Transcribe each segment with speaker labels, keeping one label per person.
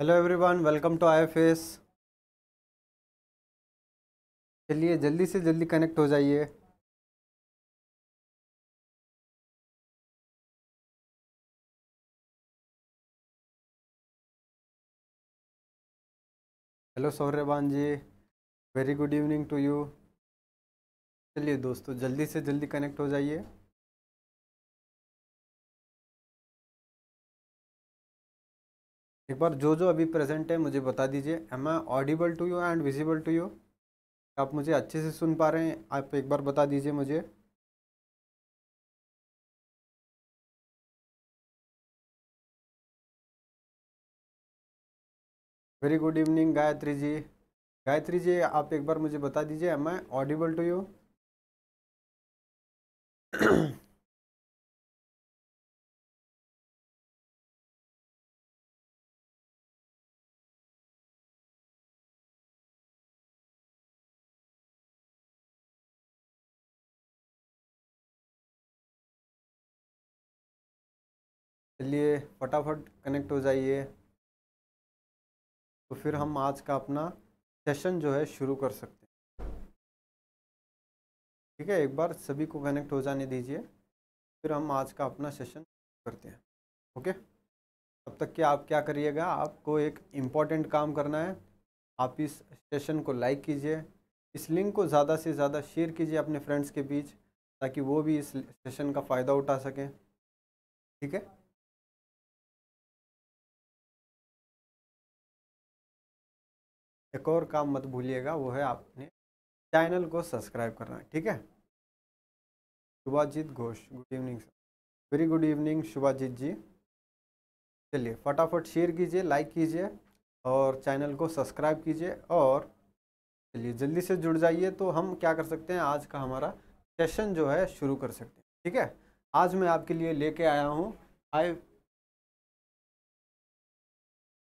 Speaker 1: Hello everyone welcome to आई चलिए जल्दी से जल्दी कनेक्ट हो जाइए hello Saurabhan ji very good evening to you चलिए दोस्तों जल्दी से जल्दी कनेक्ट हो जाइए एक बार जो जो अभी प्रेजेंट है
Speaker 2: मुझे बता दीजिए am I audible to you and visible to you आप मुझे अच्छे से सुन पा
Speaker 1: रहे हैं आप एक बार बता दीजिए मुझे
Speaker 2: very good evening Gayatri ji Gayatri ji आप एक बार मुझे बता दीजिए am I audible
Speaker 1: to you चलिए फटाफट कनेक्ट हो जाइए
Speaker 2: तो फिर हम आज का अपना सेशन जो है शुरू कर सकते हैं
Speaker 3: ठीक है एक बार सभी को कनेक्ट हो जाने दीजिए फिर हम आज का अपना सेशन करते हैं ओके तब तक कि आप क्या करिएगा आपको एक इम्पॉर्टेंट काम करना है आप इस सेशन को लाइक कीजिए इस लिंक को ज़्यादा से ज़्यादा
Speaker 2: शेयर कीजिए अपने फ्रेंड्स के बीच ताकि वो भी इस सेशन का फ़ायदा उठा सकें
Speaker 1: ठीक है एक और काम मत भूलिएगा वो है आपने चैनल को सब्सक्राइब
Speaker 2: करना ठीक है Shubhajit Ghosh good evening sir very good
Speaker 3: evening Shubhajit ji चलिए फटाफट शेयर कीजिए लाइक कीजिए और चैनल को सब्सक्राइब कीजिए और चलिए जल्दी से जुड़ जाइए तो हम क्या कर सकते हैं आज का हमारा सेशन जो है शुरू कर सकते हैं ठीक है आज मैं आपके लिए लेके आया
Speaker 2: हूँ आई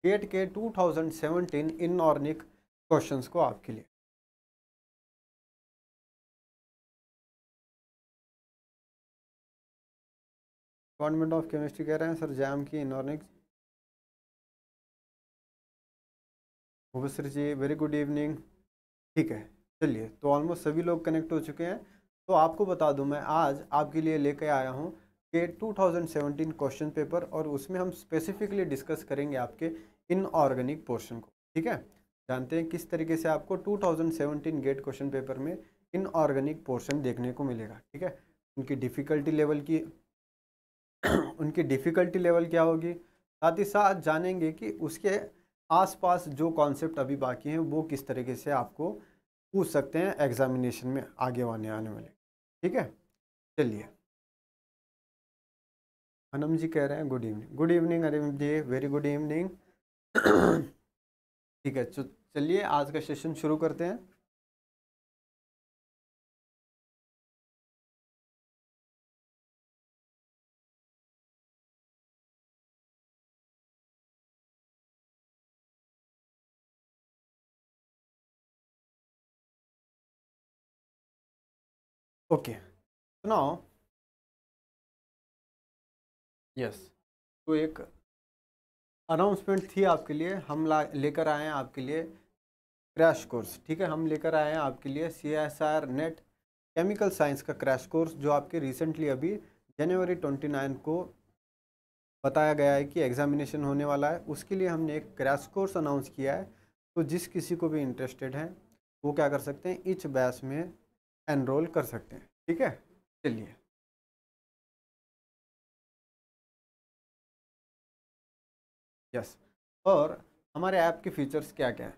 Speaker 2: गेट के
Speaker 1: 2017 ऑर्निक क्वेश्चंस को आपके लिए डिपार्टमेंट ऑफ केमिस्ट्री कह रहे हैं सर जैम की inorganic
Speaker 2: Bhupeshwar ji very good evening ठीक है चलिए तो ऑलमोस्ट सभी लोग
Speaker 3: कनेक्ट हो चुके हैं तो आपको बता दूं मैं आज आपके लिए लेके आया हूं के 2017 क्वेश्चन पेपर और उसमें हम स्पेसिफिकली डिस्कस करेंगे आपके इनऑर्गेनिक पोर्शन को ठीक है जानते हैं किस तरीके से आपको 2017 गेट क्वेश्चन पेपर में इनऑर्गेनिक पोर्शन देखने को मिलेगा ठीक है उनकी डिफ़िकल्टी लेवल की उनकी डिफ़िकल्टी लेवल क्या होगी साथ ही साथ जानेंगे कि उसके आसपास जो कॉन्सेप्ट अभी बाकी हैं वो किस तरीके से आपको पूछ सकते हैं एग्जामिनेशन में
Speaker 2: आगे आने आने वाले ठीक है चलिए अनम जी कह रहे हैं good evening good evening Arim ji very good evening
Speaker 1: ठीक है तो चलिए आज का सेशन शुरू करते हैं okay now yes तो एक अनाउंसमेंट थी आपके लिए हम ला
Speaker 3: लेकर आए हैं आपके लिए क्रैश कोर्स ठीक है हम लेकर आए हैं आपके लिए C S R NET chemical science का क्रैश कोर्स जो आपके रिसेंटली अभी जनवरी ट्वेंटी नाइन को बताया गया है कि एग्जामिनेशन होने वाला है उसके लिए हमने एक क्रैश कोर्स अनाउंस
Speaker 2: किया है तो जिस किसी को भी इंटरेस्टेड है वो क्या कर सकते हैं इच बैस में
Speaker 1: एनरोल कर सकते हैं ठीक है चलिए यस और हमारे ऐप के
Speaker 2: फीचर्स क्या क्या हैं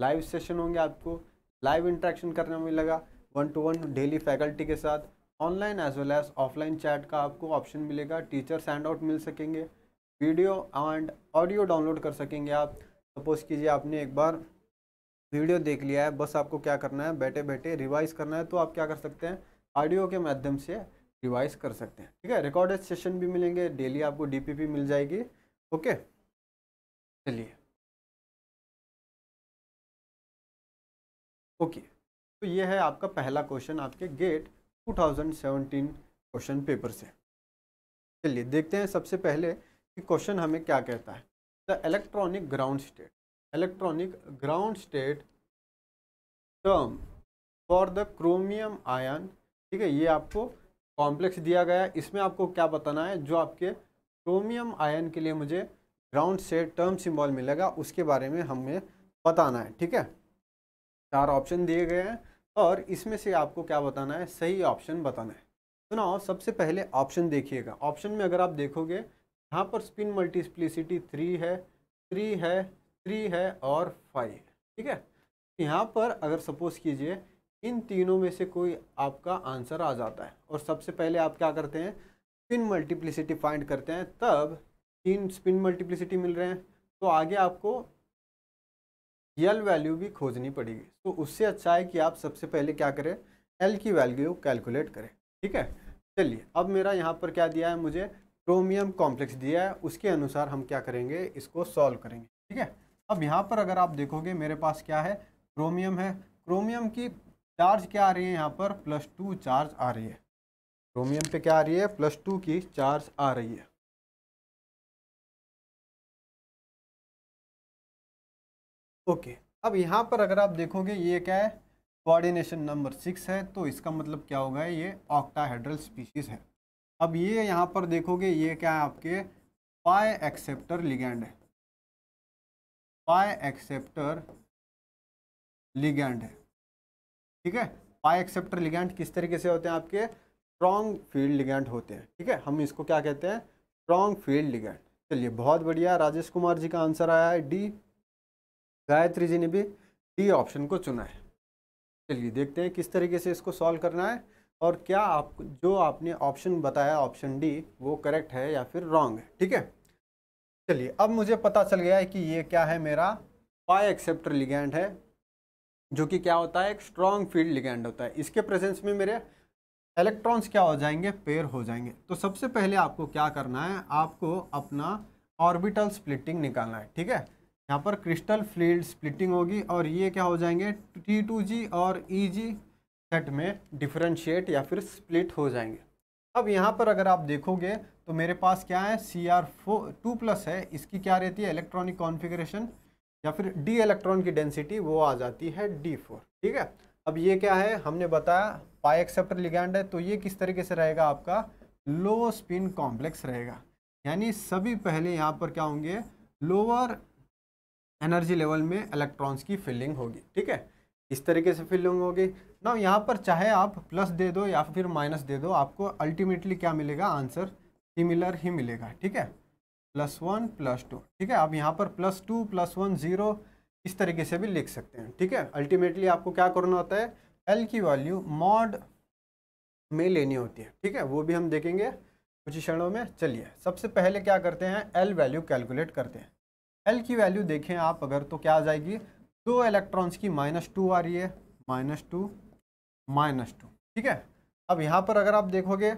Speaker 2: लाइव सेशन होंगे आपको लाइव इंट्रैक्शन करने में मिलेगा one to
Speaker 3: one daily faculty के साथ online as well as offline chat का आपको ऑप्शन मिलेगा टीचर्स हैंड आउट मिल सकेंगे वीडियो एंड ऑडियो डाउनलोड कर सकेंगे आप सपोज़ कीजिए आपने एक बार वीडियो देख लिया है बस आपको क्या करना है बैठे बैठे रिवाइज करना है तो आप क्या कर सकते हैं ऑडियो के माध्यम से रिवाइज कर सकते हैं ठीक है रिकॉर्डेड सेशन भी मिलेंगे
Speaker 2: डेली आपको डी मिल जाएगी ओके चलिए ओके तो ये है आपका पहला क्वेश्चन आपके गेट 2017 क्वेश्चन पेपर से चलिए
Speaker 3: देखते हैं सबसे पहले कि क्वेश्चन हमें क्या कहता है the electronic ground state electronic ground state term for the chromium ion ठीक है ये आपको कॉम्प्लेक्स दिया गया है इसमें आपको क्या बताना है जो आपके क्रोमियम आयन के लिए मुझे ग्राउंड से टर्म सिंबल मिलेगा उसके बारे में हमें बताना है ठीक है चार ऑप्शन दिए गए हैं और इसमें से आपको क्या बताना है सही ऑप्शन बताना है सुनाओ सबसे पहले ऑप्शन देखिएगा ऑप्शन में अगर आप देखोगे यहाँ पर स्पिन मल्टीप्लिसिटी थ्री है थ्री है थ्री है और फाइव ठीक है यहाँ पर अगर सपोज़ कीजिए इन तीनों में से कोई आपका आंसर आ जाता है और सबसे पहले आप क्या करते हैं स्पिन मल्टीप्लिसिटी फाइंड करते हैं तब तीन स्पिन मल्टीप्लिसिटी मिल रहे हैं तो आगे आपको यल वैल्यू भी खोजनी पड़ेगी तो उससे अच्छा है कि आप सबसे पहले क्या करें एल की वैल्यू कैलकुलेट करें ठीक है चलिए अब मेरा यहाँ पर क्या दिया है मुझे क्रोमियम कॉम्प्लेक्स दिया है उसके अनुसार हम क्या करेंगे इसको सॉल्व करेंगे ठीक है अब यहाँ पर अगर आप देखोगे मेरे पास क्या है क्रोमियम है क्रोमियम की चार्ज क्या आ रही है यहाँ पर
Speaker 2: प्लस टू चार्ज आ रही है क्रोमियम पे क्या आ रही है प्लस टू की चार्ज आ रही है ओके अब यहाँ पर अगर आप देखोगे ये क्या है कोऑर्डिनेशन नंबर सिक्स है तो
Speaker 3: इसका मतलब क्या होगा ये ऑक्टाहेड्रल स्पीशीज़ है अब ये यहाँ पर देखोगे ये क्या
Speaker 2: है आपके पाए एक्सेप्टर लिगैंड है पाए एक्सेप्टर लिगैंड है ठीक है पाए एक्सेप्टर
Speaker 3: लिगैंड किस तरीके से होते हैं आपके स्ट्रॉन्ग फील्ड लिगेंड होते हैं ठीक है हम इसको क्या कहते हैं स्ट्रॉन्ग फील्ड लिगेंड चलिए बहुत बढ़िया राजेश कुमार जी का आंसर आया है डी गायत्री जी ने भी डी ऑप्शन को चुना है चलिए देखते हैं किस तरीके से इसको सॉल्व करना है और क्या आप जो आपने ऑप्शन बताया ऑप्शन डी वो करेक्ट है या फिर रॉन्ग है ठीक है चलिए अब मुझे पता चल गया है कि ये क्या है मेरा पाई एक्सेप्टर लिगेंड है जो कि क्या होता है एक स्ट्रॉन्ग फील्ड लिगेंड होता है इसके प्रेजेंस में मेरे इलेक्ट्रॉन्स क्या हो जाएंगे पेयर हो जाएंगे तो सबसे पहले आपको क्या करना है आपको अपना ऑर्बिटल स्प्लिटिंग निकालना है ठीक है यहाँ पर क्रिस्टल फील्ड स्प्लिटिंग होगी और ये क्या हो जाएंगे टी टू जी और ई जी सेट में डिफ्रेंशिएट या फिर स्प्लिट हो जाएंगे अब यहाँ पर अगर आप देखोगे तो मेरे पास क्या है C R four two plus है इसकी क्या रहती है इलेक्ट्रॉनिक कॉन्फिग्रेशन या फिर डी इलेक्ट्रॉन की डेंसिटी वो आ जाती है डी फोर ठीक है अब ये क्या है हमने बताया पाई एक्सेप्टर लिगैंड है तो ये किस तरीके से रहेगा आपका लो स्पिन कॉम्प्लेक्स रहेगा यानी सभी पहले यहाँ पर क्या होंगे लोअर एनर्जी लेवल में इलेक्ट्रॉन्स की फिलिंग होगी ठीक है इस तरीके से फिलिंग होगी ना यहाँ पर चाहे आप प्लस दे दो या फिर माइनस दे दो आपको अल्टीमेटली क्या मिलेगा आंसर सिमिलर ही मिलेगा ठीक है प्लस वन प्लस टू ठीक है आप यहाँ पर plus two plus one zero इस तरीके से भी लिख सकते हैं ठीक है अल्टीमेटली आपको क्या करना होता है एल की वैल्यू मॉड में लेनी होती है ठीक है वो भी हम देखेंगे कुछ क्षणों में चलिए सबसे पहले क्या करते हैं एल वैल्यू कैलकुलेट करते हैं एल की वैल्यू देखें आप अगर तो क्या आ जाएगी दो इलेक्ट्रॉन्स की माइनस टू आ रही है माइनस टू माइनस टू ठीक है अब यहाँ पर अगर आप देखोगे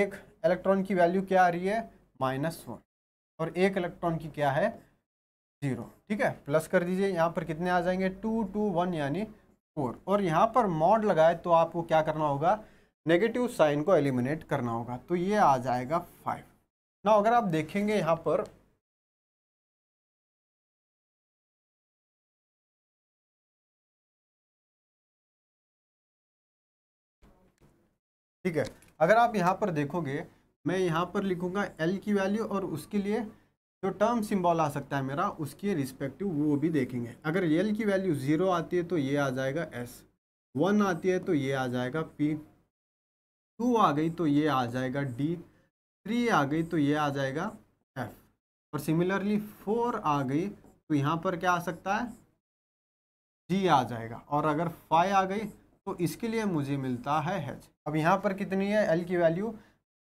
Speaker 3: एक इलेक्ट्रॉन की वैल्यू क्या आ रही है माइनस वन और एक इलेक्ट्रॉन की क्या है ज़ीरो ठीक है प्लस कर दीजिए यहाँ पर कितने आ जाएंगे टू टू वन यानी फोर और यहाँ पर मॉड लगाए तो आपको
Speaker 2: क्या करना होगा नेगेटिव साइन को एलिमिनेट करना होगा तो ये आ जाएगा फाइव
Speaker 1: ना अगर आप देखेंगे यहाँ पर ठीक है अगर आप यहाँ पर देखोगे मैं यहाँ पर लिखूँगा
Speaker 3: एल की वैल्यू और उसके लिए जो टर्म सिंबल आ सकता है मेरा उसके रिस्पेक्टिव वो भी देखेंगे अगर एल की वैल्यू ज़ीरो आती है तो ये आ जाएगा एस वन आती है तो ये आ जाएगा पी टू आ गई तो ये आ जाएगा डी थ्री आ गई तो ये आ जाएगा एफ और सिमिलरली फोर आ गई तो यहाँ पर क्या आ सकता है जी आ जाएगा और अगर फाइव आ गई तो इसके लिए मुझे मिलता है एच अब यहाँ पर कितनी है एल की वैल्यू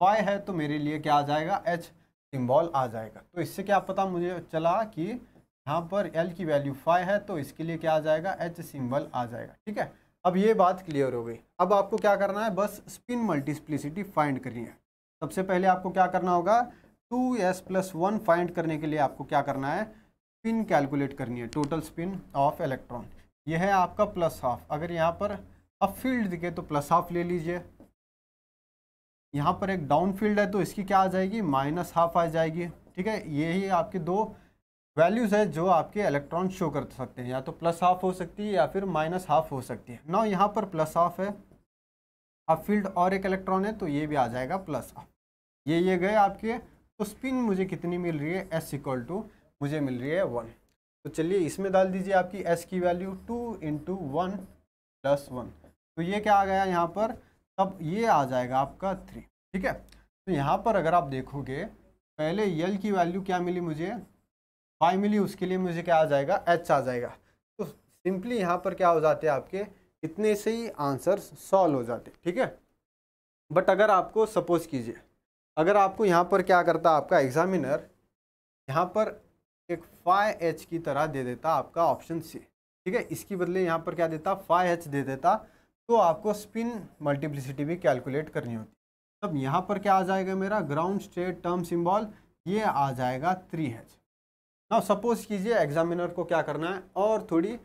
Speaker 3: फाइव है तो मेरे लिए क्या आ जाएगा एच सिम्बॉल आ जाएगा तो इससे क्या पता मुझे चला कि यहाँ पर एल की वैल्यू फाइव है तो इसके लिए क्या आ जाएगा एच सिम्बल आ जाएगा ठीक है अब ये बात क्लियर हो गई अब आपको क्या करना है बस स्पिन मल्टीप्लिसिटी फाइंड करनी है सबसे पहले आपको क्या करना होगा two S plus one find करने के लिए आपको क्या करना है स्पिन कैलकुलेट करनी है टोटल स्पिन ऑफ इलेक्ट्रॉन यह है आपका प्लस हाफ अगर यहाँ पर अब फील्ड दिखे तो प्लस हाफ ले लीजिए यहाँ पर एक डाउन फील्ड है तो इसकी क्या आ जाएगी माइनस हाफ आ जाएगी ठीक है यही आपके दो वैल्यूज़ है जो आपके इलेक्ट्रॉन शो कर सकते हैं या तो प्लस हाफ हो सकती है या फिर माइनस हाफ हो सकती है ना यहाँ पर प्लस हाफ है अब फील्ड और एक इलेक्ट्रॉन है तो ये भी आ जाएगा प्लस हाफ ये ये गए आपके तो स्पिन मुझे कितनी मिल रही है एस इक्वल टू मुझे मिल रही है वन तो चलिए इसमें डाल दीजिए आपकी एस की value two into one plus one तो ये क्या आ गया यहाँ पर तब ये आ जाएगा आपका थ्री ठीक है तो यहाँ पर अगर आप देखोगे पहले यल की वैल्यू क्या मिली मुझे फाइव मिली उसके लिए मुझे क्या आ जाएगा एच आ जाएगा तो सिंपली यहाँ पर क्या हो जाते हैं आपके इतने से ही आंसर सॉल्व हो जाते ठीक है बट अगर आपको सपोज कीजिए अगर आपको यहाँ पर क्या करता आपका एग्जामिनर यहाँ पर एक फाइव एच की तरह दे देता आपका ऑप्शन सी ठीक है इसकी बदले यहाँ पर क्या देता फाइव एच दे देता तो आपको स्पिन मल्टीप्लिसिटी भी कैलकुलेट करनी होती है तब यहाँ पर क्या आ जाएगा मेरा ग्राउंड स्टेट टर्म सिम्बॉल ये आ जाएगा थ्री एच ना सपोज कीजिए एग्जामिनर को क्या करना है और थोड़ी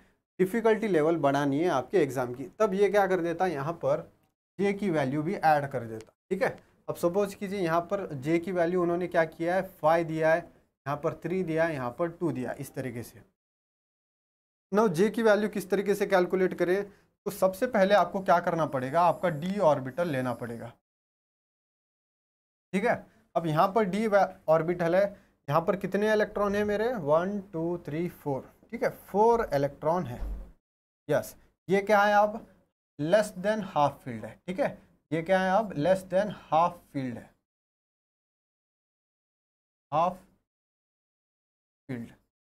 Speaker 3: डिफ़िकल्टी लेवल बढ़ानी है आपके एग्ज़ाम की तब ये क्या कर देता है यहाँ पर जे की वैल्यू भी ऐड कर देता ठीक है अब सपोज कीजिए यहाँ पर जे की वैल्यू उन्होंने क्या किया है फाइव दिया है यहाँ पर थ्री दिया है यहाँ पर टू दिया इस तरीके से नौ जे की वैल्यू किस तरीके से कैलकुलेट करें तो सबसे पहले आपको क्या करना पड़ेगा आपका डी ऑर्बिटल लेना पड़ेगा ठीक है अब यहाँ पर डी ऑर्बिटल है यहाँ पर कितने इलेक्ट्रॉन है मेरे वन टू थ्री फोर ठीक है फोर इलेक्ट्रॉन है यस ये क्या है अब लेस देन हाफ फील्ड
Speaker 2: है ठीक है ये क्या है अब लेस देन हाफ फील्ड है हाफ फील्ड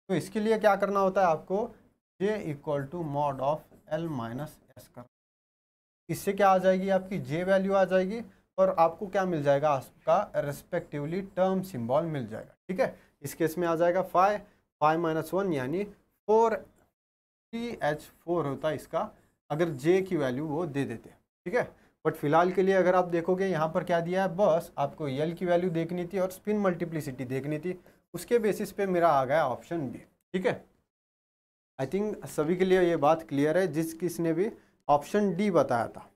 Speaker 2: तो इसके लिए क्या करना होता है आपको J equal to mod of L minus S कर इससे क्या आ
Speaker 3: जाएगी आपकी जे वैल्यू आ जाएगी और आपको क्या मिल जाएगा आपका रेस्पेक्टिवली टर्म सिंबल मिल जाएगा ठीक है इस केस में आ जाएगा फाइव फाइव माइनस वन यानी फोर टी एच फोर होता है इसका अगर जे की वैल्यू वो दे देते ठीक है बट फिलहाल के लिए अगर आप देखोगे यहाँ पर क्या दिया है बस आपको यल की वैल्यू देखनी थी और स्पिन मल्टीप्लिसिटी देखनी थी उसके बेसिस पे मेरा आ गया ऑप्शन बी ठीक है आई थिंक सभी के लिए ये बात क्लियर है जिस किसने भी ऑप्शन डी बताया था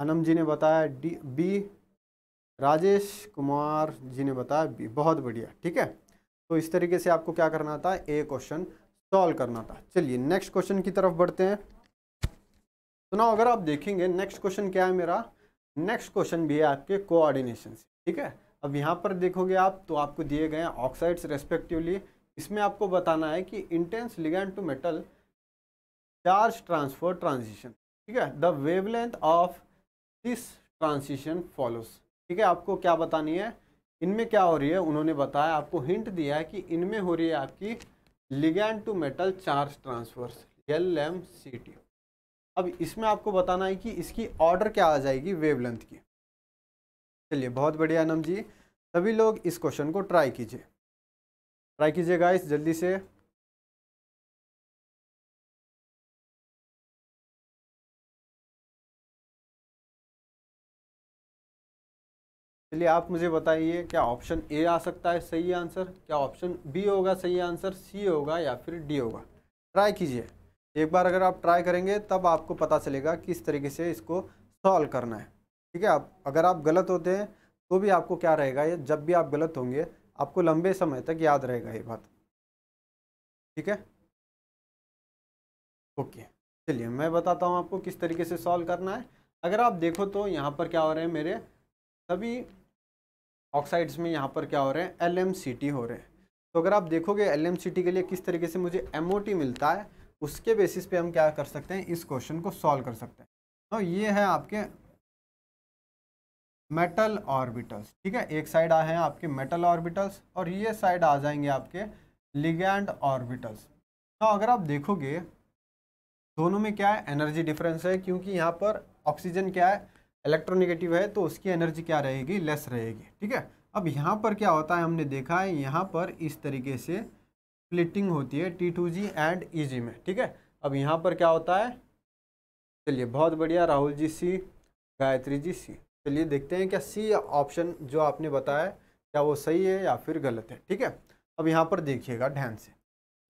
Speaker 3: अनम जी ने बताया डी बी राजेश कुमार जी ने बताया बी बहुत बढ़िया ठीक है तो इस तरीके से आपको क्या करना था ए क्वेश्चन सॉल्व करना था चलिए नेक्स्ट क्वेश्चन की तरफ बढ़ते हैं तो ना अगर आप देखेंगे नेक्स्ट क्वेश्चन क्या है मेरा नेक्स्ट क्वेश्चन भी है आपके कोऑर्डिनेशन से ठीक है अब यहाँ पर देखोगे आप तो आपको दिए गए ऑक्साइड्स रेस्पेक्टिवली इसमें आपको बताना है कि intense ligand to metal charge transfer transition ठीक है the wavelength of this transition follows ठीक है आपको क्या बतानी है इनमें क्या हो रही है उन्होंने बताया आपको हिंट दिया है कि इनमें हो रही है आपकी ligand to metal charge transfers L M C T अब इसमें आपको बताना है कि इसकी ऑर्डर क्या आ जाएगी वेवलेंथ की चलिए बहुत बढ़िया नम जी सभी
Speaker 1: लोग इस क्वेश्चन को ट्राई कीजिए ट्राई कीजिए गाइस जल्दी से चलिए आप मुझे बताइए क्या
Speaker 3: ऑप्शन ए आ सकता है सही आंसर क्या ऑप्शन बी होगा सही आंसर सी होगा या फिर डी होगा ट्राई कीजिए एक बार अगर आप ट्राई करेंगे तब आपको पता चलेगा किस तरीके से इसको सॉल्व करना है ठीक है आप अगर आप गलत होते हैं तो भी आपको क्या रहेगा ये जब भी आप गलत होंगे आपको लंबे समय तक याद रहेगा ये बात ठीक है ओके चलिए मैं बताता हूँ आपको किस तरीके से सॉल्व करना है अगर आप देखो तो यहाँ पर क्या हो रहे हैं मेरे सभी ऑक्साइड्स में यहाँ पर क्या हो रहे हैं एल हो रहे हैं तो अगर आप देखोगे एल के लिए किस तरीके से मुझे एम मिलता है उसके बेसिस पे हम क्या कर सकते हैं इस क्वेश्चन को सॉल्व कर सकते हैं तो ये है आपके मेटल ऑर्बिटल्स ठीक है एक साइड आए हैं आपके मेटल ऑर्बिटल्स और ये साइड आ जाएंगे आपके लिगैंड ऑर्बिटल्स तो अगर आप देखोगे दोनों में क्या है एनर्जी डिफरेंस है क्योंकि यहाँ पर ऑक्सीजन क्या है इलेक्ट्रोनिगेटिव है तो उसकी एनर्जी क्या रहेगी लेस रहेगी ठीक है अब यहाँ पर क्या होता है हमने देखा है यहाँ पर इस तरीके से स्प्लिटिंग होती है T two G and E G में ठीक है अब यहाँ पर क्या होता है चलिए बहुत बढ़िया राहुल जी सी गायत्री जी सी चलिए देखते हैं क्या सी ऑप्शन जो आपने बताया क्या वो सही है या फिर गलत है ठीक है अब यहाँ पर देखिएगा ध्यान से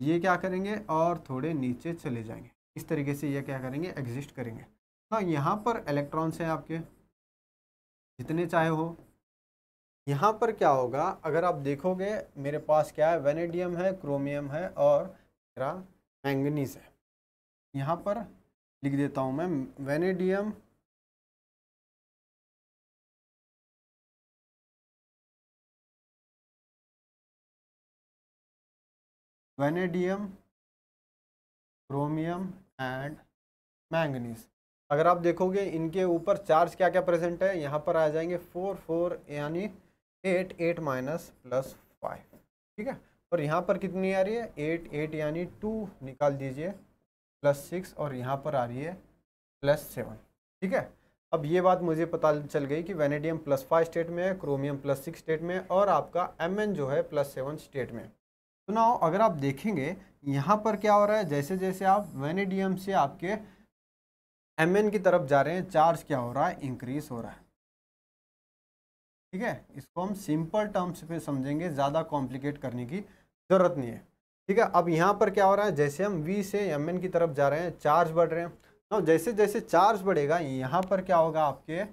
Speaker 3: ये क्या करेंगे और थोड़े नीचे चले जाएंगे इस तरीके से ये क्या करेंगे एग्जिस्ट करेंगे ना हाँ, यहाँ पर इलेक्ट्रॉन्स हैं आपके जितने चाहे हो यहाँ पर क्या होगा अगर आप देखोगे मेरे पास क्या है वेनेडियम है क्रोमियम है और मेरा
Speaker 1: मैंगनीज है यहाँ पर लिख देता हूँ मैं vanadium vanadium chromium and manganese अगर आप देखोगे
Speaker 3: इनके ऊपर चार्ज क्या क्या प्रेजेंट है यहाँ पर आ जाएंगे फोर फोर यानी eight eight minus plus five ठीक है और यहाँ पर कितनी आ रही है एट एट यानी टू निकाल दीजिए प्लस सिक्स और यहाँ पर आ रही है प्लस सेवन ठीक है अब ये बात मुझे पता चल गई कि वेनेडियम प्लस फाइव स्टेट में है क्रोमियम प्लस सिक्स स्टेट में और आपका एम जो है प्लस सेवन स्टेट में तो ना अगर आप देखेंगे यहाँ पर क्या हो रहा है जैसे जैसे आप वेनेडियम से आपके एम की तरफ जा रहे हैं चार्ज क्या हो रहा है इंक्रीज हो रहा है ठीक है इसको हम सिंपल टर्म्स पे समझेंगे ज़्यादा कॉम्प्लिकेट करने की ज़रूरत नहीं है ठीक है अब यहाँ पर क्या हो रहा है जैसे हम वी से एम की तरफ जा रहे हैं चार्ज बढ़ रहे हैं तो जैसे जैसे चार्ज बढ़ेगा यहाँ पर क्या होगा आपके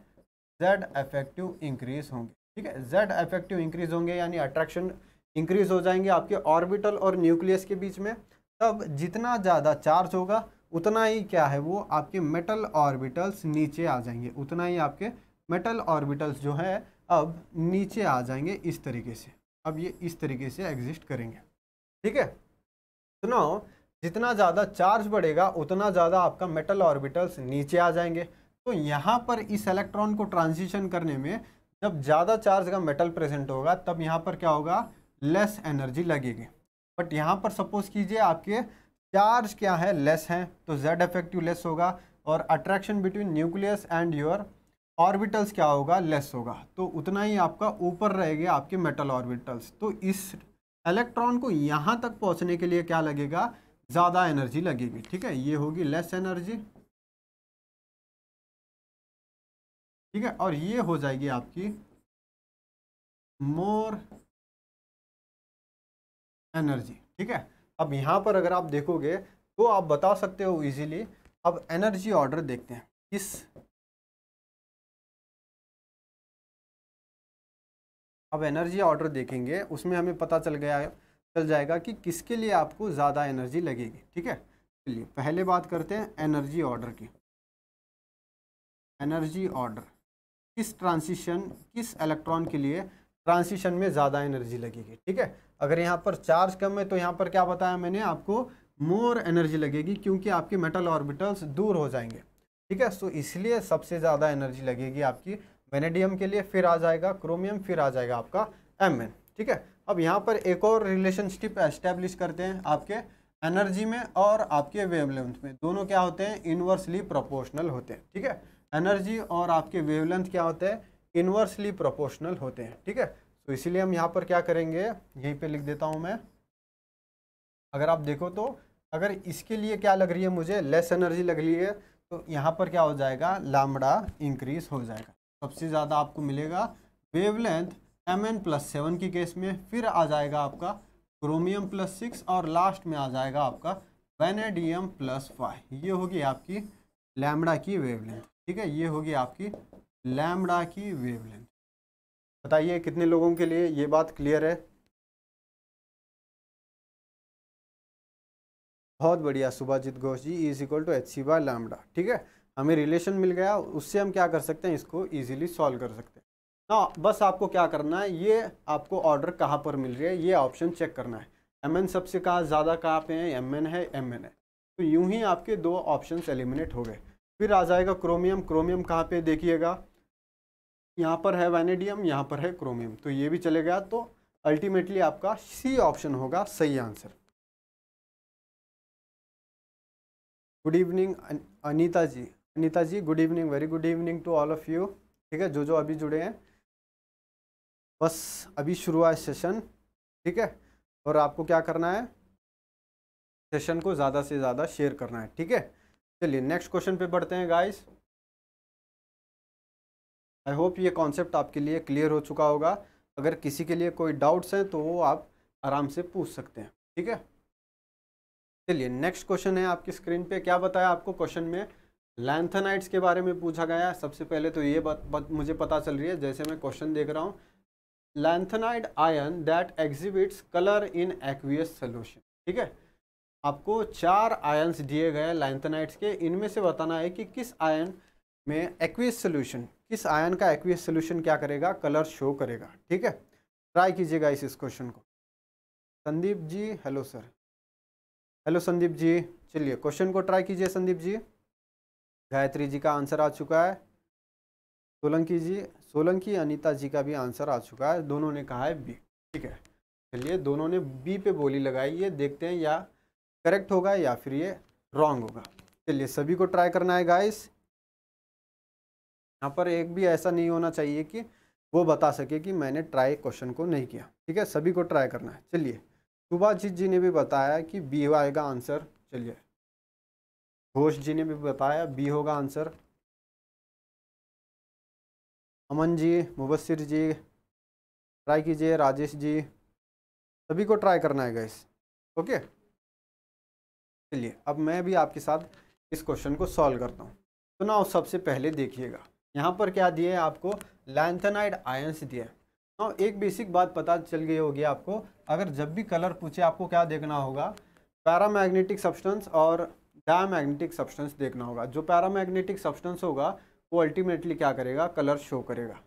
Speaker 3: जेड एफेक्टिव इंक्रीज होंगे ठीक है जेड एफेक्टिव इंक्रीज होंगे यानी अट्रैक्शन इंक्रीज हो जाएंगे आपके ऑर्बिटल और न्यूक्लियस के बीच में तब जितना ज़्यादा चार्ज होगा उतना ही क्या है वो आपके मेटल ऑर्बिटल्स नीचे आ जाएंगे उतना ही आपके मेटल ऑर्बिटल्स जो है अब नीचे आ जाएंगे इस तरीके से अब ये इस तरीके से एग्जिस्ट करेंगे ठीक है सुनो जितना ज़्यादा चार्ज बढ़ेगा उतना ज़्यादा आपका मेटल ऑर्बिटल्स नीचे आ जाएंगे तो यहाँ पर इस इलेक्ट्रॉन को ट्रांजिशन करने में जब ज़्यादा चार्ज का मेटल प्रेजेंट होगा तब यहाँ पर क्या होगा लेस एनर्जी लगेगी बट यहाँ पर सपोज़ कीजिए आपके चार्ज क्या है लेस है तो जेड इफेक्टिव लेस होगा और attraction between nucleus and your orbitals क्या होगा लेस होगा तो उतना ही आपका ऊपर रहेगा आपके मेटल ऑर्बिटल्स तो इस इलेक्ट्रॉन को यहाँ तक पहुँचने के लिए क्या लगेगा
Speaker 2: ज़्यादा एनर्जी लगेगी ठीक है ये होगी लेस एनर्जी ठीक है और ये हो जाएगी आपकी मोर एनर्जी ठीक है अब यहाँ पर अगर आप देखोगे तो आप बता सकते हो इजीली अब एनर्जी ऑर्डर देखते हैं किस अब एनर्जी ऑर्डर देखेंगे उसमें हमें पता चल गया चल जाएगा कि किसके लिए आपको ज़्यादा एनर्जी लगेगी
Speaker 3: ठीक है चलिए पहले बात करते हैं एनर्जी ऑर्डर की एनर्जी ऑर्डर किस ट्रांसिशन किस इलेक्ट्रॉन के लिए ट्रांसिशन में ज़्यादा एनर्जी लगेगी ठीक है अगर यहाँ पर चार्ज कम है तो यहाँ पर क्या बताया मैंने आपको मोर एनर्जी लगेगी क्योंकि आपके मेटल ऑर्बिटल्स दूर हो जाएंगे ठीक है सो इसलिए सबसे ज़्यादा एनर्जी लगेगी आपकी वेनेडियम के लिए फिर आ जाएगा क्रोमियम फिर आ जाएगा आपका एम ठीक है अब यहाँ पर एक और रिलेशनशिप एस्टेब्लिश करते हैं आपके एनर्जी में और आपके वेवलेंथ में दोनों क्या होते हैं इन्वर्सली प्रोपोर्शनल होते हैं ठीक है एनर्जी और आपके वेवलेंथ क्या होते हैं इन्वर्सली प्रोपोर्शनल होते हैं ठीक है तो इसीलिए हम यहाँ पर क्या करेंगे यहीं पे लिख देता हूँ मैं अगर आप देखो तो अगर इसके लिए क्या लग रही है मुझे लेस एनर्जी लग रही है तो यहाँ पर क्या हो जाएगा लामड़ा इंक्रीज हो जाएगा सबसे ज़्यादा आपको मिलेगा wavelength M N plus seven की केस में फिर आ जाएगा आपका क्रोमियम प्लस सिक्स और लास्ट में आ जाएगा आपका वेनेडियम प्लस फाइव ये होगी आपकी लैमड़ा की वेवलेंथ ठीक है ये
Speaker 2: होगी आपकी लैमडा की वेवलेंथ बताइए कितने लोगों के लिए ये बात क्लियर है बहुत बढ़िया Subhajit Ghosh ji is equal to H C by lambda ठीक है हमें रिलेशन मिल गया
Speaker 3: उससे हम क्या कर सकते हैं इसको इजीली सॉल्व कर सकते हैं ना बस आपको क्या करना है ये आपको ऑर्डर कहाँ पर मिल रही है ये ऑप्शन चेक करना है एम एन सबसे कहा ज़्यादा कहाँ पे है एम एन है एम एन है तो यूं ही आपके दो ऑप्शन एलिमिनेट हो गए फिर आ जाएगा क्रोमियम क्रोमियम कहाँ पे देखिएगा यहाँ पर है वैनेडियम यहाँ पर है क्रोमियम तो ये भी चले गया तो अल्टीमेटली आपका सी ऑप्शन होगा सही answer good evening Anita ji Anita ji good evening very good evening to all of you ठीक है जो जो अभी जुड़े हैं बस अभी शुरू हुआ है सेशन ठीक है और आपको क्या करना है सेशन को ज़्यादा से ज़्यादा शेयर करना है ठीक है चलिए नेक्स्ट क्वेश्चन पे बढ़ते हैं गाइस आई होप ये कॉन्सेप्ट आपके लिए क्लियर हो चुका होगा अगर किसी के लिए कोई डाउट्स हैं तो वो आप आराम से पूछ सकते हैं ठीक है चलिए नेक्स्ट क्वेश्चन है आपकी स्क्रीन पे क्या बताया आपको क्वेश्चन में लैंथनाइट्स के बारे में पूछा गया सबसे पहले तो ये बात, बात मुझे पता चल रही है जैसे मैं क्वेश्चन देख रहा हूँ lanthanide ion that exhibits colour in aqueous solution ठीक है आपको चार आयन्स दिए गए लैंथनाइट्स के इनमें से बताना है कि किस आयन में एक्वियस सोल्यूशन किस आयन का एक्वियस सोल्यूशन क्या करेगा कलर शो करेगा ठीक है ट्राई कीजिएगा इस इस क्वेश्चन को Sandeep ji hello sir hello Sandeep ji चलिए क्वेश्चन को ट्राई कीजिए संदीप जी गायत्री जी का आंसर आ चुका है सोलंकी जी सोलंकी अनीता जी का भी आंसर आ चुका है दोनों ने कहा है बी ठीक है चलिए दोनों ने बी पे बोली लगाई ये देखते हैं या करेक्ट होगा या फिर ये रॉन्ग होगा चलिए सभी को ट्राई करना है गाइस यहाँ पर एक भी ऐसा नहीं होना चाहिए कि वो बता सके कि मैंने ट्राई क्वेश्चन को नहीं किया ठीक है सभी को ट्राई करना है चलिए सुभाषित जी ने भी बताया कि बी आएगा आंसर
Speaker 2: चलिए घोष जी ने भी बताया बी होगा आंसर अमन जी मुबसर जी ट्राई कीजिए राजेश जी सभी को ट्राई करना है गैस ओके
Speaker 3: चलिए अब मैं भी आपके साथ इस क्वेश्चन को सॉल्व करता हूँ तो ना सबसे पहले देखिएगा यहाँ पर क्या दिए आपको लैंथनाइड आयंस दिए हाँ एक बेसिक बात पता चल गई होगी आपको अगर जब भी कलर पूछे आपको क्या देखना होगा पैरामैग्नेटिक सब्सटेंस और डायमैग्नेटिक सब्सटेंस देखना होगा जो पैरामैग्नेटिक सब्सटेंस होगा वो अल्टीमेटली क्या करेगा कलर शो करेगा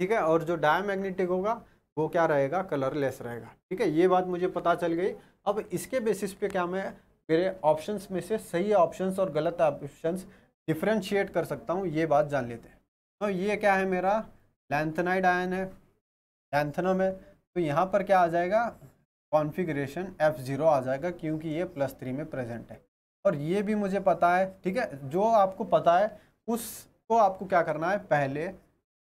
Speaker 3: ठीक है और जो डायमैग्नेटिक होगा वो क्या रहेगा कलरलेस रहेगा ठीक है ये बात मुझे पता चल गई अब इसके बेसिस पे क्या मैं मेरे ऑप्शंस में से सही ऑप्शंस और गलत ऑप्शंस डिफ्रेंशिएट कर सकता हूँ ये बात जान लेते हैं तो ये क्या है मेरा लैंथनाइड आयन है लैंथनम है तो यहाँ पर क्या आ जाएगा कॉन्फिग्रेशन एफ ज़ीरो आ जाएगा क्योंकि ये प्लस थ्री में प्रेजेंट है और ये भी मुझे पता है ठीक है जो आपको पता है उसको आपको क्या करना है पहले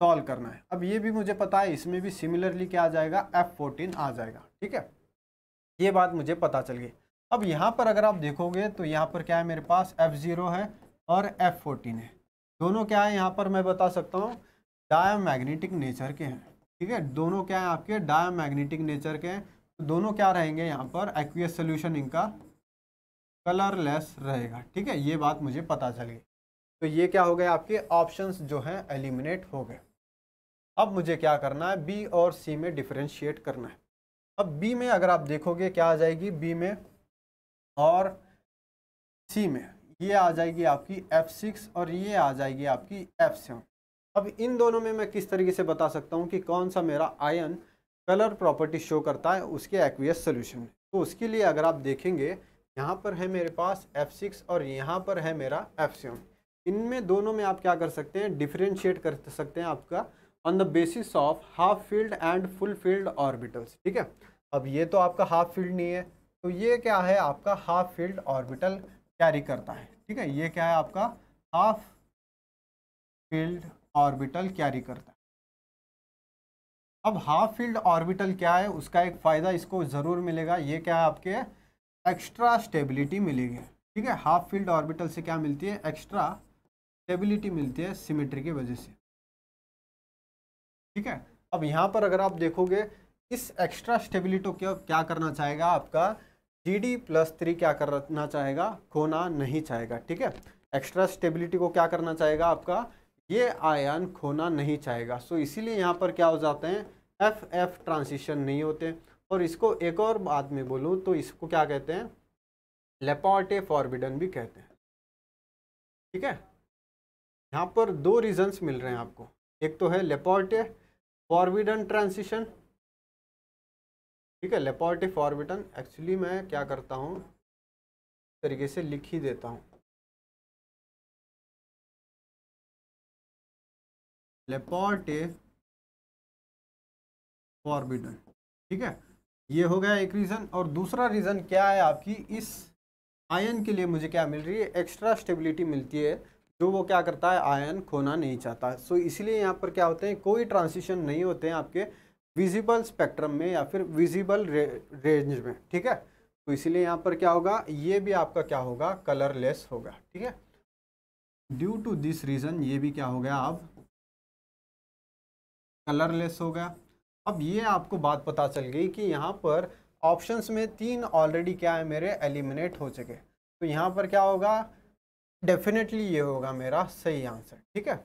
Speaker 3: सॉल्व करना है अब ये भी मुझे पता है इसमें भी सिमिलरली क्या आ जाएगा एफ फोर्टीन आ जाएगा ठीक है ये बात मुझे पता चल गई अब यहाँ पर अगर आप देखोगे तो यहाँ पर क्या है मेरे पास एफ ज़ीरो है और एफ फोर्टीन है दोनों क्या है यहाँ पर मैं बता सकता हूँ डायोमैग्नेटिक नेचर के हैं ठीक है दोनों क्या है आपके डायोमैग्नेटिक नेचर के हैं तो दोनों क्या रहेंगे यहाँ पर एक्वियस सोल्यूशन इनका कलरलेस रहेगा ठीक है ये बात मुझे पता चल गई तो ये क्या हो गए आपके ऑप्शंस जो हैं एलिमिनेट हो गए अब मुझे क्या करना है बी और सी में डिफ्रेंशिएट करना है अब बी में अगर आप देखोगे क्या आ जाएगी बी में और सी में ये आ जाएगी आपकी F6 और ये आ जाएगी आपकी F7 अब इन दोनों में मैं किस तरीके से बता सकता हूँ कि कौन सा मेरा आयन कलर प्रॉपर्टी शो करता है उसके एक्वियस सोल्यूशन में तो उसके लिए अगर आप देखेंगे यहाँ पर है मेरे पास F6 और यहाँ पर है मेरा F7 इनमें दोनों में आप क्या कर सकते हैं डिफ्रेंशिएट कर सकते हैं आपका on the basis of half field and full field orbitals ठीक है अब ये तो आपका हाफ फील्ड नहीं है तो ये क्या है
Speaker 2: आपका हाफ फील्ड ऑर्बिटल कैरी करता है ठीक है ये क्या है आपका हाफ फील्ड ऑर्बिटल कैरी करता है
Speaker 3: अब हाफ फील्ड ऑर्बिटल क्या है उसका एक फ़ायदा इसको ज़रूर मिलेगा ये क्या है आपके एक्स्ट्रा स्टेबिलिटी मिलेगी ठीक है हाफ फील्ड ऑर्बिटल से क्या मिलती है एक्स्ट्रा स्टेबिलिटी मिलती है सिमेट्री की वजह से ठीक है अब यहाँ पर अगर आप देखोगे इस एक्स्ट्रा स्टेबिलिटी को क्या करना चाहेगा आपका जी डी प्लस थ्री क्या करना चाहेगा खोना नहीं चाहेगा ठीक है एक्स्ट्रा स्टेबिलिटी को क्या करना चाहेगा आपका ये आयन खोना नहीं चाहेगा सो इसीलिए यहाँ पर क्या हो जाते हैं एफ एफ ट्रांसिशन नहीं होते और इसको एक और बात में बोलूँ तो इसको क्या कहते हैं लेपॉटे फॉरबिडन भी कहते हैं ठीक है यहाँ पर दो रीजन्स मिल रहे हैं आपको एक तो है लेपॉटे फॉरबिडन
Speaker 2: ट्रांसिशन ठीक है लेपॉर्टिव ऑर्बिटल एक्चुअली मैं क्या करता हूँ
Speaker 1: तरीके से लिख ही देता हूँ लेपॉर्टिव
Speaker 2: ऑर्बिटल ठीक है ये हो गया एक रीज़न और दूसरा रीज़न क्या है आपकी
Speaker 3: इस आयन के लिए मुझे क्या मिल रही है एक्स्ट्रा स्टेबिलिटी मिलती है जो वो क्या करता है आयन खोना नहीं चाहता सो so, इसलिए यहाँ पर क्या होते हैं कोई ट्रांसिशन नहीं होते हैं आपके विजिबल स्पेक्ट्रम में या फिर विजिबल रे, रेंज में ठीक है तो इसीलिए यहाँ पर क्या होगा ये भी आपका क्या होगा कलरलेस होगा ठीक है ड्यू टू दिस रीज़न ये भी क्या हो गया अब कलरलेस हो गया अब ये आपको बात पता चल गई कि यहाँ पर ऑप्शंस में तीन ऑलरेडी क्या है मेरे एलिमिनेट हो चुके तो यहाँ पर क्या होगा डेफिनेटली ये होगा मेरा सही आंसर ठीक है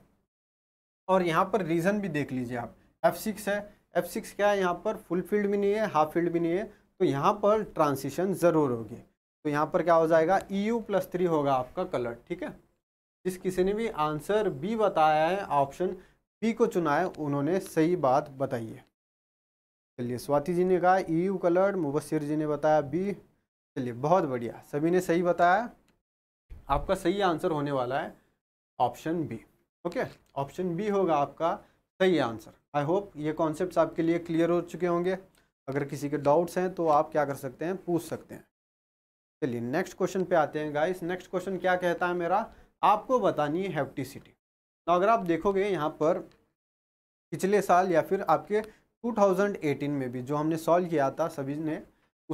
Speaker 3: और यहाँ पर रीज़न भी देख लीजिए आप एफ सिक्स है एफ सिक्स क्या है यहाँ पर फुल फील्ड भी नहीं है हाफ फील्ड भी नहीं है तो यहाँ पर ट्रांसिशन ज़रूर होगी तो यहाँ पर क्या हो जाएगा ई यू प्लस थ्री होगा आपका कलर ठीक है जिस किसी ने भी आंसर बी बताया है ऑप्शन बी को चुना है उन्होंने सही बात बताई है चलिए स्वाति जी ने कहा E U colour Mubasar ji ने बताया बी चलिए बहुत बढ़िया सभी ने सही बताया आपका सही आंसर होने वाला है option B okay option B होगा आपका सही आंसर आई होप ये कॉन्सेप्ट आपके लिए क्लियर हो चुके होंगे अगर किसी के डाउट्स हैं तो आप क्या कर सकते हैं पूछ सकते हैं चलिए नेक्स्ट क्वेश्चन पे आते हैं गाइस नेक्स्ट क्वेश्चन क्या कहता है मेरा आपको बतानी है हेप्टिसिटी तो अगर आप देखोगे यहाँ पर पिछले साल या फिर आपके 2018 में भी जो हमने सॉल्व किया था सभी ने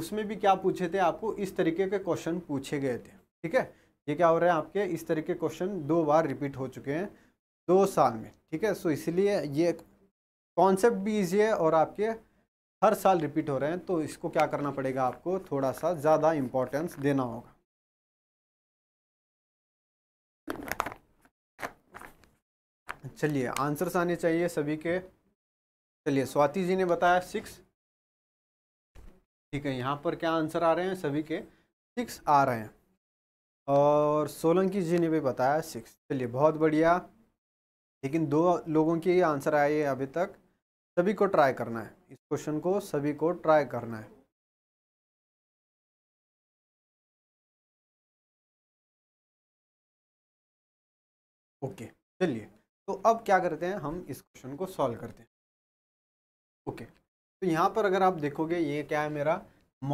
Speaker 3: उसमें भी क्या पूछे थे आपको इस तरीके के क्वेश्चन पूछे गए थे ठीक है ये क्या हो रहा है आपके इस तरीके क्वेश्चन दो बार रिपीट हो चुके हैं दो साल में ठीक है सो इसलिए ये कॉन्सेप्ट भी ईजी है और
Speaker 2: आपके हर साल रिपीट हो रहे हैं तो इसको क्या करना पड़ेगा आपको थोड़ा सा ज़्यादा इम्पोर्टेंस देना होगा चलिए आंसर्स आने चाहिए सभी के चलिए स्वाति जी
Speaker 3: ने बताया सिक्स ठीक है यहाँ पर क्या आंसर आ रहे हैं सभी के सिक्स आ रहे हैं और सोलंकी जी ने भी बताया सिक्स चलिए बहुत
Speaker 2: बढ़िया लेकिन दो लोगों के आंसर आए अभी तक सभी को ट्राई करना
Speaker 1: है इस क्वेश्चन को सभी को ट्राई करना है ओके चलिए तो अब क्या करते हैं हम इस क्वेश्चन को सॉल्व करते हैं
Speaker 3: ओके तो यहाँ पर अगर आप देखोगे ये क्या है मेरा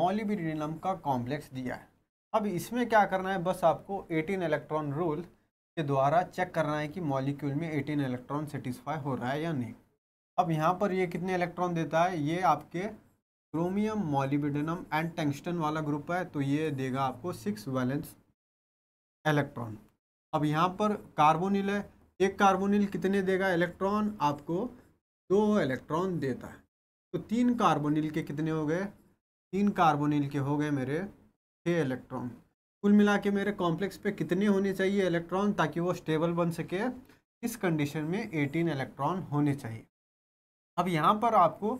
Speaker 3: मॉलिबिडिनम का कॉम्प्लेक्स दिया है अब इसमें क्या करना है बस आपको 18 इलेक्ट्रॉन रूल के द्वारा चेक करना है कि मॉलिक्यूल में 18 इलेक्ट्रॉन सेटिस्फाई हो रहा है या नहीं अब यहाँ पर ये कितने इलेक्ट्रॉन देता है ये आपके क्रोमियम मॉलिबिडेनम एंड टेंगस्टन वाला ग्रुप है तो ये देगा आपको सिक्स वैलेंस इलेक्ट्रॉन अब यहाँ पर कार्बोनिल है एक कार्बोनिल कितने देगा इलेक्ट्रॉन आपको दो इलेक्ट्रॉन देता है तो तीन कार्बोनिल के कितने हो गए तीन कार्बोनिल के हो गए मेरे छः इलेक्ट्रॉन कुल मिला के मेरे कॉम्प्लेक्स पे कितने होने चाहिए इलेक्ट्रॉन ताकि वो स्टेबल बन सके इस कंडीशन में 18 इलेक्ट्रॉन होने चाहिए अब यहाँ पर आपको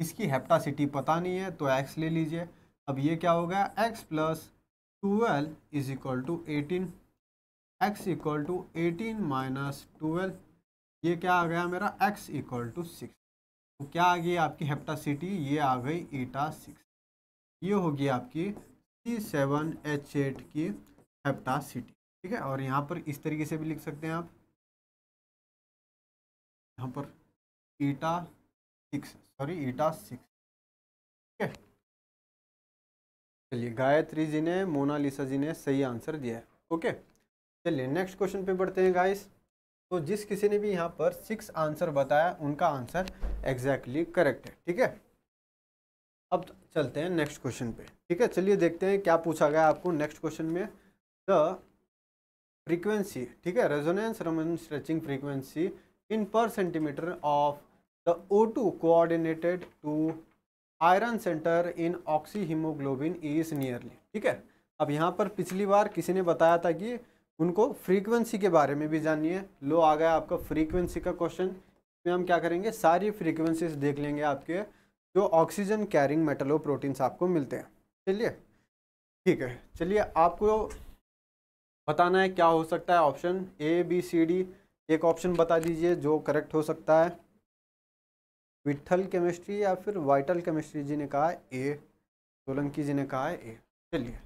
Speaker 3: इसकी हेप्टासिटी पता नहीं है तो एक्स ले लीजिए अब ये क्या हो गया X plus twelve is equal to eighteen X equal to eighteen minus twelve ये क्या आ गया मेरा एक्स इक्वल टू सिक्स तो क्या आ गई आपकी हेप्टासिटी ये आ गई ईटा सिक्स ये होगी आपकी सी सेवन
Speaker 2: एच एट की हेप्टासिटी ठीक है और यहाँ पर इस तरीके से भी लिख सकते हैं आप
Speaker 1: यहाँ पर eta six sorry eta six ठीक है चलिए गायत्री जी ने
Speaker 3: मोनालिसा जी ने सही आंसर दिया है ओके चलिए नेक्स्ट क्वेश्चन पे बढ़ते हैं गाइस तो जिस किसी ने भी यहाँ पर सिक्स आंसर बताया उनका आंसर एग्जैक्टली करेक्ट है ठीक है अब चलते हैं नेक्स्ट क्वेश्चन पे ठीक है चलिए देखते हैं क्या पूछा गया आपको नेक्स्ट क्वेश्चन में द फ्रीक्वेंसी ठीक है resonance Raman stretching frequency in per centimetre of the O2 coordinated to iron centre in oxyhaemoglobin is nearly ठीक है अब यहाँ पर पिछली बार किसी ने बताया था कि उनको फ्रीक्वेंसी के बारे में भी जानिए लो आ गया आपका फ्रीक्वेंसी का क्वेश्चन इसमें हम क्या करेंगे सारी फ्रीक्वेंसीज देख लेंगे आपके जो ऑक्सीजन कैरिंग मेटलो प्रोटीन्स आपको मिलते हैं चलिए ठीक है चलिए आपको बताना है क्या हो सकता है option A B C D एक ऑप्शन बता दीजिए जो करेक्ट हो सकता है विठल केमिस्ट्री या फिर वाइटल केमिस्ट्री जी ने कहा ए सोलंकी जी ने कहा है ए
Speaker 1: चलिए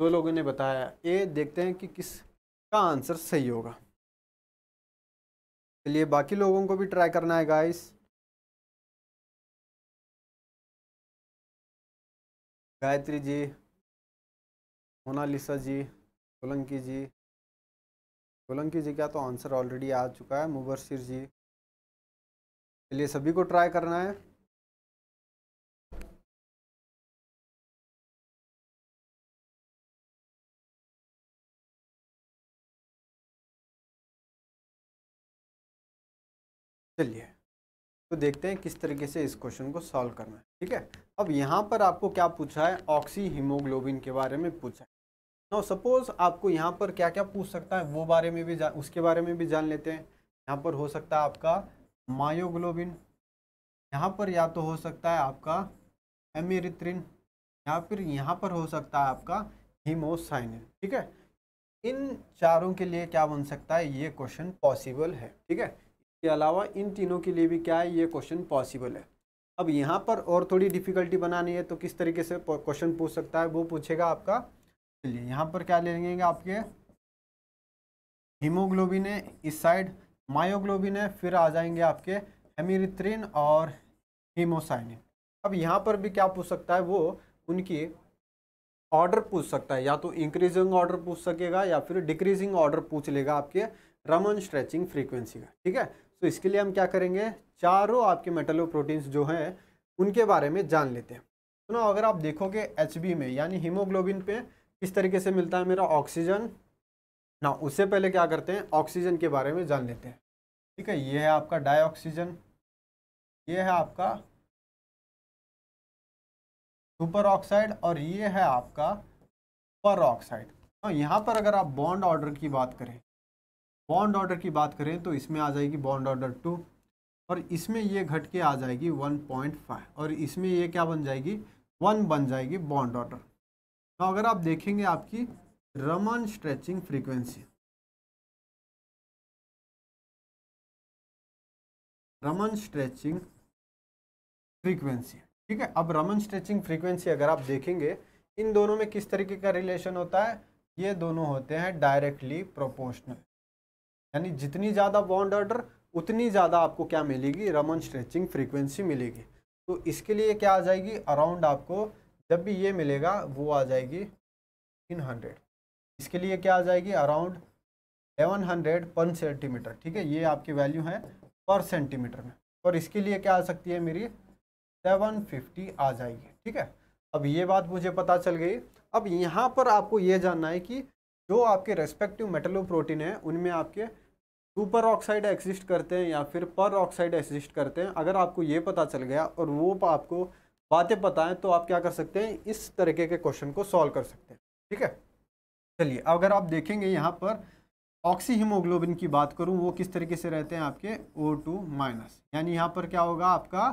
Speaker 2: दो लोगों ने बताया ए देखते हैं कि किस का आंसर सही होगा
Speaker 1: चलिए बाकी लोगों को भी ट्राई करना है गाइस गायत्री जी मोनालिसा जी सोलंकी जी सोलंकी जी का तो आंसर ऑलरेडी आ चुका है मुबरसिर जी चलिए सभी को ट्राई करना है चलिए तो देखते हैं किस तरीके से इस क्वेश्चन
Speaker 3: को सॉल्व करना है ठीक है अब यहाँ पर आपको क्या पूछा है ऑक्सी हीमोग्लोबिन के बारे में पूछा है नो सपोज आपको यहाँ पर क्या क्या पूछ सकता है वो बारे में भी जान उसके बारे में भी जान लेते हैं यहाँ पर हो सकता है आपका मायोग्लोबिन यहाँ पर या तो हो सकता है आपका एमिरिथ्रिन या फिर यहाँ पर हो सकता है आपका हीमोसाइनिन ठीक है इन चारों के लिए क्या बन सकता है ये क्वेश्चन पॉसिबल है ठीक है इसके अलावा इन तीनों के लिए भी क्या है ये क्वेश्चन पॉसिबल है अब यहाँ पर और थोड़ी डिफ़िकल्टी बनानी है तो किस तरीके से क्वेश्चन पूछ सकता है वो पूछेगा आपका चलिए यहाँ पर क्या ले लेंगे आपके हीमोग्लोबिन है इस साइड मायोग्लोबिन है फिर आ जाएंगे आपके हेमीरित्रिन और हीमोसाइनिन अब यहाँ पर भी क्या पूछ सकता है वो उनकी ऑर्डर पूछ सकता है या तो इंक्रीजिंग ऑर्डर पूछ सकेगा या फिर डिक्रीजिंग ऑर्डर पूछ लेगा आपके रमन स्ट्रेचिंग फ्रीक्वेंसी का ठीक है तो इसके लिए हम क्या करेंगे चारों आपके मेटलो प्रोटीन्स जो हैं उनके बारे में जान लेते हैं तो ना अगर आप देखोगे एच में यानी हीमोग्लोबिन पे किस तरीके से मिलता है मेरा ऑक्सीजन ना उससे पहले क्या करते हैं ऑक्सीजन के बारे में
Speaker 2: जान लेते हैं ठीक है ये है आपका ऑक्सीजन ये है आपका सुपर ऑक्साइड और ये है आपका पर ऑक्साइड तो यहाँ पर अगर आप बॉन्ड ऑर्डर की बात करें बॉन्ड ऑर्डर की बात
Speaker 3: करें तो इसमें आ जाएगी बॉन्ड ऑर्डर टू और इसमें ये घट के आ जाएगी 1.5 और इसमें ये क्या बन जाएगी वन बन जाएगी बॉन्ड ऑर्डर तो अगर आप देखेंगे
Speaker 1: आपकी Raman stretching frequency Raman stretching
Speaker 2: frequency ठीक है अब रमन स्ट्रेचिंग फ्रीक्वेंसी अगर आप देखेंगे इन दोनों में किस तरीके का
Speaker 3: रिलेशन होता है ये दोनों होते हैं डायरेक्टली प्रोपोर्शनल यानी जितनी ज़्यादा बॉन्ड ऑर्डर उतनी ज़्यादा आपको क्या मिलेगी रमन स्ट्रेचिंग फ्रीक्वेंसी मिलेगी तो इसके लिए क्या आ जाएगी अराउंड आपको जब भी ये मिलेगा वो आ जाएगी इन हंड्रेड इसके लिए क्या आ जाएगी around eleven hundred per centimetre ठीक है ये आपकी वैल्यू है पर सेंटीमीटर में और इसके लिए क्या आ सकती है मेरी सेवन फिफ्टी आ जाएगी ठीक है अब ये बात मुझे पता चल गई अब यहाँ पर आपको ये जानना है कि जो आपके रेस्पेक्टिव मेटलो प्रोटीन है उनमें आपके सुपर ऑक्साइड एक्जिस्ट करते हैं या फिर पर ऑक्साइड एक्जिस्ट करते हैं अगर आपको ये पता चल गया और वो आपको बातें पता हैं तो आप क्या कर सकते हैं इस तरीके के क्वेश्चन को सॉल्व कर सकते हैं ठीक है चलिए अगर आप देखेंगे यहाँ पर ऑक्सी की बात करूँ वो किस तरीके से रहते हैं आपके ओ टू माइनस यानी यहाँ पर क्या होगा आपका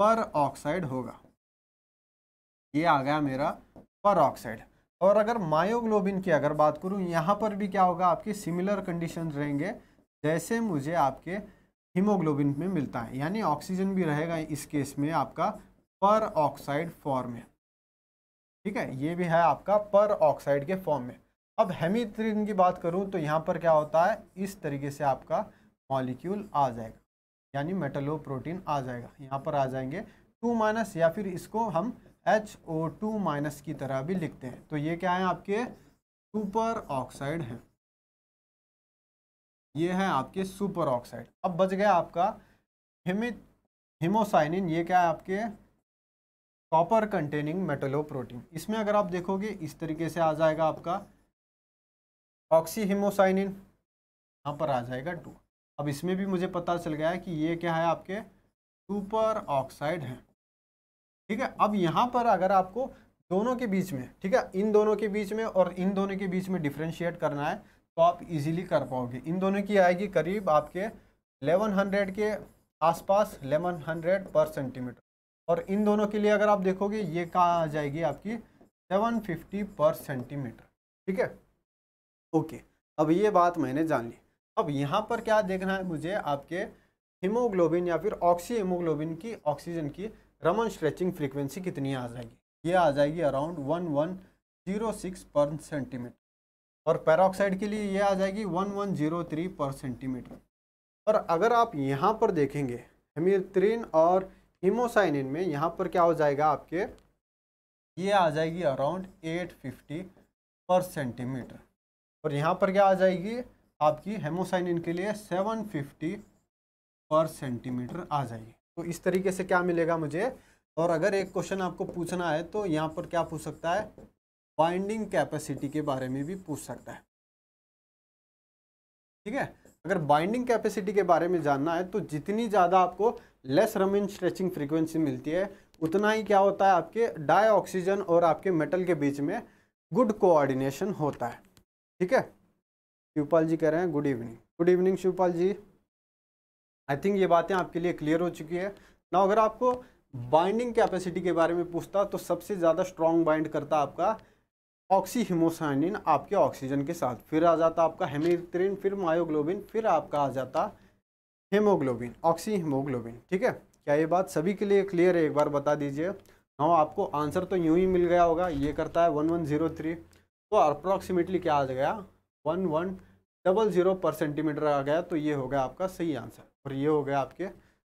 Speaker 3: पर ऑक्साइड होगा ये आ गया मेरा पर ऑक्साइड और अगर मायोग्लोबिन की अगर बात करूँ यहाँ पर भी क्या होगा आपके सिमिलर कंडीशन रहेंगे जैसे मुझे आपके हीमोग्लोबिन में मिलता है यानी ऑक्सीजन भी रहेगा इस केस में आपका पर ऑक्साइड फॉर्म में ठीक है ये भी है आपका पर ऑक्साइड के फॉर्म में अब हेमीथ्रिन की बात करूँ तो यहाँ पर क्या होता है इस तरीके से आपका मॉलिक्यूल आ जाएगा यानी मेटलो प्रोटीन आ जाएगा यहाँ पर आ जाएंगे टू माइनस या फिर इसको हम एच ओ टू माइनस की तरह भी लिखते हैं तो ये क्या है आपके सुपर ऑक्साइड हैं ये है आपके सुपर ऑक्साइड अब बच गया आपका हिमित हिमोसाइनिन ये क्या है आपके कॉपर कंटेनिंग मेटलो प्रोटीन इसमें अगर आप देखोगे इस तरीके से आ जाएगा आपका ऑक्सीहीमोसाइनिन यहाँ पर आ जाएगा टू अब इसमें भी मुझे पता चल गया है कि ये क्या है आपके सुपर ऑक्साइड है ठीक है अब यहाँ पर अगर आपको दोनों के बीच में ठीक है इन दोनों के बीच में और इन दोनों के बीच में डिफ्रेंशिएट करना है तो आप इजीली कर पाओगे इन दोनों की आएगी करीब आपके 1100 के आसपास 1100 पर सेंटीमीटर और इन दोनों के लिए अगर आप देखोगे ये कहाँ आ जाएगी आपकी सेवन पर सेंटीमीटर ठीक है ओके अब ये बात मैंने जान ली अब यहाँ पर क्या देखना है मुझे आपके हीमोग्लोबिन या फिर ऑक्सी हीमोग्लोबिन की ऑक्सीजन की रमन स्ट्रेचिंग फ्रीक्वेंसी कितनी आ जाएगी ये आ जाएगी around one one zero six per centimetre और पैरोक्साइड के लिए ये आ जाएगी one one zero three per centimetre और अगर आप यहाँ पर देखेंगे हेमिथ्रीन और हीमोसाइनिन में यहाँ पर क्या हो जाएगा आपके ये आ जाएगी around eight fifty per centimetre और यहाँ पर क्या आ जाएगी आपकी हेमोसाइनिन के लिए 750 पर सेंटीमीटर आ जाएगी तो इस तरीके से क्या मिलेगा मुझे और अगर एक क्वेश्चन आपको पूछना है तो यहाँ पर क्या पूछ सकता है बाइंडिंग कैपेसिटी के बारे में भी पूछ सकता है ठीक है अगर बाइंडिंग कैपेसिटी के बारे में जानना है तो जितनी ज़्यादा आपको लेस रमिन स्ट्रेचिंग फ्रीक्वेंसी मिलती है उतना ही क्या होता है आपके डाई ऑक्सीजन और आपके मेटल के बीच में गुड कोऑर्डिनेशन होता है ठीक है शिवपाल जी कह रहे हैं good evening good evening Shivpal ji I think ये बातें आपके लिए क्लियर हो चुकी है ना अगर आपको बाइंडिंग कैपेसिटी के बारे में पूछता तो सबसे ज़्यादा स्ट्रॉन्ग बाइंड करता आपका ऑक्सीहिमोसाइनिन आपके ऑक्सीजन के साथ फिर आ जाता आपका हेमिथ्रिन फिर मायोग्लोबिन फिर आपका आ जाता हेमोग्लोबिन ऑक्सी ठीक है क्या ये बात सभी के लिए क्लियर है एक बार बता दीजिए ना आपको आंसर तो यूं ही मिल गया होगा ये करता है वन वन ज़ीरो थ्री तो अप्रॉक्सीमेटली क्या आ गया one one double zero per centimetre आ गया तो ये हो गया आपका सही आंसर और ये हो गया आपके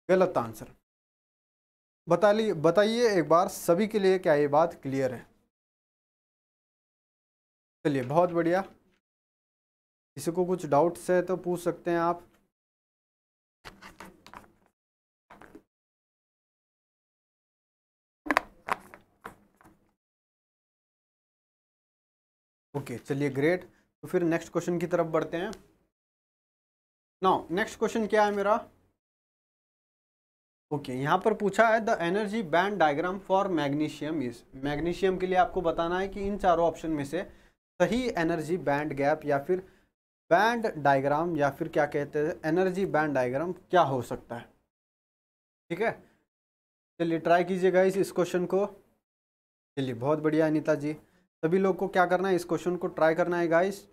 Speaker 3: गलत आंसर बता ली
Speaker 2: बताइए एक बार सभी के लिए क्या ये बात क्लियर है चलिए बहुत बढ़िया किसी को कुछ डाउट्स है तो पूछ सकते हैं आप ओके चलिए ग्रेट तो फिर नेक्स्ट क्वेश्चन की तरफ बढ़ते हैं नाउ नेक्स्ट क्वेश्चन क्या है मेरा ओके okay, यहाँ पर पूछा है the energy
Speaker 3: band diagram for magnesium is magnesium के लिए आपको बताना है कि इन चारों ऑप्शन में से सही एनर्जी बैंड गैप या फिर बैंड डायग्राम या फिर क्या कहते हैं एनर्जी बैंड डायग्राम क्या हो सकता है ठीक है चलिए ट्राई
Speaker 2: कीजिएगा इस क्वेश्चन को चलिए बहुत बढ़िया अनिता जी सभी लोग को क्या करना है इस
Speaker 1: क्वेश्चन को ट्राई करना है गाइस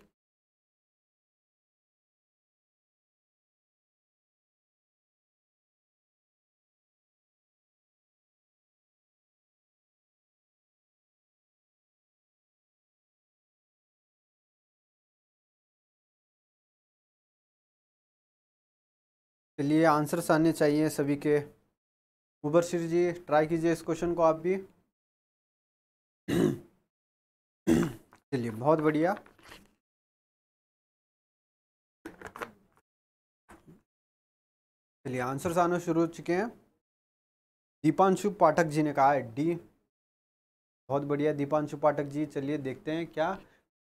Speaker 1: चलिए आंसर्स आने चाहिए सभी के मुबरशिर जी ट्राई
Speaker 2: कीजिए इस क्वेश्चन को आप भी
Speaker 1: चलिए
Speaker 2: बहुत बढ़िया चलिए आंसर्स आना शुरू हो चुके हैं दीपांशु पाठक
Speaker 3: जी ने कहा है डी बहुत बढ़िया दीपांशु पाठक जी चलिए देखते हैं क्या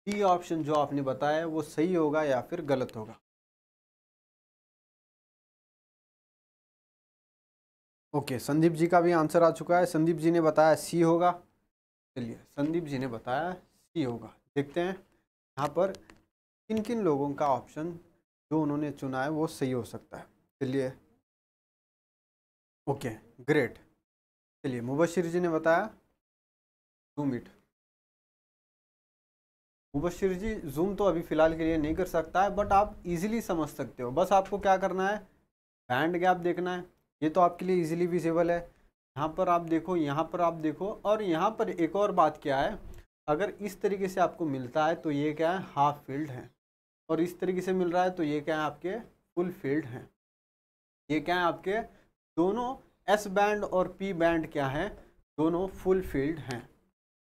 Speaker 2: डी ऑप्शन जो आपने बताया है वो सही होगा या फिर गलत होगा ओके संदीप जी का भी आंसर आ चुका है संदीप जी ने बताया सी होगा चलिए संदीप जी ने बताया ही होगा
Speaker 3: देखते हैं यहाँ पर किन किन लोगों का ऑप्शन जो उन्होंने चुना है वो सही
Speaker 1: हो सकता है चलिए ओके ग्रेट चलिए मुबशिर जी ने बताया zoom it
Speaker 3: Mubashir ji zoom तो अभी फ़िलहाल के लिए नहीं कर सकता है बट आप इजीली समझ सकते हो बस आपको क्या करना है बैंड गैप देखना है ये तो आपके लिए इजीली विजिबल है यहाँ पर आप देखो यहाँ पर आप देखो और यहाँ पर एक और बात क्या है अगर इस तरीके से आपको मिलता है तो ये क्या है हाफ फील्ड है और इस तरीके से मिल रहा है तो ये क्या है आपके फुल फील्ड हैं ये क्या है आपके दोनों एस बैंड और पी बैंड क्या है दोनों फुल फील्ड हैं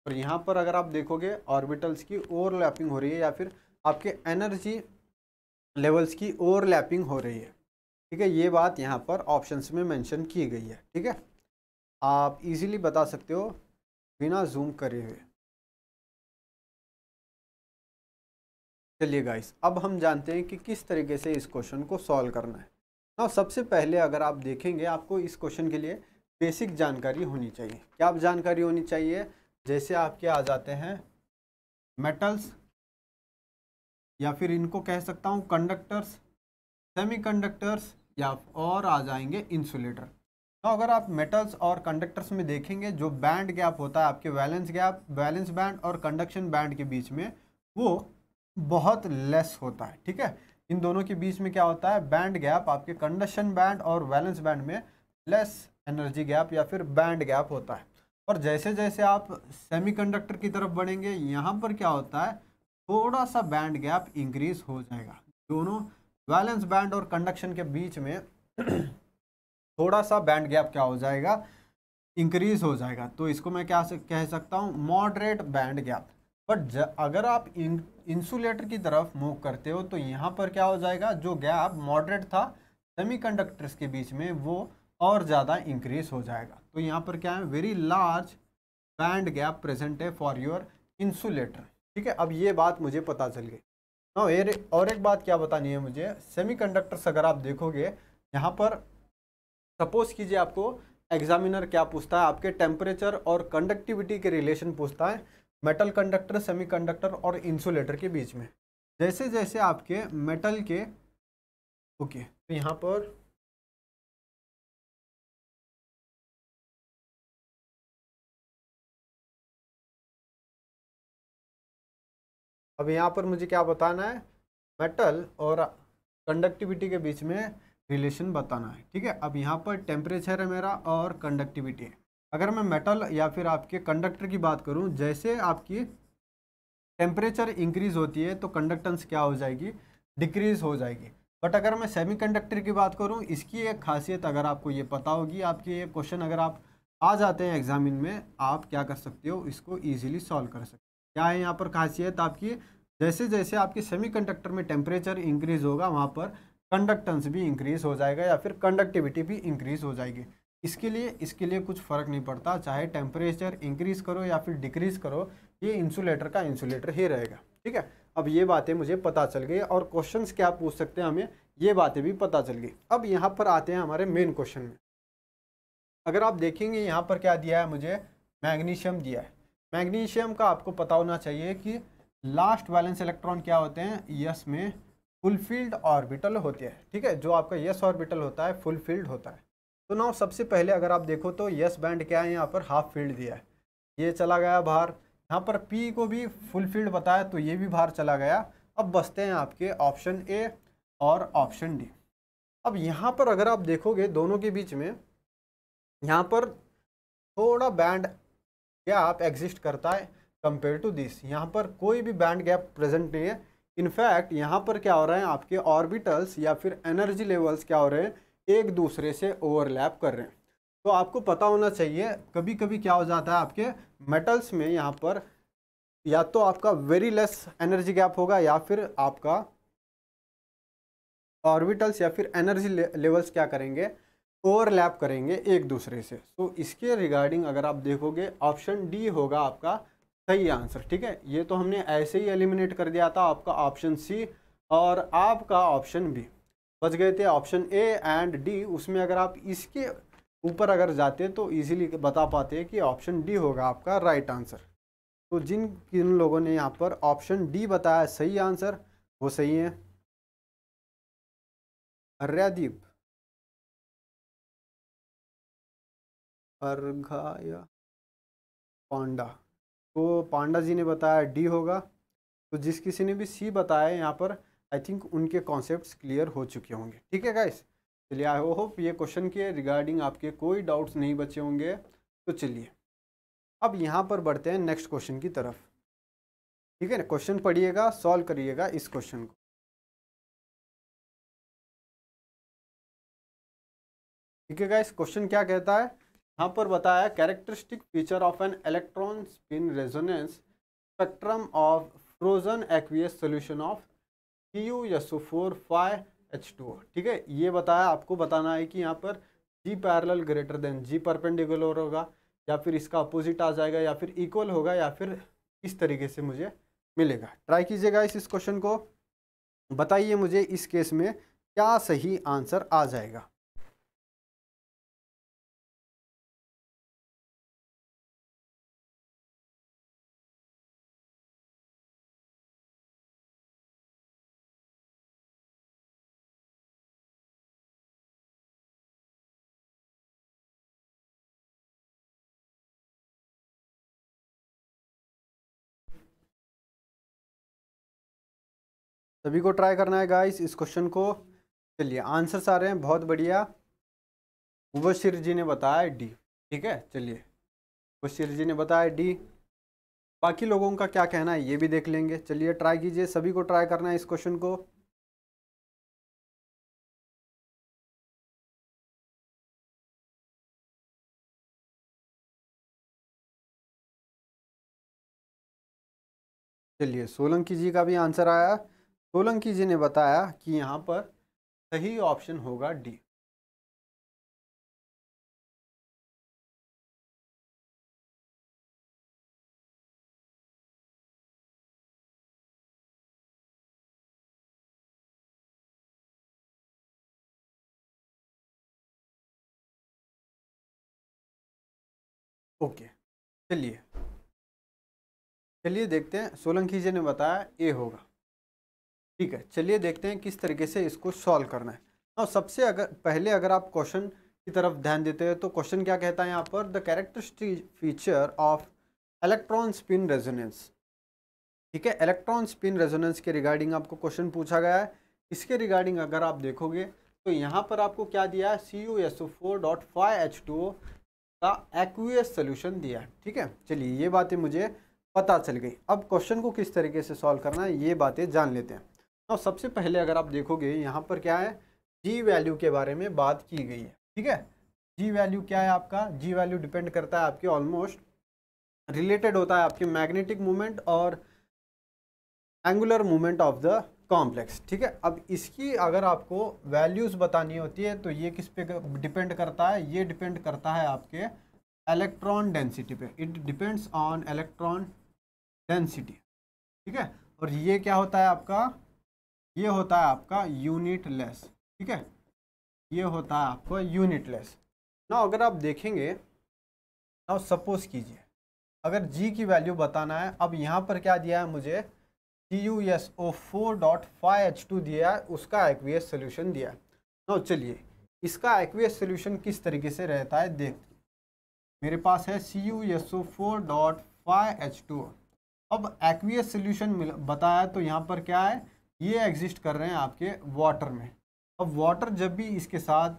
Speaker 3: और यहाँ पर अगर आप देखोगे ऑर्बिटल्स की ओवरलैपिंग हो रही है या फिर आपके एनर्जी लेवल्स की ओवरलैपिंग हो रही है ठीक है ये बात यहाँ पर ऑप्शंस में मेंशन की गई है ठीक है आप
Speaker 2: इजीली बता सकते हो बिना जूम करे हुए चलिए गाइस अब हम जानते हैं कि किस तरीके से इस क्वेश्चन को सॉल्व
Speaker 3: करना है ना सबसे पहले अगर आप देखेंगे आपको इस क्वेश्चन के लिए बेसिक जानकारी होनी चाहिए क्या आप जानकारी होनी चाहिए जैसे आपके आ जाते हैं मेटल्स या फिर इनको कह सकता हूँ कंडक्टर्स सेमीकंडक्टर्स या और आ जाएंगे इंसुलेटर तो अगर आप मेटल्स और कंडक्टर्स में देखेंगे जो बैंड गैप होता है आपके वैलेंस गैप वैलेंस बैंड और कंडक्शन बैंड के बीच में वो बहुत लेस होता है ठीक है इन दोनों के बीच में क्या होता है बैंड गैप आपके कंडक्शन बैंड और वैलेंस बैंड में लेस एनर्जी गैप या फिर बैंड गैप होता है और जैसे जैसे आप सेमीकंडक्टर की तरफ बढ़ेंगे यहाँ पर क्या होता है थोड़ा सा बैंड गैप इंक्रीज हो जाएगा दोनों वैलेंस बैंड और कंडक्शन के बीच में थोड़ा सा बैंड गैप क्या हो जाएगा इंक्रीज हो जाएगा तो इसको मैं क्या कह सकता हूँ मॉडरेट बैंड गैप बट अगर आप इंसुलेटर की तरफ मूव करते हो तो यहाँ पर क्या हो जाएगा जो गैप मॉडरेट था सेमीकंडक्टर्स के बीच में वो और ज़्यादा इंक्रीज हो जाएगा तो यहाँ पर क्या है very large band gap present है फॉर योर इंसुलेटर ठीक है अब ये बात मुझे पता चल गई ना ये और एक बात क्या बतानी है मुझे सेमीकंडक्टर्स अगर आप देखोगे यहाँ पर सपोज कीजिए आपको एग्जामिनर क्या पूछता है आपके टेम्परेचर और कंडक्टिविटी के रिलेशन पूछता है मेटल कंडक्टर सेमीकंडक्टर और
Speaker 2: इंसुलेटर के बीच में जैसे जैसे आपके मेटल के ओके okay,
Speaker 1: तो यहाँ पर अब यहाँ पर मुझे क्या बताना है मेटल और कंडक्टिविटी के बीच
Speaker 3: में रिलेशन बताना है ठीक है अब यहाँ पर टेम्परेचर है मेरा और कंडक्टिविटी है अगर मैं मेटल या फिर आपके कंडक्टर की बात करूँ जैसे आपकी टेम्परेचर इंक्रीज होती है तो कंडक्टेंस क्या हो जाएगी डिक्रीज हो जाएगी बट अगर मैं सेमीकंडक्टर की बात करूं इसकी एक खासियत अगर आपको ये पता होगी आपके ये क्वेश्चन अगर आप आ जाते हैं एग्जामिन में आप क्या कर सकते हो इसको इजीली सॉल्व कर सकते हो क्या है यहाँ पर खासियत आपकी जैसे जैसे आपके सेमीकंडक्टर में टेम्परेचर इंक्रीज होगा वहाँ पर कंडक्टेंस भी इंक्रीज हो जाएगा या फिर कंडक्टिविटी भी इंक्रीज हो जाएगी इसके लिए इसके लिए कुछ फ़र्क नहीं पड़ता चाहे टेम्परेचर इंक्रीज़ करो या फिर डिक्रीज़ करो ये इंसुलेटर का इंसुलेटर ही रहेगा ठीक है अब ये बातें मुझे पता चल गई और क्वेश्चंस क्या पूछ सकते हैं हमें ये बातें भी पता चल गई अब यहाँ पर आते हैं हमारे मेन क्वेश्चन में अगर आप देखेंगे यहाँ पर क्या दिया है मुझे मैग्नीशियम दिया है मैग्नीशियम का आपको पता होना चाहिए कि लास्ट बैलेंस इलेक्ट्रॉन क्या होते हैं यस में फुलफिल्ड ऑर्बिटल होते हैं ठीक है जो आपका यस ऑर्बिटल होता है फुलफिल्ड होता है तो ना सबसे पहले अगर आप देखो तो यस बैंड क्या है यहाँ पर हाफ फील्ड दिया है ये चला गया बाहर यहाँ पर पी को भी फुल फील्ड बताया तो ये भी बाहर चला गया अब बसते हैं आपके ऑप्शन ए और ऑप्शन डी अब यहाँ पर अगर आप देखोगे दोनों के बीच में यहाँ पर थोड़ा बैंड गैप एग्जिस्ट करता है कंपेयर टू दिस यहाँ पर कोई भी बैंड गैप प्रेजेंट नहीं है इनफैक्ट यहाँ पर क्या हो रहा है आपके ऑर्बिटल्स या फिर एनर्जी लेवल्स क्या हो रहे हैं एक दूसरे से ओवरलैप कर रहे हैं तो आपको पता होना चाहिए कभी कभी क्या हो जाता है आपके मेटल्स में यहाँ पर या तो आपका वेरी लेस एनर्जी गैप होगा या फिर आपका ऑर्बिटल्स या फिर एनर्जी लेवल्स क्या करेंगे ओवरलैप करेंगे एक दूसरे से तो इसके रिगार्डिंग अगर आप देखोगे ऑप्शन डी होगा आपका सही आंसर ठीक है ये तो हमने ऐसे ही एलिमिनेट कर दिया था आपका ऑप्शन सी और आपका ऑप्शन बी बच गए थे ऑप्शन ए एंड डी उसमें अगर आप इसके ऊपर अगर जाते तो इजीली बता पाते कि ऑप्शन डी होगा आपका राइट आंसर तो जिन किन लोगों ने यहाँ पर ऑप्शन
Speaker 2: डी बताया सही आंसर वो सही है अर्यादीप अर्घा या पांडा तो पांडा जी ने बताया डी होगा तो
Speaker 3: जिस किसी ने भी सी बताया यहाँ पर आई थिंक उनके कॉन्सेप्ट क्लियर हो चुके होंगे ठीक है गाइस चलिए आई होप ये क्वेश्चन के रिगार्डिंग आपके कोई डाउट्स नहीं बचे होंगे तो
Speaker 2: चलिए अब यहाँ पर बढ़ते हैं नेक्स्ट क्वेश्चन की तरफ ठीक है ना क्वेश्चन पढ़िएगा सॉल्व करिएगा इस क्वेश्चन को ठीक है गाइस क्वेश्चन क्या कहता है यहाँ पर बताया
Speaker 3: characteristic feature of an electron spin resonance spectrum of frozen aqueous solution of C U S O four five H two ठीक है ये बताया आपको बताना है कि यहाँ पर G parallel greater than G perpendicular होगा या फिर इसका अपोजिट आ जाएगा या फिर इक्वल होगा या फिर इस तरीके से मुझे मिलेगा
Speaker 2: ट्राई कीजिएगा इस इस क्वेश्चन को बताइए मुझे इस केस में क्या सही
Speaker 1: आंसर आ जाएगा सभी को ट्राई करना है गाइस इस क्वेश्चन को चलिए
Speaker 3: आंसर्स आ रहे हैं बहुत बढ़िया मुबशिर जी ने बताया डी ठीक है चलिए मुबशिर जी ने बताया डी बाकी लोगों का क्या कहना है ये भी देख लेंगे
Speaker 1: चलिए ट्राई कीजिए सभी को ट्राई करना है इस क्वेश्चन को चलिए
Speaker 2: सोलंकी जी का भी आंसर आया सोलंकी जी ने बताया कि यहाँ पर सही ऑप्शन
Speaker 1: होगा डी ओके चलिए चलिए देखते हैं सोलंकी जी ने बताया
Speaker 3: ए होगा ठीक है चलिए देखते हैं किस तरीके से इसको सॉल्व करना है और हाँ, सबसे अगर पहले अगर आप क्वेश्चन की तरफ ध्यान देते हैं तो क्वेश्चन क्या कहता है यहाँ पर the characteristic feature of electron spin resonance ठीक है इलेक्ट्रॉन स्पिन रेजोनेंस के रिगार्डिंग आपको क्वेश्चन पूछा गया है इसके रिगार्डिंग अगर आप देखोगे तो यहाँ पर आपको क्या दिया है C U S O four dot five H two का एक्वियस सोल्यूशन दिया है ठीक है चलिए ये बातें मुझे पता चल गई अब क्वेश्चन को किस तरीके से सॉल्व करना है ये बातें जान लेते हैं और सबसे पहले अगर आप देखोगे यहाँ पर क्या है जी वैल्यू के बारे में बात की गई है ठीक है जी वैल्यू क्या है आपका जी वैल्यू डिपेंड करता है आपके ऑलमोस्ट रिलेटेड होता है आपके मैग्नेटिक मूवमेंट और angular movement of the complex ठीक है अब इसकी अगर आपको वैल्यूज़ बतानी होती है तो ये किस पे डिपेंड करता है ये डिपेंड करता है आपके इलेक्ट्रॉन डेंसिटी पे it depends on electron density ठीक है और ये क्या होता है आपका ये होता है आपका यूनिट लेस ठीक है ये होता है आपका यूनिट लेस ना अगर आप देखेंगे ना सपोज कीजिए अगर जी की वैल्यू बताना है अब यहाँ पर क्या दिया है मुझे C U S O four dot five H two दिया है उसका एक्वियस सोल्यूशन दिया है ना चलिए इसका एक्वियस सोल्यूशन किस तरीके से रहता है देख मेरे पास है C U S O four dot five H two अब एक्वियस सोल्यूशन बताया तो यहाँ पर क्या है ये एग्जिस्ट कर रहे हैं आपके वाटर में अब वाटर जब भी इसके साथ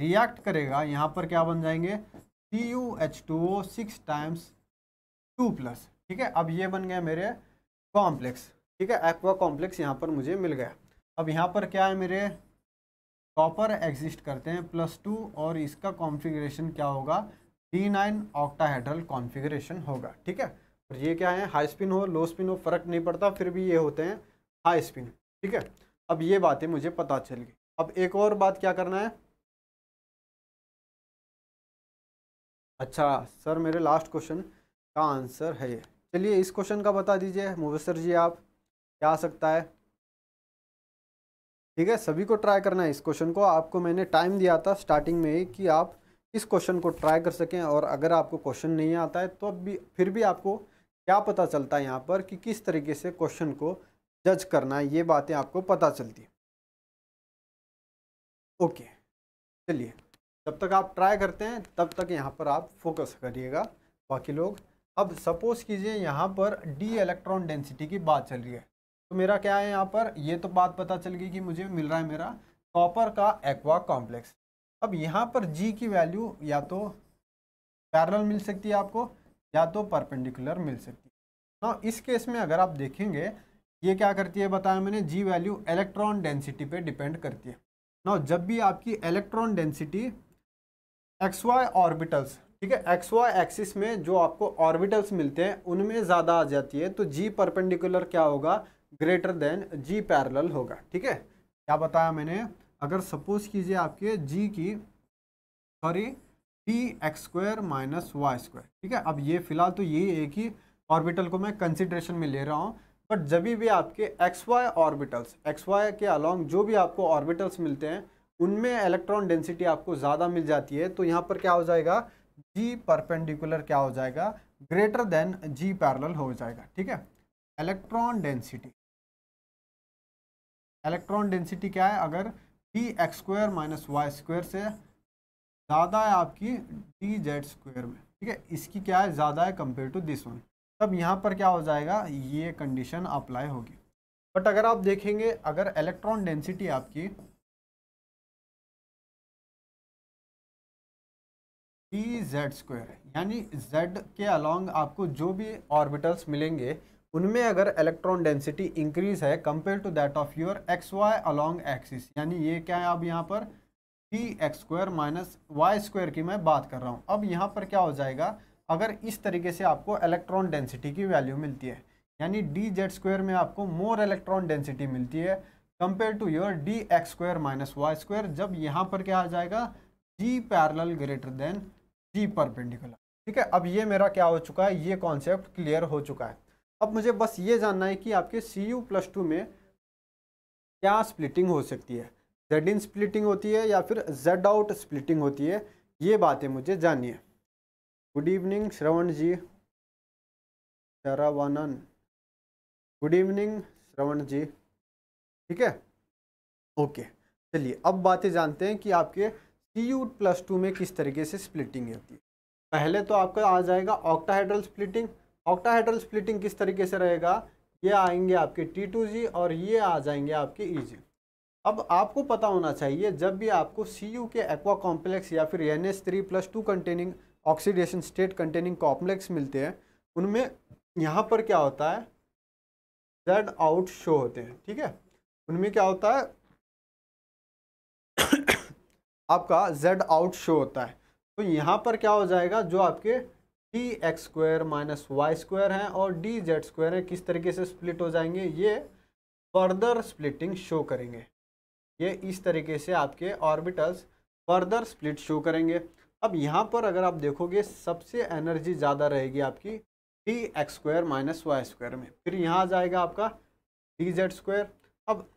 Speaker 3: रिएक्ट करेगा यहाँ पर क्या बन जाएंगे C U H two O six times two plus ठीक है अब ये बन गया मेरे कॉम्प्लेक्स ठीक है एक्वा कॉम्प्लेक्स यहाँ पर मुझे मिल गया अब यहाँ पर क्या है मेरे कॉपर एग्जिस्ट करते हैं प्लस टू और इसका कॉन्फ़िगरेशन क्या होगा डी नाइन ऑक्टाहेड्रल कॉन्फ़िगरेशन होगा ठीक है और ये क्या है हाई स्पिन हो लो स्पिन
Speaker 2: हो फर्क नहीं पड़ता फिर भी ये होते हैं हाई स्पिन ठीक है अब ये बातें मुझे पता चल गई अब एक और बात क्या करना है अच्छा सर मेरे लास्ट क्वेश्चन का आंसर है ये चलिए इस क्वेश्चन का बता दीजिए
Speaker 3: मुबसर जी आप क्या आ सकता है ठीक है सभी को ट्राई करना है इस क्वेश्चन को आपको मैंने टाइम दिया था स्टार्टिंग में ही कि आप इस क्वेश्चन को ट्राई कर सकें और अगर आपको क्वेश्चन नहीं आता है तो अब भी फिर भी आपको क्या पता चलता है यहाँ पर कि किस तरीके से क्वेश्चन को जज करना है ये बातें आपको पता चलती है ओके चलिए
Speaker 2: जब तक आप ट्राई करते हैं तब तक यहाँ पर
Speaker 3: आप फोकस करिएगा बाकी लोग अब सपोज़ कीजिए यहाँ पर डी इलेक्ट्रॉन डेंसिटी की बात चल रही है तो मेरा क्या है यहाँ पर ये तो बात पता चल गई कि मुझे मिल रहा है मेरा कॉपर का एक्वा कॉम्प्लेक्स अब यहाँ पर जी की वैल्यू या तो पैरल मिल सकती है आपको या तो परपेंडिकुलर मिल सकती है ना इस केस में अगर आप देखेंगे ये क्या करती है बताया मैंने जी वैल्यू इलेक्ट्रॉन डेंसिटी पे डिपेंड करती है ना जब भी आपकी electron density X Y orbitals ठीक है एक्स वाई एक्सिस में जो आपको ऑर्बिटल्स मिलते हैं उनमें ज़्यादा आ जाती है तो जी परपेंडिकुलर क्या होगा ग्रेटर देन जी पैरल होगा ठीक है क्या बताया मैंने अगर सपोज कीजिए आपके जी की sorry P X square minus Y square ठीक है अब ये फिलहाल तो ये एक ही ऑर्बिटल को मैं कंसिड्रेशन में ले रहा हूँ बट जब भी आपके X Y orbitals X Y के अलॉन्ग जो भी आपको ऑर्बिटल्स मिलते हैं उनमें इलेक्ट्रॉन डेंसिटी आपको ज़्यादा मिल जाती है तो यहाँ पर क्या हो जाएगा जी परपेंडिकुलर क्या हो जाएगा ग्रेटर देन जी पैरल हो जाएगा ठीक है इलेक्ट्रॉन डेंसिटी इलेक्ट्रॉन डेंसिटी क्या है अगर P X square minus Y square से ज़्यादा है आपकी डी जेड स्क्वेयर में ठीक है इसकी क्या है ज़्यादा है कंपेयर टू दिस वन तब यहाँ पर क्या हो जाएगा ये
Speaker 2: कंडीशन अप्लाई होगी बट अगर आप देखेंगे अगर इलेक्ट्रॉन डेंसिटी आपकी डी जेड स्क्वायर है यानी जेड के अलोंग आपको जो भी ऑर्बिटल्स मिलेंगे उनमें
Speaker 3: अगर इलेक्ट्रॉन डेंसिटी इंक्रीज है compare to that of your X Y along axis यानी ये क्या है अब यहाँ पर P X square minus Y square की मैं बात कर रहा हूँ अब यहाँ पर क्या हो जाएगा अगर इस तरीके से आपको इलेक्ट्रॉन डेंसिटी की वैल्यू मिलती है यानी डी जेड स्क्वायर में आपको मोर इलेक्ट्रॉन डेंसिटी मिलती है compare to your D X square minus Y square जब यहाँ पर क्या आ जाएगा G parallel greater than G perpendicular ठीक है अब ये मेरा क्या हो चुका है ये कॉन्सेप्ट क्लियर हो चुका है अब मुझे बस ये जानना है कि आपके सी यू प्लस टू में क्या स्प्लिटिंग हो सकती है जेड इन स्प्लिटिंग होती है या फिर जेड आउट स्प्लिटिंग होती है ये बातें मुझे जानिए है
Speaker 2: good evening Shravan ji Saravanan good evening Shravan ji ठीक है ओके
Speaker 3: चलिए अब बातें जानते हैं कि आपके सी यू प्लस टू में किस तरीके से स्प्लिटिंग होती है पहले तो आपका आ जाएगा ऑक्टाहाइड्रल स्प्लिटिंग ऑक्टाहाइड्रल स्प्लिटिंग किस तरीके से रहेगा ये आएंगे आपके टी टू जी और ये आ जाएंगे आपके ई e जी अब आपको पता होना चाहिए जब भी आपको सी यू के एक्वा कॉम्प्लेक्स या फिर N S three plus two containing oxidation state containing complex मिलते हैं उनमें यहाँ पर क्या होता है जेड आउट शो होते हैं ठीक है उनमें क्या होता है आपका जेड आउट शो होता है तो यहाँ पर क्या हो जाएगा जो आपके D X square minus Y square हैं और डी जेड स्क्वायर हैं किस तरीके से स्प्लिट हो जाएंगे ये फर्दर स्प्लिटिंग शो करेंगे ये इस तरीके से आपके ऑर्बिटल्स फर्दर स्प्लिट शो करेंगे अब यहाँ पर अगर आप देखोगे सबसे एनर्जी ज़्यादा रहेगी आपकी T X square minus Y square में फिर यहाँ
Speaker 2: आ जाएगा आपका डी जेड स्क्वायर अब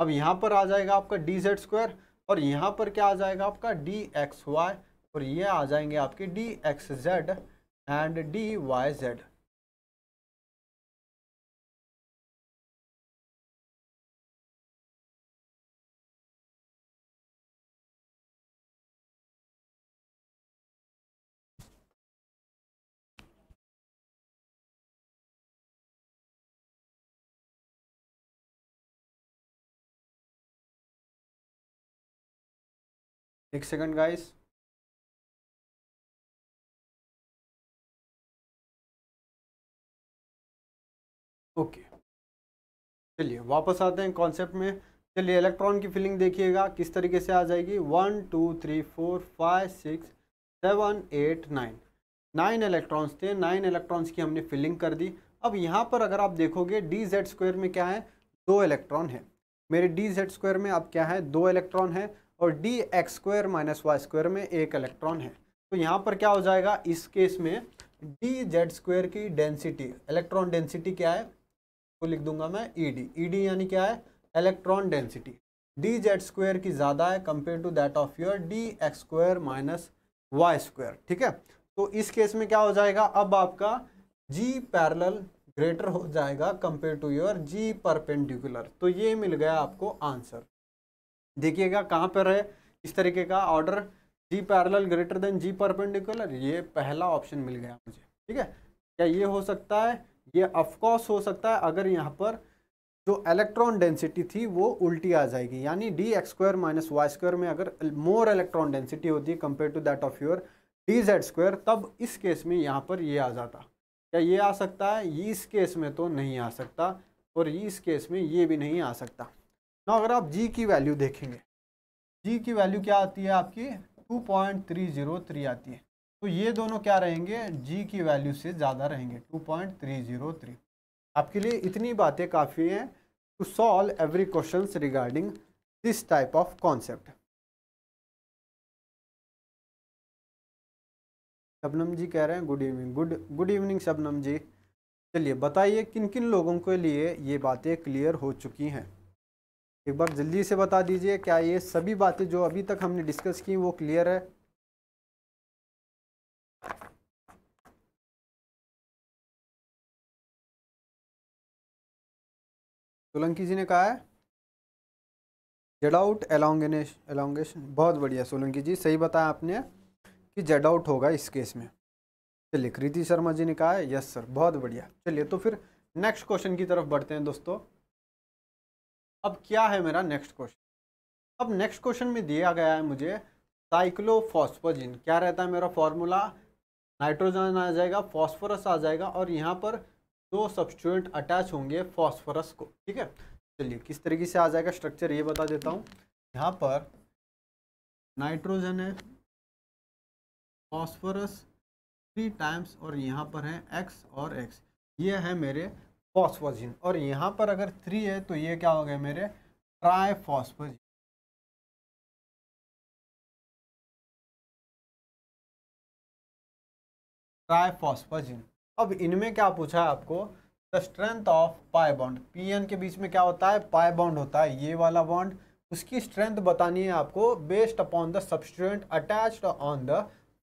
Speaker 2: अब यहाँ पर आ जाएगा आपका डी जेड स्क्वायर और यहाँ पर क्या आ जाएगा आपका डी एक्स वाई और ये आ जाएंगे आपके
Speaker 3: D
Speaker 1: X Z and D Y Z एक सेकंड गाइस ओके चलिए वापस आते हैं कॉन्सेप्ट में चलिए इलेक्ट्रॉन की फिलिंग देखिएगा
Speaker 3: किस तरीके से आ जाएगी one two three four five six seven eight nine nine electrons थे नाइन इलेक्ट्रॉन्स की हमने फिलिंग कर दी अब यहाँ पर अगर आप देखोगे डी जेड स्क्वायर में क्या है दो इलेक्ट्रॉन है मेरे डी जेड स्क्वायर में अब क्या है दो इलेक्ट्रॉन है और D X square minus Y square में एक इलेक्ट्रॉन है तो यहाँ पर क्या हो जाएगा इस केस में डी जेड स्क्वायर की डेंसिटी इलेक्ट्रॉन डेंसिटी क्या है तो लिख दूंगा मैं ई डी ई डी यानी क्या है electron density D Z square की ज़्यादा है compare to that of your D X square minus Y square ठीक है तो इस केस में क्या हो जाएगा अब आपका जी पैरल ग्रेटर हो जाएगा compare to your G perpendicular तो ये मिल गया आपको आंसर देखिएगा कहाँ पर है इस तरीके का order G parallel greater than G perpendicular ये पहला ऑप्शन मिल गया मुझे ठीक है क्या ये हो सकता है ये ऑफकोर्स हो सकता है अगर यहाँ पर जो इलेक्ट्रॉन डेंसिटी थी वो उल्टी आ जाएगी यानी D X square minus Y square में अगर मोर इलेक्ट्रॉन डेंसिटी होती है compare to that of your D Z square तब इस केस में यहाँ पर ये आ जाता क्या ये आ सकता है ये इस केस में तो नहीं आ सकता और इस केस में ये भी नहीं आ सकता ना अगर आप जी की वैल्यू देखेंगे जी की वैल्यू क्या आती है आपकी two point three zero three आती है तो ये दोनों क्या रहेंगे जी की वैल्यू से ज़्यादा रहेंगे two point three zero three आपके
Speaker 2: लिए इतनी बातें काफ़ी हैं to solve every question regarding this type of concept Shabnam ji कह रहे हैं good evening good good evening Shabnam ji चलिए बताइए किन किन
Speaker 3: लोगों के लिए ये बातें क्लियर हो चुकी हैं एक बार जल्दी से बता दीजिए क्या ये
Speaker 1: सभी बातें जो अभी तक हमने डिस्कस की वो क्लियर है सोलंकी जी ने कहा है जेड आउट
Speaker 3: एलोंगेश एलोंगेशन बहुत बढ़िया सोलंकी जी सही बताया आपने कि जेड आउट होगा इस केस में चलिए कृति शर्मा जी ने कहा है यस सर बहुत बढ़िया चलिए तो फिर नेक्स्ट क्वेश्चन की तरफ बढ़ते हैं दोस्तों अब क्या है मेरा नेक्स्ट क्वेश्चन अब नेक्स्ट क्वेश्चन में दिया गया है मुझे साइक्लोफॉस्फोजिन क्या रहता है मेरा फॉर्मूला नाइट्रोजन आ जाएगा फॉस्फोरस आ जाएगा और यहाँ पर दो सब्सटूडेंट अटैच होंगे फॉस्फोरस को ठीक है चलिए किस तरीके से आ जाएगा स्ट्रक्चर ये बता देता हूँ यहाँ पर नाइट्रोजन है फॉस्फोरस थ्री टाइम्स और यहाँ पर है एक्स और एक्स ये है मेरे फॉस्फोजिन
Speaker 1: और यहाँ पर अगर थ्री है तो ये क्या हो गए मेरे ट्राई ट्राईफॉस्फोजिन अब इनमें क्या पूछा है आपको the strength
Speaker 3: of pi bond P N के बीच में क्या होता है पाई बॉन्ड होता है ये वाला बॉन्ड उसकी स्ट्रेंथ बतानी है आपको based upon the substituent attached on the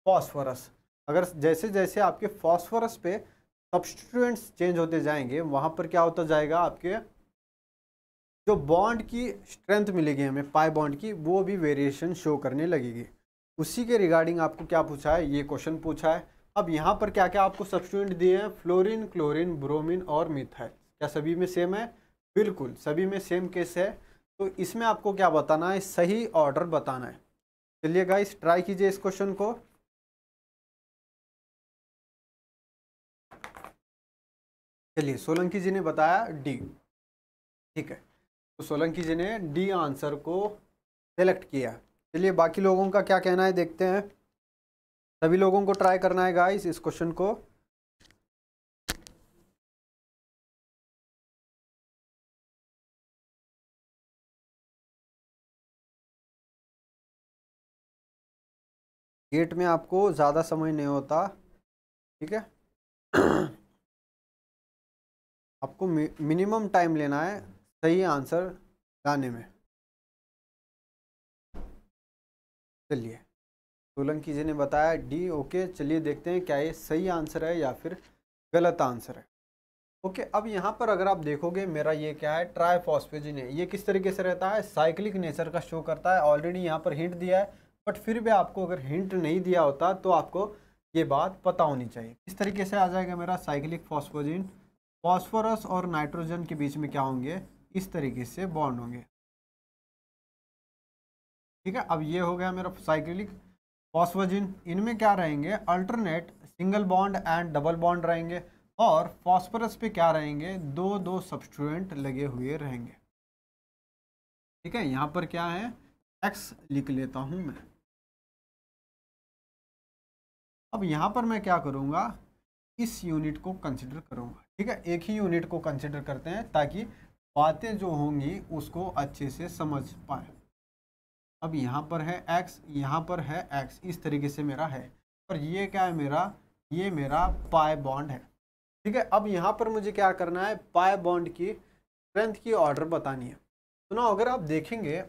Speaker 3: phosphorus अगर जैसे जैसे आपके फॉस्फोरस पे सब्सटूडेंट्स चेंज होते जाएंगे वहाँ पर क्या होता जाएगा आपके जो बॉन्ड की स्ट्रेंथ मिलेगी हमें पाई बॉन्ड की वो भी वेरिएशन शो करने लगेगी उसी के रिगार्डिंग आपको क्या पूछा है ये क्वेश्चन पूछा है अब यहाँ पर क्या क्या आपको सब्सटूडेंट दिए हैं फ्लोरिन क्लोरिन ब्रोमिन और मिथाइल क्या सभी में सेम है बिल्कुल सभी में सेम केस है तो इसमें आपको क्या बताना है
Speaker 2: सही ऑर्डर बताना है चलिए गाइस ट्राई कीजिए इस क्वेश्चन को चलिए सोलंकी जी ने बताया डी ठीक है तो सोलंकी जी ने डी आंसर को सेलेक्ट किया चलिए बाकी लोगों का क्या कहना है देखते हैं सभी लोगों को ट्राई
Speaker 1: करना है गाइस इस क्वेश्चन को गेट में आपको ज़्यादा समय नहीं होता ठीक है आपको
Speaker 2: मिनिमम टाइम लेना है सही आंसर लाने में चलिए सोलंकी जी ने बताया डी ओके चलिए
Speaker 3: देखते हैं क्या ये सही आंसर है या फिर गलत आंसर है ओके अब यहाँ पर अगर आप देखोगे मेरा ये क्या है ट्राईफॉस्फेजिन है ये किस तरीके से रहता है साइक्लिक नेचर का शो करता है ऑलरेडी यहाँ पर हिंट दिया है बट फिर भी आपको अगर हिंट नहीं दिया होता तो आपको ये बात पता होनी चाहिए किस तरीके से आ जाएगा मेरा साइक्लिक फॉस्फोजिन फॉस्फोरस और नाइट्रोजन के बीच में क्या होंगे इस तरीके से बॉन्ड होंगे ठीक है अब ये हो गया मेरा साइक्लिक फॉस्फोजिन इनमें क्या रहेंगे alternate single bond and double bond रहेंगे और फॉस्फोरस पे क्या रहेंगे दो
Speaker 2: दो सब्सटूडेंट लगे हुए रहेंगे ठीक है यहाँ पर क्या है एक्स लिख लेता हूँ मैं अब यहाँ पर मैं क्या करूँगा इस यूनिट को कंसिडर करूँगा ठीक है एक ही यूनिट को कंसिडर
Speaker 3: करते हैं ताकि बातें जो होंगी उसको अच्छे से समझ पाए अब यहाँ पर है एक्स यहाँ पर है एक्स इस तरीके से मेरा है और ये क्या है मेरा ये मेरा पाए बॉन्ड है ठीक है अब यहाँ पर मुझे क्या करना है पाए बॉन्ड की स्ट्रेंथ की ऑर्डर बतानी है तो ना अगर आप देखेंगे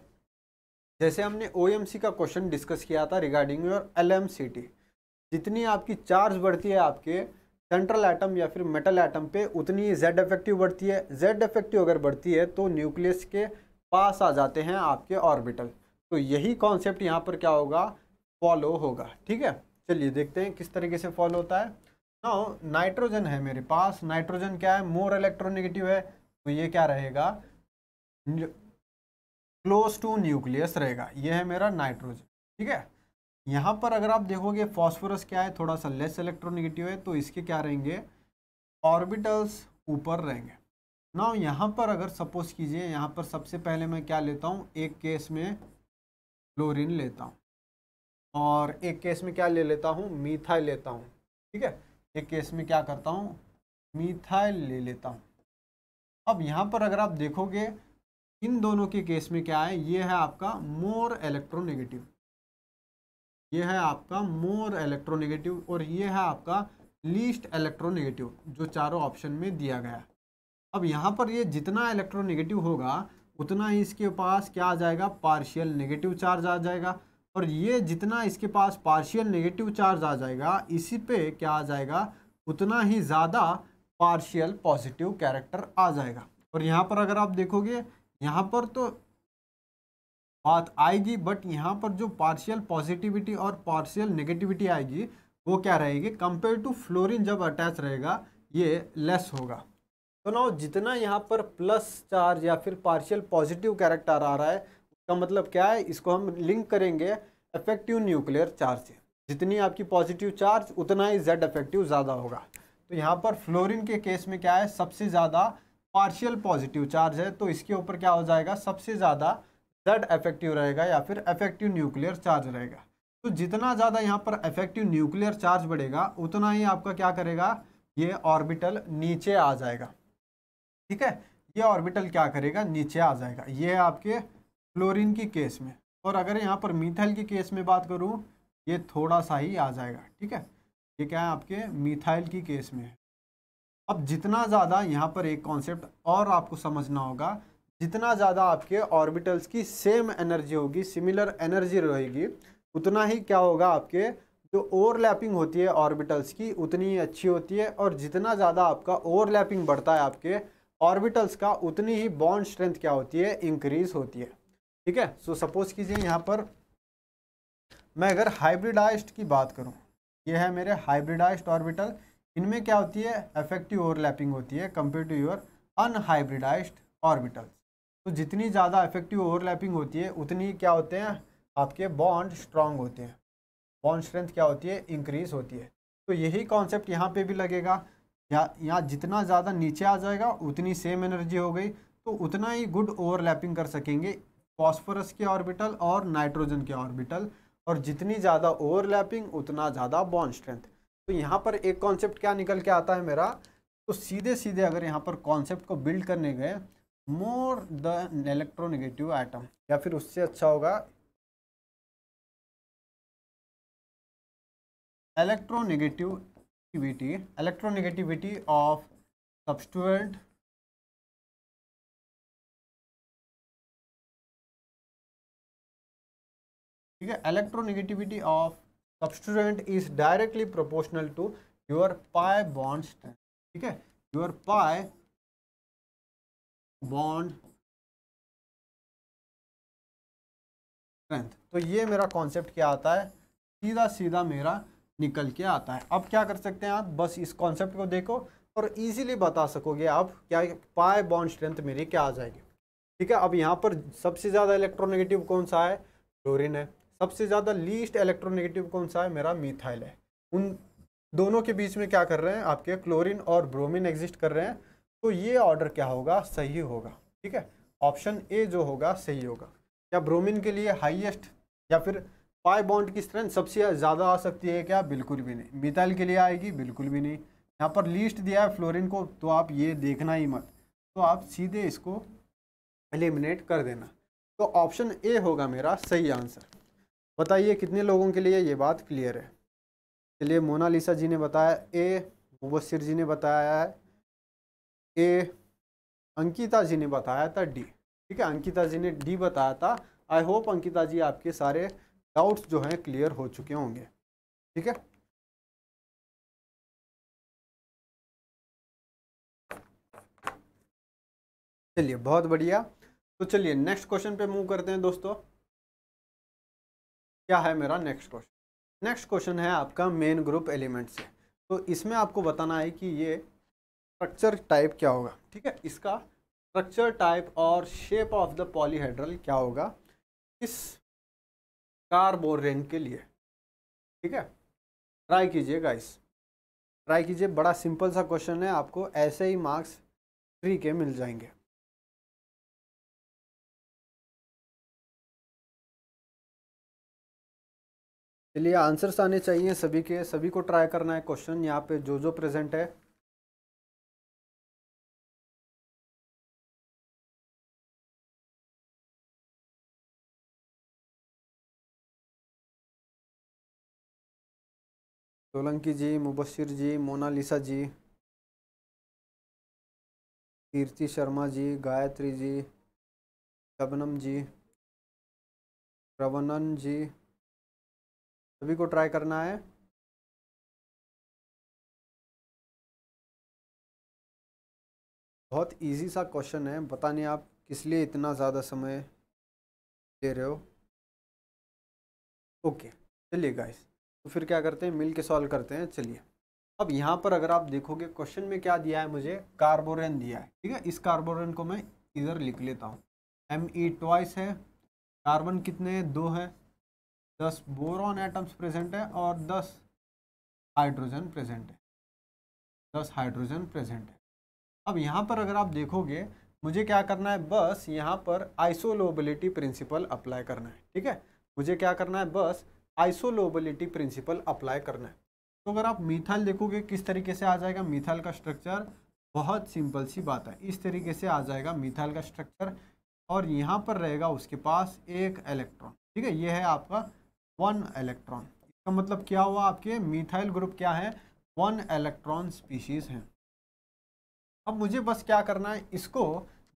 Speaker 3: जैसे हमने ओ का क्वेश्चन डिस्कस किया था रिगार्डिंग योर एल जितनी आपकी चार्ज बढ़ती है आपके सेंट्रल एटम या फिर मेटल एटम पे उतनी जेड इफेक्टिव बढ़ती है जेड इफेक्टिव अगर बढ़ती है तो न्यूक्लियस के पास आ जाते हैं आपके ऑर्बिटल तो यही कॉन्सेप्ट यहाँ पर क्या होगा फॉलो होगा ठीक है चलिए देखते हैं किस तरीके से फॉलो होता है ना नाइट्रोजन है मेरे पास नाइट्रोजन क्या है मोर इलेक्ट्रोनिगेटिव है तो ये क्या रहेगा क्लोज टू न्यूक्लियस रहेगा ये है मेरा नाइट्रोजन ठीक है यहाँ पर अगर आप देखोगे फॉस्फोरस क्या है थोड़ा सा लेस इलेक्ट्रोनिगेटिव है तो इसके क्या रहेंगे ऑर्बिटल्स ऊपर रहेंगे ना यहाँ पर अगर सपोज कीजिए यहाँ पर सबसे पहले मैं क्या लेता हूँ एक केस में क्लोरीन लेता हूँ और एक केस में क्या ले लेता हूँ मीथाइल लेता हूँ ठीक है एक केस में क्या करता हूँ मीथाइल ले लेता हूँ अब यहाँ पर अगर आप देखोगे इन दोनों के केस में क्या है ये है आपका मोर इलेक्ट्रोनेगेटिव ये है आपका मोर इलेक्ट्रोनेगेटिव और ये है आपका लीस्ट इलेक्ट्रोनेगेटिव जो चारों ऑप्शन में दिया गया अब यहाँ पर ये जितना इलेक्ट्रोनेगेटिव होगा उतना ही इसके पास क्या आ जाएगा पार्शियल नेगेटिव चार्ज आ जाएगा और ये जितना इसके पास पार्शियल नेगेटिव चार्ज आ जाएगा इसी पे क्या आ जाएगा उतना ही ज़्यादा पार्शियल पॉजिटिव कैरेक्टर आ जाएगा और यहाँ पर अगर आप देखोगे यहाँ पर तो बात आएगी बट यहाँ पर जो पार्शियल पॉजिटिविटी और पार्शियल नेगेटिविटी आएगी वो क्या रहेगी कंपेयर टू फ्लोरिन जब अटैच रहेगा ये लेस होगा तो ना जितना यहाँ पर प्लस चार्ज या फिर पार्शियल पॉजिटिव कैरेक्टर आ रहा है उसका मतलब क्या है इसको हम लिंक करेंगे इफेक्टिव न्यूक्लियर चार्ज से जितनी आपकी पॉजिटिव चार्ज उतना ही जेड इफेक्टिव ज़्यादा होगा तो यहाँ पर फ्लोरिन के केस में क्या है सबसे ज़्यादा पार्शियल पॉजिटिव चार्ज है तो इसके ऊपर क्या हो जाएगा सबसे ज़्यादा थर्ड एफेक्टिव रहेगा या फिर एफेक्टिव न्यूक्लियर चार्ज रहेगा तो जितना ज़्यादा यहाँ पर एफेक्टिव न्यूक्लियर चार्ज बढ़ेगा उतना ही आपका क्या करेगा ये ऑर्बिटल नीचे आ जाएगा ठीक है ये ऑर्बिटल क्या करेगा नीचे आ जाएगा ये है आपके फ्लोरिन की केस में और अगर यहाँ पर मिथाइल की केस में बात करूँ ये थोड़ा सा ही आ जाएगा ठीक है ये क्या है आपके मिथाइल की केस में अब जितना ज़्यादा यहाँ पर एक कॉन्सेप्ट और आपको समझना होगा जितना ज़्यादा आपके ऑर्बिटल्स की सेम एनर्जी होगी सिमिलर एनर्जी रहेगी उतना ही क्या होगा आपके जो ओवरलैपिंग होती है ऑर्बिटल्स की उतनी ही अच्छी होती है और जितना ज़्यादा आपका ओवरलैपिंग बढ़ता है आपके ऑर्बिटल्स का उतनी ही बॉन्ड स्ट्रेंथ क्या होती है इंक्रीज होती है ठीक है सो सपोज कीजिए यहाँ पर मैं अगर हाइब्रिडाइज्ड की बात करूँ ये है मेरे हाइब्रिडाइज्ड ऑर्बिटल इनमें क्या होती है इफेक्टिव ओवरलैपिंग होती है compare to your unhybridized orbitals तो जितनी ज़्यादा इफेक्टिव ओवरलैपिंग होती है उतनी क्या होते हैं आपके बॉन्ड स्ट्रांग होते हैं बॉन्ड स्ट्रेंथ क्या होती है इंक्रीज होती है तो यही कॉन्सेप्ट यहाँ पे भी लगेगा या यहाँ जितना ज़्यादा नीचे आ जाएगा उतनी सेम एनर्जी हो गई तो उतना ही गुड ओवरलैपिंग कर सकेंगे फॉस्फोरस के ऑर्बिटल और नाइट्रोजन के ऑर्बिटल और जितनी ज़्यादा ओवरलैपिंग उतना ज़्यादा बॉन्ड स्ट्रेंथ तो यहाँ पर एक कॉन्सेप्ट क्या निकल के आता है मेरा तो सीधे सीधे अगर यहाँ पर कॉन्सेप्ट को
Speaker 2: बिल्ड करने गए मोर द इलेक्ट्रोनेगेटिव आइटम या फिर उससे अच्छा होगा
Speaker 1: इलेक्ट्रोनेगेटिविटी इलेक्ट्रोनेगेटिविटी ऑफ सब्सटूएंट ठीक है electronegativity of substituent is directly proportional to your pi bond strength ठीक है योर पाए बॉन्ड
Speaker 2: स्ट्रेंथ तो ये मेरा कॉन्सेप्ट क्या आता है सीधा सीधा मेरा निकल के आता है
Speaker 3: अब क्या कर सकते हैं आप बस इस कॉन्सेप्ट को देखो और इजीली बता सकोगे आप क्या पाए बॉन्ड स्ट्रेंथ मेरी क्या आ जाएगी ठीक है अब यहाँ पर सबसे ज़्यादा इलेक्ट्रोनेगेटिव कौन सा है क्लोरिन है सबसे ज़्यादा लीस्ट इलेक्ट्रोनेगेटिव कौन सा है मेरा मिथाइल है उन दोनों के बीच में क्या कर रहे हैं आपके क्लोरिन और ब्रोमिन एग्जिस्ट कर रहे हैं तो ये ऑर्डर क्या होगा सही होगा ठीक है ऑप्शन ए जो होगा सही होगा क्या ब्रोमिन के लिए हाईएस्ट या फिर पाई बॉन्ड की स्ट्रेंथ सबसे ज़्यादा आ सकती है क्या बिल्कुल भी नहीं मिथाइल के लिए आएगी बिल्कुल भी नहीं यहाँ पर लिस्ट दिया है फ्लोरिन को तो आप ये देखना ही मत तो आप सीधे इसको एलिमिनेट कर देना तो ऑप्शन ए होगा मेरा सही आंसर बताइए कितने लोगों के लिए ये बात क्लियर है चलिए मोनालिसा जी ने बताया ए मुबसर जी ने बताया है ए अंकिता जी ने बताया था डी ठीक है अंकिता जी ने डी बताया था आई होप अंकिता
Speaker 2: जी आपके सारे डाउट्स जो हैं क्लियर हो चुके होंगे ठीक है चलिए बहुत बढ़िया तो चलिए नेक्स्ट क्वेश्चन पे मूव करते हैं दोस्तों क्या
Speaker 3: है मेरा नेक्स्ट क्वेश्चन नेक्स्ट क्वेश्चन है आपका मेन ग्रुप एलिमेंट से तो इसमें आपको बताना है कि ये स्ट्रक्चर टाइप क्या होगा ठीक है इसका स्ट्रक्चर टाइप और शेप ऑफ द पॉलीहेड्रल क्या होगा इस
Speaker 2: कार्बोरेन के लिए ठीक है ट्राई कीजिए गाइस ट्राई कीजिए बड़ा सिंपल सा क्वेश्चन है आपको ऐसे ही मार्क्स थ्री के मिल
Speaker 1: जाएंगे चलिए आंसर्स आने चाहिए सभी के सभी को ट्राई करना है क्वेश्चन यहाँ पे जो जो प्रेजेंट है सोलंकी जी मुबशिर जी मोनालिसा जी कीर्ति
Speaker 2: शर्मा जी गायत्री जी शबनम जी
Speaker 1: रवनन जी सभी को ट्राई करना है बहुत इजी
Speaker 2: सा क्वेश्चन है पता नहीं आप किस लिए इतना ज़्यादा समय दे रहे हो
Speaker 3: ओके चलिए गाइस तो फिर क्या करते हैं मिल के सॉल्व करते हैं चलिए अब यहाँ पर अगर आप देखोगे क्वेश्चन में क्या दिया है मुझे कार्बोरेन दिया है ठीक है इस कार्बोरेन को मैं इधर लिख लेता हूँ एम ई ट्वाइस है कार्बन कितने हैं दो है दस बोरॉन एटम्स प्रेजेंट है और दस हाइड्रोजन प्रेजेंट है दस हाइड्रोजन प्रेजेंट है अब यहाँ पर अगर आप देखोगे मुझे क्या करना है बस यहाँ पर आइसोलोबिलिटी प्रिंसिपल अप्लाई करना है ठीक है मुझे क्या करना है बस आइसोलोबिलिटी प्रिंसिपल अप्लाई करना है तो अगर आप मिथाइल देखोगे किस तरीके से आ जाएगा मिथाइल का स्ट्रक्चर बहुत सिंपल सी बात है इस तरीके से आ जाएगा मिथाइल का स्ट्रक्चर और यहाँ पर रहेगा उसके पास एक इलेक्ट्रॉन ठीक है ये है आपका वन इलेक्ट्रॉन इसका मतलब क्या हुआ आपके मिथाइल ग्रुप क्या है
Speaker 2: वन इलेक्ट्रॉन स्पीशीज हैं अब मुझे बस क्या करना है इसको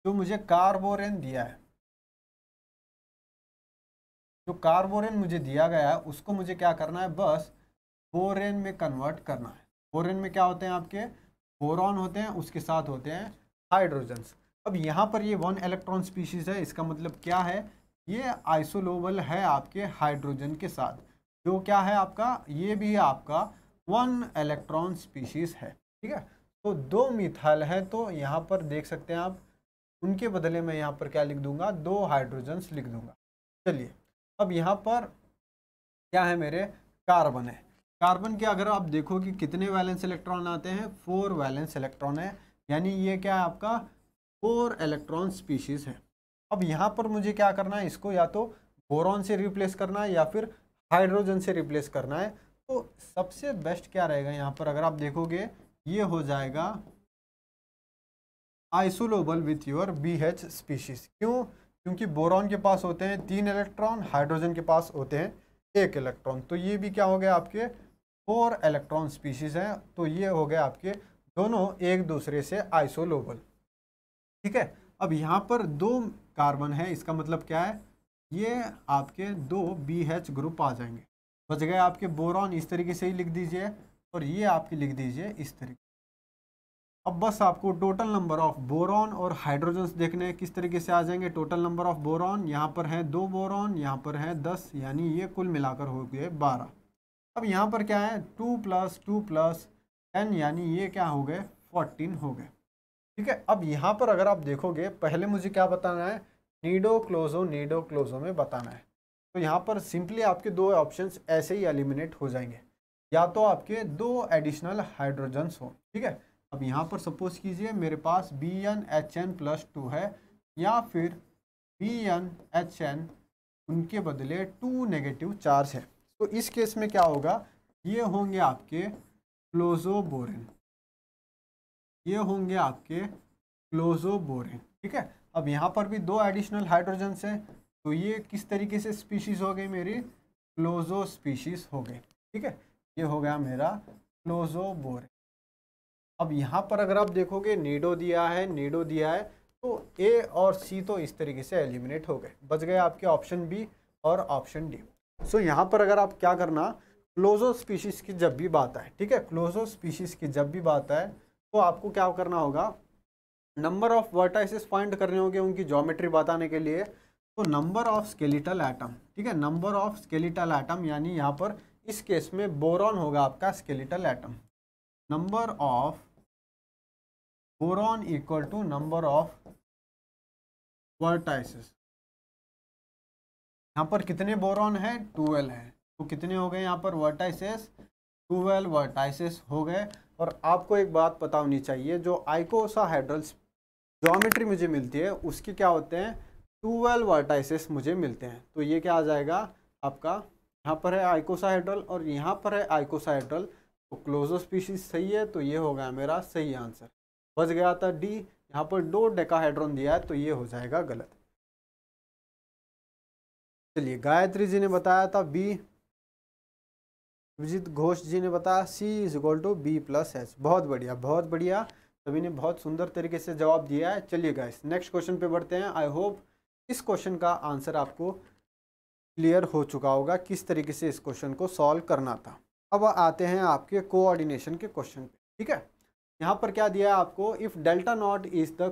Speaker 2: जो मुझे कार्बोरेन दिया है
Speaker 3: जो कार्बोरेन मुझे दिया गया है उसको मुझे क्या करना है बस बोरेन में कन्वर्ट करना है बोरेन में क्या होते हैं आपके बोरॉन होते हैं उसके साथ होते हैं हाइड्रोजन्स अब यहाँ पर ये वन इलेक्ट्रॉन स्पीशीज़ है इसका मतलब क्या है ये आइसोलोबल है आपके हाइड्रोजन के साथ जो क्या है आपका ये भी आपका वन इलेक्ट्रॉन स्पीशीज़ है ठीक है तो दो मिथाइल है तो यहाँ पर देख सकते हैं आप उनके बदले में यहाँ पर क्या लिख दूंगा दो हाइड्रोजन्स लिख दूंगा चलिए अब यहाँ पर क्या है मेरे कार्बन है कार्बन के अगर आप देखो कि कितने वैलेंस इलेक्ट्रॉन आते हैं फोर वैलेंस इलेक्ट्रॉन है यानी ये क्या है आपका फोर इलेक्ट्रॉन स्पीशीज़ है अब यहाँ पर मुझे क्या करना है इसको या तो बोरॉन से रिप्लेस करना है या फिर हाइड्रोजन से रिप्लेस करना है तो सबसे बेस्ट क्या रहेगा यहाँ पर अगर आप देखोगे ये हो जाएगा isolobal with your B H species क्यों क्योंकि बोरॉन के पास होते हैं तीन इलेक्ट्रॉन हाइड्रोजन के पास होते हैं एक इलेक्ट्रॉन तो ये भी क्या हो गया आपके फोर इलेक्ट्रॉन स्पीशीज हैं तो ये हो गए आपके दोनों एक दूसरे से आइसोलोबल ठीक है अब यहाँ पर दो कार्बन है इसका मतलब क्या है ये आपके दो बी एच ग्रुप आ जाएंगे बच गए आपके बोरॉन इस तरीके से ही लिख दीजिए और ये आपके लिख दीजिए इस तरीके अब बस आपको टोटल नंबर ऑफ बोरॉन और हाइड्रोजन्स देखने हैं किस तरीके से आ जाएंगे टोटल नंबर ऑफ बोरॉन यहाँ पर हैं दो बोरॉन यहाँ पर हैं दस यानी ये कुल मिलाकर हो गए बारह अब यहाँ पर क्या है two plus two plus ten यानी ये क्या हो गए फोर्टीन हो गए ठीक है अब यहाँ पर अगर आप देखोगे पहले मुझे क्या बताना है नीडो क्लोजो नीडो क्लोजो में बताना है तो यहाँ पर सिंपली आपके दो ऑप्शन ऐसे ही एलिमिनेट हो जाएंगे या तो आपके दो एडिशनल हाइड्रोजन्स हो ठीक है अब यहाँ पर सपोज कीजिए मेरे पास B N H N plus two है या फिर बी एन एच एन उनके बदले टू नेगेटिव चार्ज है तो इस केस में क्या होगा ये होंगे आपके क्लोजोबोरिन ये होंगे आपके क्लोजोबोरिन ठीक है अब यहाँ पर भी दो एडिशनल हाइड्रोजन है तो ये किस तरीके से स्पीशीज हो गई मेरी क्लोजो स्पीशीज हो गई ठीक है ये हो गया मेरा क्लोजोबोरिन अब यहाँ पर अगर आप देखोगे नीडो दिया है नीडो दिया है तो ए और सी तो इस तरीके से एलिमिनेट हो गए बच गए आपके ऑप्शन बी और ऑप्शन डी सो यहाँ पर अगर आप क्या करना क्लोजो स्पीशीज़ की जब भी बात आए ठीक है क्लोजो स्पीशीज़ की जब भी बात आए तो आपको क्या करना होगा नंबर ऑफ वर्टाइसिस फाइंड करने होंगे उनकी जोमेट्री बताने के लिए तो नंबर ऑफ स्केलिटल एटम ठीक है नंबर ऑफ स्केलिटल एटम यानी यहाँ पर इस केस में बोरॉन होगा आपका skeletal atom
Speaker 1: number of boron equal to number of vertices यहाँ पर कितने
Speaker 2: बोरॉन है ट्वेल्व है तो कितने हो गए यहाँ पर वर्टाइसिस ट्वेल्व वर्टाइसिस
Speaker 3: हो गए और आपको एक बात पता होनी चाहिए जो आइकोसा हाइड्रल्स जोमेट्री मुझे मिलती है उसके क्या होते हैं ट्वेल्व वर्टाइसिस मुझे मिलते हैं तो ये क्या आ जाएगा आपका यहाँ पर है आइकोसाहाइड्रल और यहाँ पर है आइकोसाहाइड्रल तो क्लोजो स्पीशीज सही है तो ये गया मेरा सही आंसर बच गया था डी यहाँ पर दो
Speaker 2: डेकाहाइड्रोन दिया है तो ये हो जाएगा गलत चलिए गायत्री जी ने बताया था बी अभिजीत घोष जी ने बताया C is equal
Speaker 3: to B plus H बहुत बढ़िया बहुत बढ़िया सभी ने बहुत सुंदर तरीके से जवाब दिया है चलिए गाइस नेक्स्ट क्वेश्चन पे बढ़ते हैं आई होप इस क्वेश्चन का आंसर आपको क्लियर हो चुका होगा किस तरीके से इस क्वेश्चन को सॉल्व करना था अब आते हैं आपके कोऑर्डिनेशन के क्वेश्चन पे ठीक है यहाँ पर क्या दिया है आपको if delta nought is the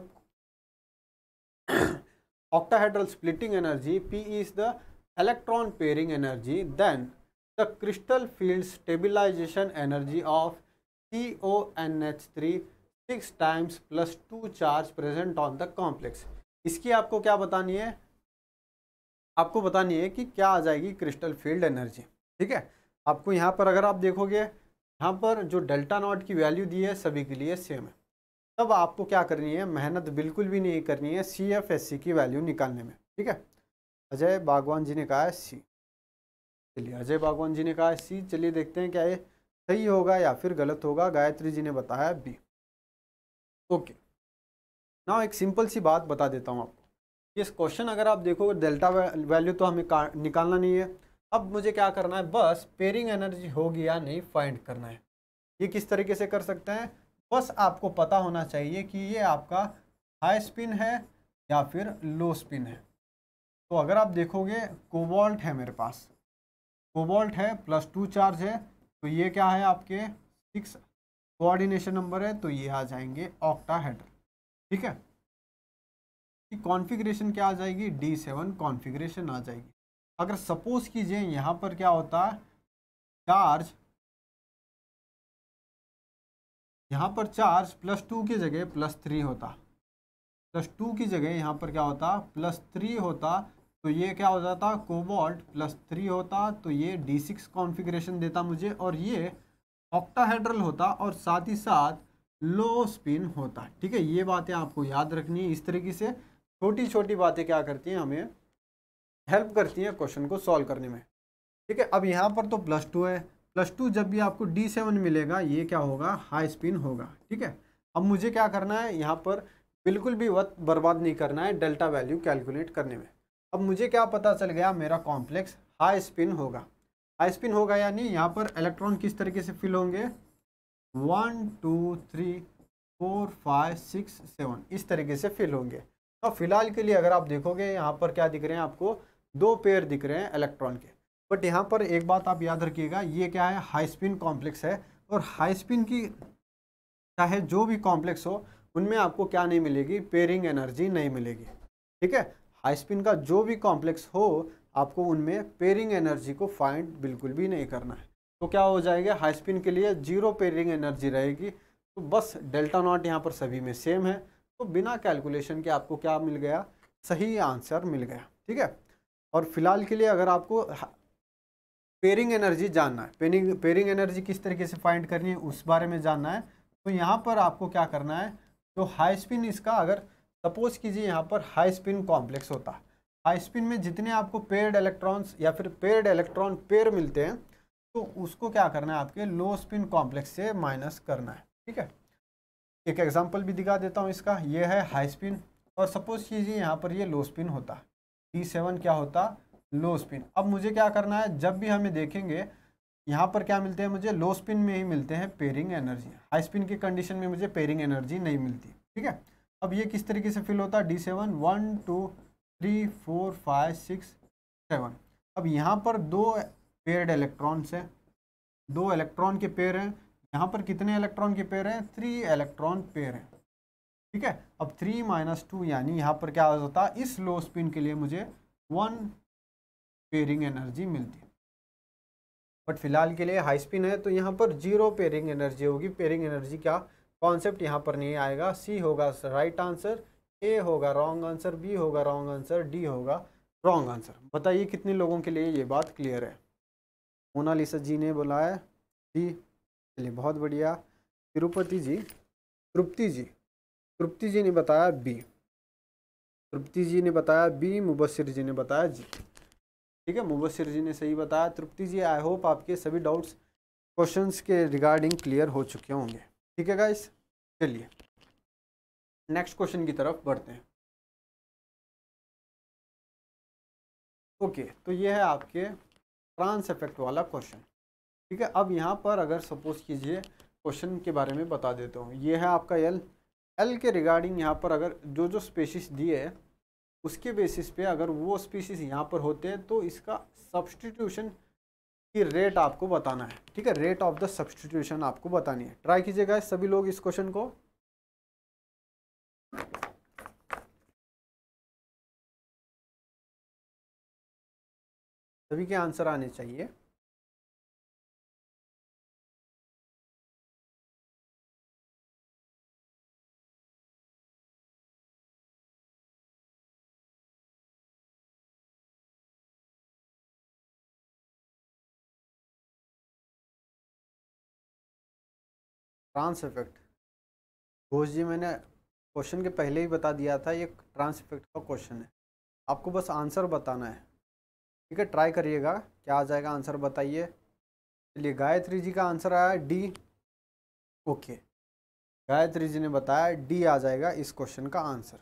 Speaker 3: octahedral splitting energy P is the electron pairing energy then the crystal field stabilization energy of C O N H three six times plus two charge present on the complex इसकी आपको क्या बतानी है आपको बतानी है कि क्या आ जाएगी क्रिस्टल फील्ड एनर्जी ठीक है आपको यहाँ पर अगर आप देखोगे यहाँ पर जो डेल्टा नॉट की वैल्यू दी है सभी के लिए सेम है तब आपको क्या करनी है मेहनत बिल्कुल भी नहीं करनी है सी एफ एस सी की वैल्यू निकालने में ठीक है अजय बागवान जी ने कहा है सी चलिए अजय बागवान जी ने कहा है सी चलिए देखते हैं क्या ये सही होगा या फिर गलत होगा गायत्री जी ने बताया बी ओके ना एक सिंपल सी बात बता देता हूँ आपको इस क्वेश्चन अगर आप देखोगे डेल्टा वैल्यू तो हमें निकालना नहीं है अब मुझे क्या करना है बस पेयरिंग एनर्जी होगी या नहीं फाइंड करना है ये किस तरीके से कर सकते हैं बस आपको पता होना चाहिए कि ये आपका हाई स्पिन है या फिर लो स्पिन है तो अगर आप देखोगे कोबॉल्ट है मेरे पास कोबॉल्ट है प्लस टू चार्ज है तो ये क्या है आपके सिक्स कोऑर्डिनेशन नंबर है तो ये आ जाएंगे ऑक्टा हेडर ठीक है
Speaker 2: कॉन्फ़िगरेशन क्या आ जाएगी डी सेवन कॉन्फिग्रेशन आ जाएगी अगर सपोज कीजिए यहाँ पर क्या होता है चार्ज यहाँ पर चार्ज प्लस टू की जगह प्लस थ्री होता
Speaker 3: प्लस टू की जगह यहाँ पर क्या होता प्लस थ्री होता तो ये क्या हो जाता कोबॉल्ट प्लस थ्री होता तो ये डी सिक्स कॉन्फिग्रेशन देता मुझे और ये ऑक्टाहेड्रल होता और साथ ही साथ लो स्पिन होता ठीक है ये बातें आपको याद रखनी है इस तरीके से छोटी छोटी बातें क्या करती हैं हमें हेल्प करती हैं क्वेश्चन को सॉल्व करने में ठीक है अब यहाँ पर तो प्लस टू है प्लस टू जब भी आपको डी सेवन मिलेगा ये क्या होगा हाई स्पिन होगा ठीक है अब मुझे क्या करना है यहाँ पर बिल्कुल भी वक्त बर्बाद नहीं करना है डेल्टा वैल्यू कैलकुलेट करने में अब मुझे क्या पता चल गया मेरा कॉम्प्लेक्स हाई स्पिन होगा हाई स्पिन होगा यानी यहाँ पर इलेक्ट्रॉन किस तरीके से फिल होंगे one two three four five six seven इस तरीके से फिल होंगे तो फिलहाल के लिए अगर आप देखोगे यहाँ पर क्या दिख रहे हैं आपको दो पेयर दिख रहे हैं इलेक्ट्रॉन के बट यहाँ पर एक बात आप याद रखिएगा ये क्या है हाई स्पिन कॉम्प्लेक्स है और हाई स्पिन की चाहे जो भी कॉम्प्लेक्स हो उनमें आपको क्या नहीं मिलेगी पेयरिंग एनर्जी नहीं मिलेगी ठीक है हाई स्पिन का जो भी कॉम्प्लेक्स हो आपको उनमें पेयरिंग एनर्जी को फाइंड बिल्कुल भी नहीं करना है तो क्या हो जाएगा हाई स्पिन के लिए जीरो पेयरिंग एनर्जी रहेगी तो बस डेल्टा नॉट यहाँ पर सभी में सेम है तो बिना कैलकुलेशन के आपको क्या मिल गया सही आंसर मिल गया ठीक है और फिलहाल के लिए अगर आपको पेरिंग एनर्जी जानना है पेरिंग पेरिंग एनर्जी किस तरीके से फाइंड करनी है उस बारे में जानना है तो यहाँ पर आपको क्या करना है जो हाई स्पिन इसका अगर सपोज कीजिए यहाँ पर हाई स्पिन कॉम्प्लेक्स होता है हाई स्पिन में जितने आपको पेड इलेक्ट्रॉन्स या फिर पेड इलेक्ट्रॉन पेयर मिलते हैं तो उसको क्या करना है आपके लो स्पिन कॉम्प्लेक्स से माइनस करना है ठीक है एक एग्जाम्पल भी दिखा देता हूँ इसका ये है हाई स्पिन और सपोज कीजिए यहाँ पर ये लो स्पिन होता है टी सेवन क्या होता लो स्पिन अब मुझे क्या करना है जब भी हमें देखेंगे यहाँ पर क्या मिलते हैं मुझे लो स्पिन में ही मिलते हैं पेयरिंग एनर्जी हाई स्पिन की कंडीशन में मुझे पेयरिंग एनर्जी नहीं मिलती ठीक है अब ये किस तरीके से फिल होता है D seven one two three four five six seven अब यहाँ पर दो पेयर्ड इलेक्ट्रॉन्स हैं दो इलेक्ट्रॉन के पेयर हैं यहाँ पर कितने इलेक्ट्रॉन के पेयर हैं थ्री इलेक्ट्रॉन पेयर हैं ठीक है अब थ्री माइनस टू यानी यहाँ पर क्या होता है इस लो स्पिन के लिए मुझे वन पेयरिंग एनर्जी मिलती बट फिलहाल के लिए हाई स्पिन है तो यहाँ पर जीरो पेयरिंग एनर्जी होगी पेयरिंग एनर्जी क्या कॉन्सेप्ट यहाँ पर नहीं आएगा सी होगा राइट आंसर ए होगा रॉन्ग आंसर बी होगा रॉन्ग आंसर डी होगा रॉन्ग आंसर बताइए कितने लोगों के लिए ये बात क्लियर है मोनालिसा जी ने बोला है जी चलिए बहुत बढ़िया तिरुपति जी तृप्ति जी तृप्ति जी ने बताया बी तृप्ति जी ने बताया बी मुबसर जी ने बताया जी ठीक है मुबसर जी ने सही बताया तृप्ति जी आई होप आपके सभी डाउट्स क्वेश्चंस के रिगार्डिंग क्लियर हो
Speaker 1: चुके होंगे ठीक है गाइस चलिए नेक्स्ट क्वेश्चन की तरफ बढ़ते हैं ओके okay, तो ये है आपके
Speaker 2: ट्रांस इफेक्ट वाला क्वेश्चन ठीक है अब यहाँ पर अगर सपोज कीजिए
Speaker 3: क्वेश्चन के बारे में बता देता हूँ ये है आपका एल एल के रिगार्डिंग यहाँ पर अगर जो जो स्पेसिस दिए है उसके बेसिस पे अगर वो स्पीसीज यहाँ पर होते हैं तो इसका सब्सटीट्यूशन की रेट आपको बताना है ठीक है रेट ऑफ द सब्सटीट्यूशन आपको बतानी
Speaker 1: है ट्राई कीजिएगा सभी लोग इस क्वेश्चन को सभी के आंसर आने चाहिए ट्रांस इफेक्ट घोष जी मैंने क्वेश्चन के पहले ही बता दिया था
Speaker 3: ये ट्रांस इफेक्ट का क्वेश्चन है आपको बस आंसर बताना है ठीक है ट्राई करिएगा क्या आ जाएगा आंसर बताइए चलिए गायत्री जी का आंसर आया डी
Speaker 1: ओके गायत्री जी ने बताया डी आ जाएगा इस क्वेश्चन का आंसर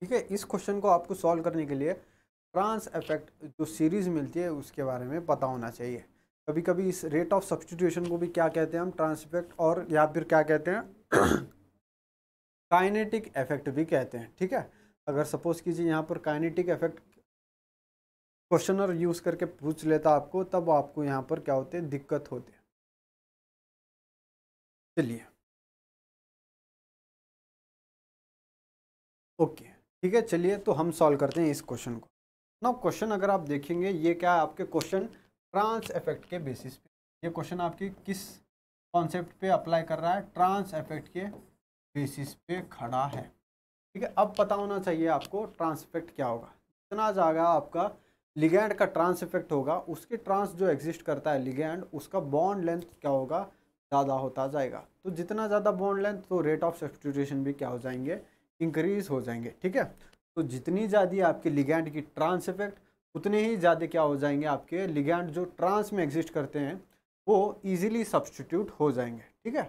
Speaker 1: ठीक है इस क्वेश्चन को आपको सॉल्व करने के लिए ट्रांस इफेक्ट जो सीरीज़ मिलती है
Speaker 3: उसके बारे में पता होना चाहिए कभी कभी इस रेट ऑफ सब्सटीट्यूशन को भी क्या कहते हैं हम ट्रांस इफेक्ट और या फिर क्या कहते हैं काइनेटिक इफेक्ट भी कहते हैं ठीक है अगर सपोज़ कीजिए यहाँ पर काइनेटिक इफेक्ट क्वेश्चनर यूज़ करके
Speaker 1: पूछ लेता आपको तब आपको यहाँ पर क्या होते हैं दिक्कत होते है। चलिए
Speaker 2: ओके ठीक है चलिए तो हम सॉल्व करते हैं इस क्वेश्चन को नौ क्वेश्चन अगर आप देखेंगे ये क्या है
Speaker 3: आपके क्वेश्चन ट्रांस इफेक्ट के बेसिस पे ये क्वेश्चन आपकी किस कॉन्सेप्ट पे अप्लाई कर रहा है ट्रांस इफेक्ट के बेसिस पे खड़ा है ठीक है अब पता होना चाहिए आपको ट्रांस इफेक्ट क्या होगा जितना ज़्यादा आपका लिगैंड का ट्रांस इफेक्ट होगा उसके ट्रांस जो एग्जिस्ट करता है लिगैंड उसका बॉन्ड लेंथ क्या होगा ज़्यादा होता जाएगा तो जितना ज़्यादा बॉन्ड लेंथ तो रेट ऑफ सब्सटीट्यूशन भी क्या हो जाएंगे इंक्रीज हो जाएंगे ठीक है तो जितनी ज़्यादा आपके लिगैंड की ट्रांस इफेक्ट उतने ही ज़्यादा क्या हो जाएंगे आपके लिगैंड जो ट्रांस में एग्जिस्ट करते हैं वो इजीली सब्सटीट्यूट हो जाएंगे ठीक
Speaker 2: है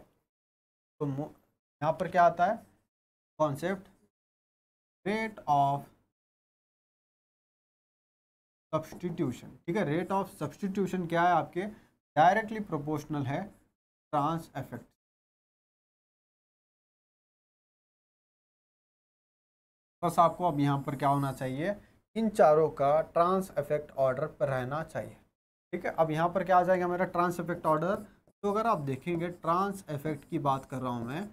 Speaker 2: तो यहाँ पर क्या आता है कॉन्सेप्ट रेट ऑफ सब्सटीट्यूशन ठीक है रेट ऑफ सब्सटीट्यूशन क्या है आपके डायरेक्टली प्रोपोर्शनल है ट्रांस इफेक्ट बस आपको अब यहाँ पर क्या होना चाहिए इन चारों का ट्रांस इफेक्ट ऑर्डर पर रहना
Speaker 3: चाहिए ठीक है अब यहाँ पर क्या आ जाएगा मेरा ट्रांस इफेक्ट ऑर्डर तो अगर आप देखेंगे ट्रांस इफेक्ट की बात कर रहा हूँ मैं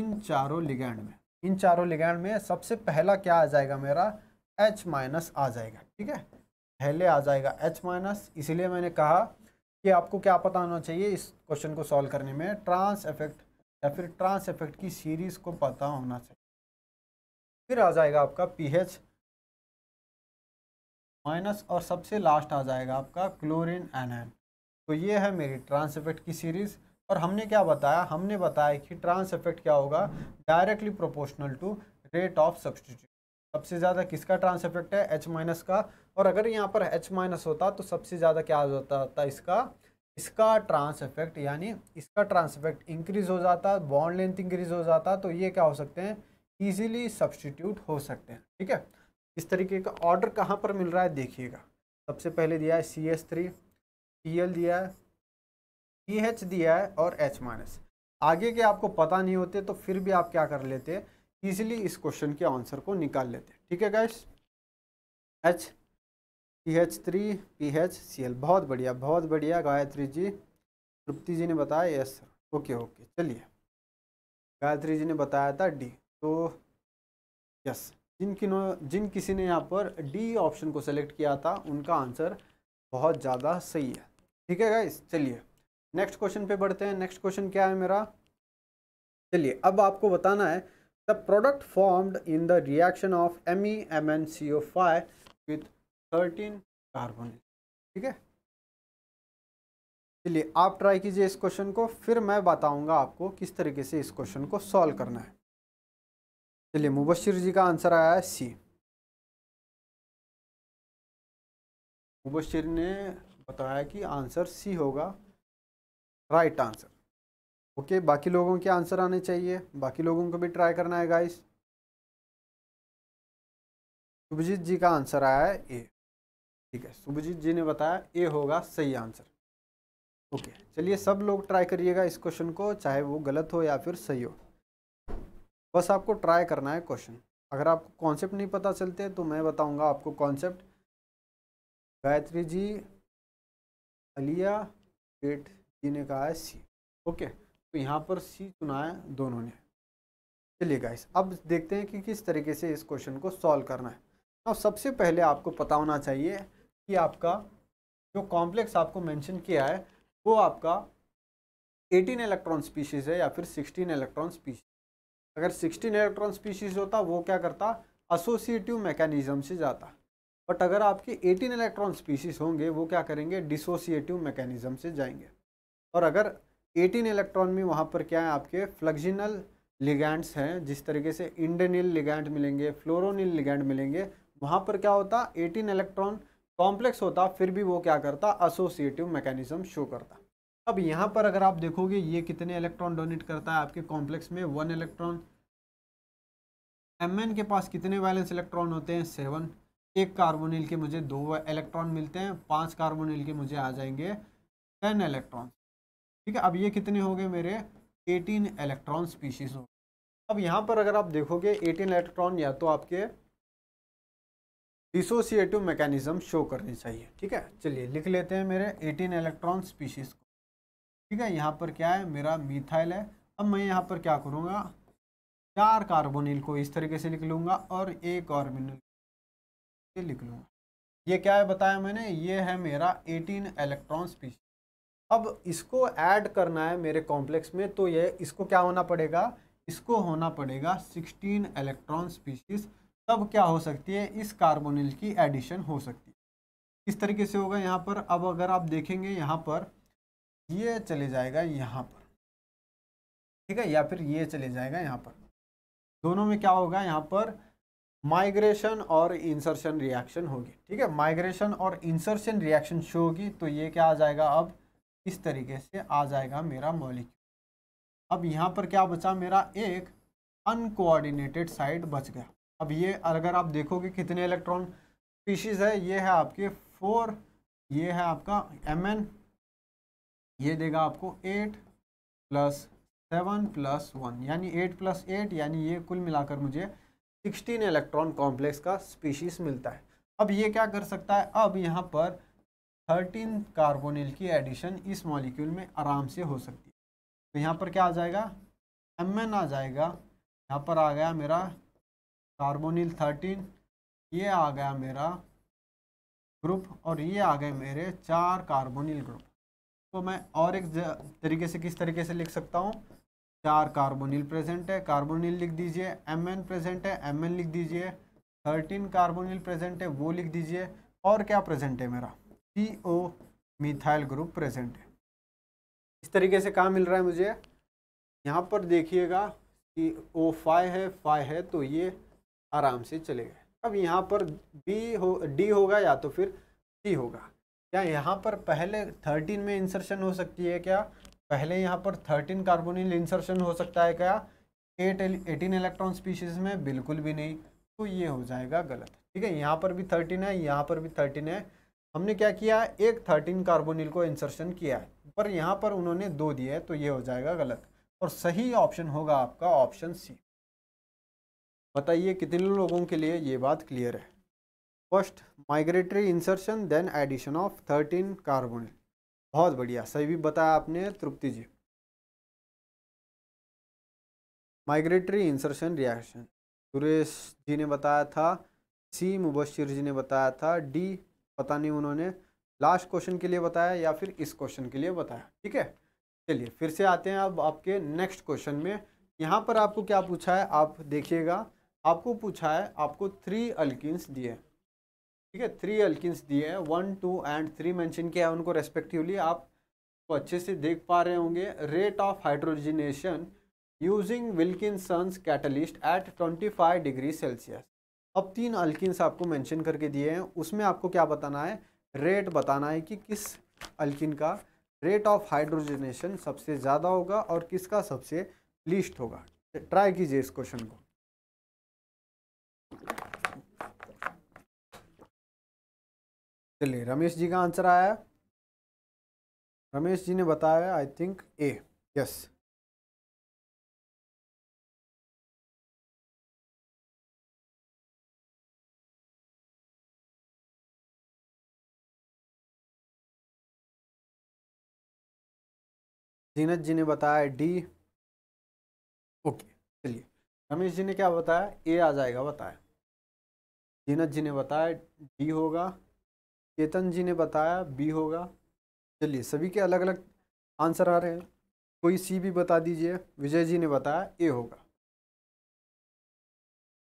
Speaker 3: इन चारों लिगैंड में इन चारों लिगैंड में सबसे पहला क्या आ जाएगा मेरा एच माइनस आ जाएगा ठीक है पहले आ जाएगा एच माइनस इसीलिए मैंने कहा कि आपको क्या पता होना चाहिए इस क्वेश्चन को सॉल्व करने में ट्रांस
Speaker 2: इफेक्ट या फिर ट्रांस इफेक्ट की सीरीज़ को पता होना चाहिए फिर आ जाएगा आपका पीएच माइनस और सबसे लास्ट आ जाएगा
Speaker 3: आपका क्लोरीन एन तो ये है मेरी ट्रांस इफेक्ट की सीरीज़ और हमने क्या बताया हमने बताया कि ट्रांस इफेक्ट क्या होगा directly proportional to rate of substitute सबसे ज़्यादा किसका ट्रांस इफेक्ट है एच माइनस का और अगर यहाँ पर एच माइनस होता तो सबसे ज़्यादा क्या हो जाता था इसका इसका ट्रांस इफेक्ट यानी इसका ट्रांस इफेक्ट इंक्रीज हो जाता बॉन्ड लेंथ इंक्रीज हो जाता तो ये क्या हो सकते हैं ईजिली सब्सटीट्यूट हो सकते हैं ठीक है इस तरीके का ऑर्डर कहाँ पर मिल रहा है देखिएगा सबसे पहले दिया है C S three T L दिया है पी एच दिया है और एच माइनस आगे के आपको पता नहीं होते तो फिर भी आप क्या कर लेते ईजिली इस क्वेश्चन के आंसर को निकाल लेते ठीक है guess H P H three P H C L बहुत बढ़िया बहुत बढ़िया गायत्री जी तृप्ति जी ने बताया यस सर ओके ओके चलिए गायत्री जी ने बताया था डी तो यस जिन जिन किसी ने यहाँ पर डी ऑप्शन को सेलेक्ट किया था उनका आंसर बहुत ज़्यादा सही है ठीक है गाइस चलिए नेक्स्ट क्वेश्चन पे बढ़ते हैं नेक्स्ट क्वेश्चन क्या है मेरा चलिए अब आपको बताना है the product formed in the reaction of M E M N C O five with thirteen carbon ठीक है चलिए आप ट्राई कीजिए इस क्वेश्चन को फिर मैं बताऊंगा
Speaker 2: आपको किस तरीके से इस क्वेश्चन को सॉल्व करना है चलिए मुबशिर जी का आंसर आया है सी मुबशिर ने बताया कि आंसर सी होगा राइट आंसर ओके
Speaker 3: बाकी लोगों के आंसर आने चाहिए बाकी लोगों को भी ट्राई करना है गाइस शुभजीत जी का आंसर आया है ए ठीक है शुभजीत जी ने बताया ए होगा सही आंसर ओके चलिए सब लोग ट्राई करिएगा इस क्वेश्चन को चाहे वो गलत हो या फिर सही हो बस आपको ट्राई करना है क्वेश्चन अगर आपको कॉन्सेप्ट नहीं पता चलते तो मैं बताऊंगा आपको कॉन्सेप्ट गायत्री जी अलिया पेट जी ने कहा है सी ओके तो यहाँ पर सी चुना है दोनों ने चलिए गाइस अब देखते हैं कि किस तरीके से इस क्वेश्चन को सॉल्व करना है अब सबसे पहले आपको पता होना चाहिए कि आपका जो कॉम्प्लेक्स आपको मैंशन किया है वो आपका एटीन इलेक्ट्रॉन स्पीशीज़ है या फिर सिक्सटीन इलेक्ट्रॉन स्पीशीज अगर सिक्सटीन इलेक्ट्रॉन स्पीशीज होता वो क्या करता असोसिएटिव मैकेनिज्म से जाता बट अगर आपके 18 इलेक्ट्रॉन स्पीशीज होंगे वो क्या करेंगे डिसोसिएटिव मैकेनिज्म से जाएंगे और अगर 18 इलेक्ट्रॉन में वहाँ पर क्या है आपके फ्लक्जिनल लिगैंड्स हैं जिस तरीके से इंडेनिल लिगैंड मिलेंगे फ्लोरोनिल लिगैंड मिलेंगे वहाँ पर क्या होता एटीन इलेक्ट्रॉन कॉम्प्लेक्स होता फिर भी वो क्या करता असोसिएटिव मैकेनिज्म शो करता अब यहाँ पर अगर आप देखोगे ये कितने इलेक्ट्रॉन डोनेट करता है आपके कॉम्प्लेक्स में वन इलेक्ट्रॉन एम के पास कितने वैलेंस इलेक्ट्रॉन होते हैं सेवन एक कार्बोनिल के मुझे दो इलेक्ट्रॉन मिलते हैं पांच कार्बोनिल के मुझे आ जाएंगे टेन इलेक्ट्रॉन ठीक है अब ये कितने हो गए मेरे एटीन इलेक्ट्रॉन स्पीशीज हो अब यहाँ पर अगर आप देखोगे एटीन इलेक्ट्रॉन या तो आपके डिसोसिएटिव मैकेनिज्म शो करनी चाहिए ठीक है चलिए लिख लेते हैं मेरे एटीन इलेक्ट्रॉन स्पीशीज ठीक है यहाँ पर क्या है मेरा मिथाइल है अब मैं यहाँ पर क्या करूँगा चार कार्बोनिल को इस तरीके से लिख लूँगा और एक और ये लिख लूँगा ये क्या है बताया मैंने ये है मेरा 18 इलेक्ट्रॉन स्पीशी अब इसको ऐड करना है मेरे कॉम्प्लेक्स में तो ये इसको क्या होना पड़ेगा इसको होना पड़ेगा 16 इलेक्ट्रॉन स्पीशीज तब क्या हो सकती है इस कार्बोनिल की एडिशन हो सकती है इस तरीके से होगा यहाँ पर अब अगर आप देखेंगे यहाँ पर ये चले जाएगा यहाँ पर ठीक है या फिर ये चले जाएगा यहाँ पर दोनों में क्या होगा यहाँ पर माइग्रेशन और इंसर्शन रिएक्शन होगी ठीक है माइग्रेशन और इंसर्शन रिएक्शन शो होगी तो ये क्या आ जाएगा अब इस तरीके से आ जाएगा मेरा मॉलिक्यूल अब यहाँ पर क्या बचा मेरा एक अनकोऑर्डिनेटेड साइड बच गया अब ये अगर आप देखोगे कितने इलेक्ट्रॉन स्पीशीज़ है ये है आपके फोर ये है आपका एम एन ये देगा आपको eight plus seven plus one यानी एट प्लस एट यानी ये कुल मिलाकर मुझे सिक्सटीन इलेक्ट्रॉन कॉम्प्लेक्स का स्पीशीज मिलता है अब ये क्या कर सकता है अब यहाँ पर थर्टीन कार्बोनिल की एडिशन इस मॉलिक्यूल में आराम से हो सकती है तो यहाँ पर क्या आ जाएगा एम एन आ जाएगा यहाँ पर आ गया मेरा कार्बोनिल थर्टीन ये आ गया मेरा ग्रुप और ये आ गए मेरे चार कार्बोनिल ग्रुप तो मैं और एक तरीके से किस तरीके से लिख सकता हूँ चार कार्बोनिल प्रेजेंट है कार्बोनिल लिख दीजिए एम एन प्रेजेंट है एम एन लिख दीजिए थर्टीन कार्बोनिल प्रेजेंट है वो लिख दीजिए और क्या प्रेजेंट है मेरा C O methyl group present है इस तरीके से कहाँ मिल रहा है मुझे यहाँ पर देखिएगा कि ओ फाइव है फाइव है तो ये आराम से चले गए अब यहाँ पर बी हो डी होगा या तो फिर सी होगा क्या यहाँ पर पहले थर्टीन में इंसर्शन हो सकती है क्या पहले यहाँ पर थर्टीन कार्बोनिल इंसर्शन हो सकता है क्या एट एटीन इलेक्ट्रॉन स्पीशीज में बिल्कुल भी नहीं तो ये हो जाएगा गलत ठीक है यहाँ पर भी थर्टीन है यहाँ पर भी थर्टीन है हमने क्या किया एक थर्टीन कार्बोनिल को इंसर्शन किया है पर यहाँ पर उन्होंने दो दिए तो ये हो जाएगा गलत और सही ऑप्शन होगा आपका ऑप्शन सी बताइए कितने लोगों के लिए ये बात क्लियर है first migratory insertion then addition of thirteen
Speaker 2: carbon बहुत बढ़िया सही भी बताया आपने Tripti ji migratory insertion reaction Suresh ji ने बताया
Speaker 3: था सी मुबशिर जी ने बताया था डी पता नहीं उन्होंने लास्ट क्वेश्चन के लिए बताया या फिर इस क्वेश्चन के लिए बताया ठीक है चलिए फिर से आते हैं अब आपके नेक्स्ट क्वेश्चन में यहाँ पर आपको क्या पूछा है आप देखिएगा आपको पूछा है आपको थ्री अल्किन्स दिए ठीक है थ्री अल्किस दिए हैं one two and three mention किया है उनको रेस्पेक्टिवली आप तो अच्छे से देख पा रहे होंगे rate of hydrogenation using Wilkinson's catalyst at 25 degree Celsius अब तीन अल्किन्स आपको मेंशन करके दिए हैं उसमें आपको क्या बताना है रेट बताना है कि किस अल्किन का रेट ऑफ हाइड्रोजनेशन सबसे ज़्यादा होगा और किसका
Speaker 2: सबसे लीस्ट होगा ट्राई कीजिए इस क्वेश्चन को चलिए रमेश जी का आंसर आया
Speaker 1: रमेश जी ने बताया आई थिंक ए यस जीनत जी ने बताया डी
Speaker 2: ओके चलिए रमेश जी ने क्या बताया ए आ जाएगा बताया
Speaker 3: जीनत जी ने बताया डी होगा चेतन जी ने बताया बी
Speaker 2: होगा चलिए सभी के अलग अलग आंसर आ रहे हैं कोई सी भी बता दीजिए विजय जी ने बताया ए होगा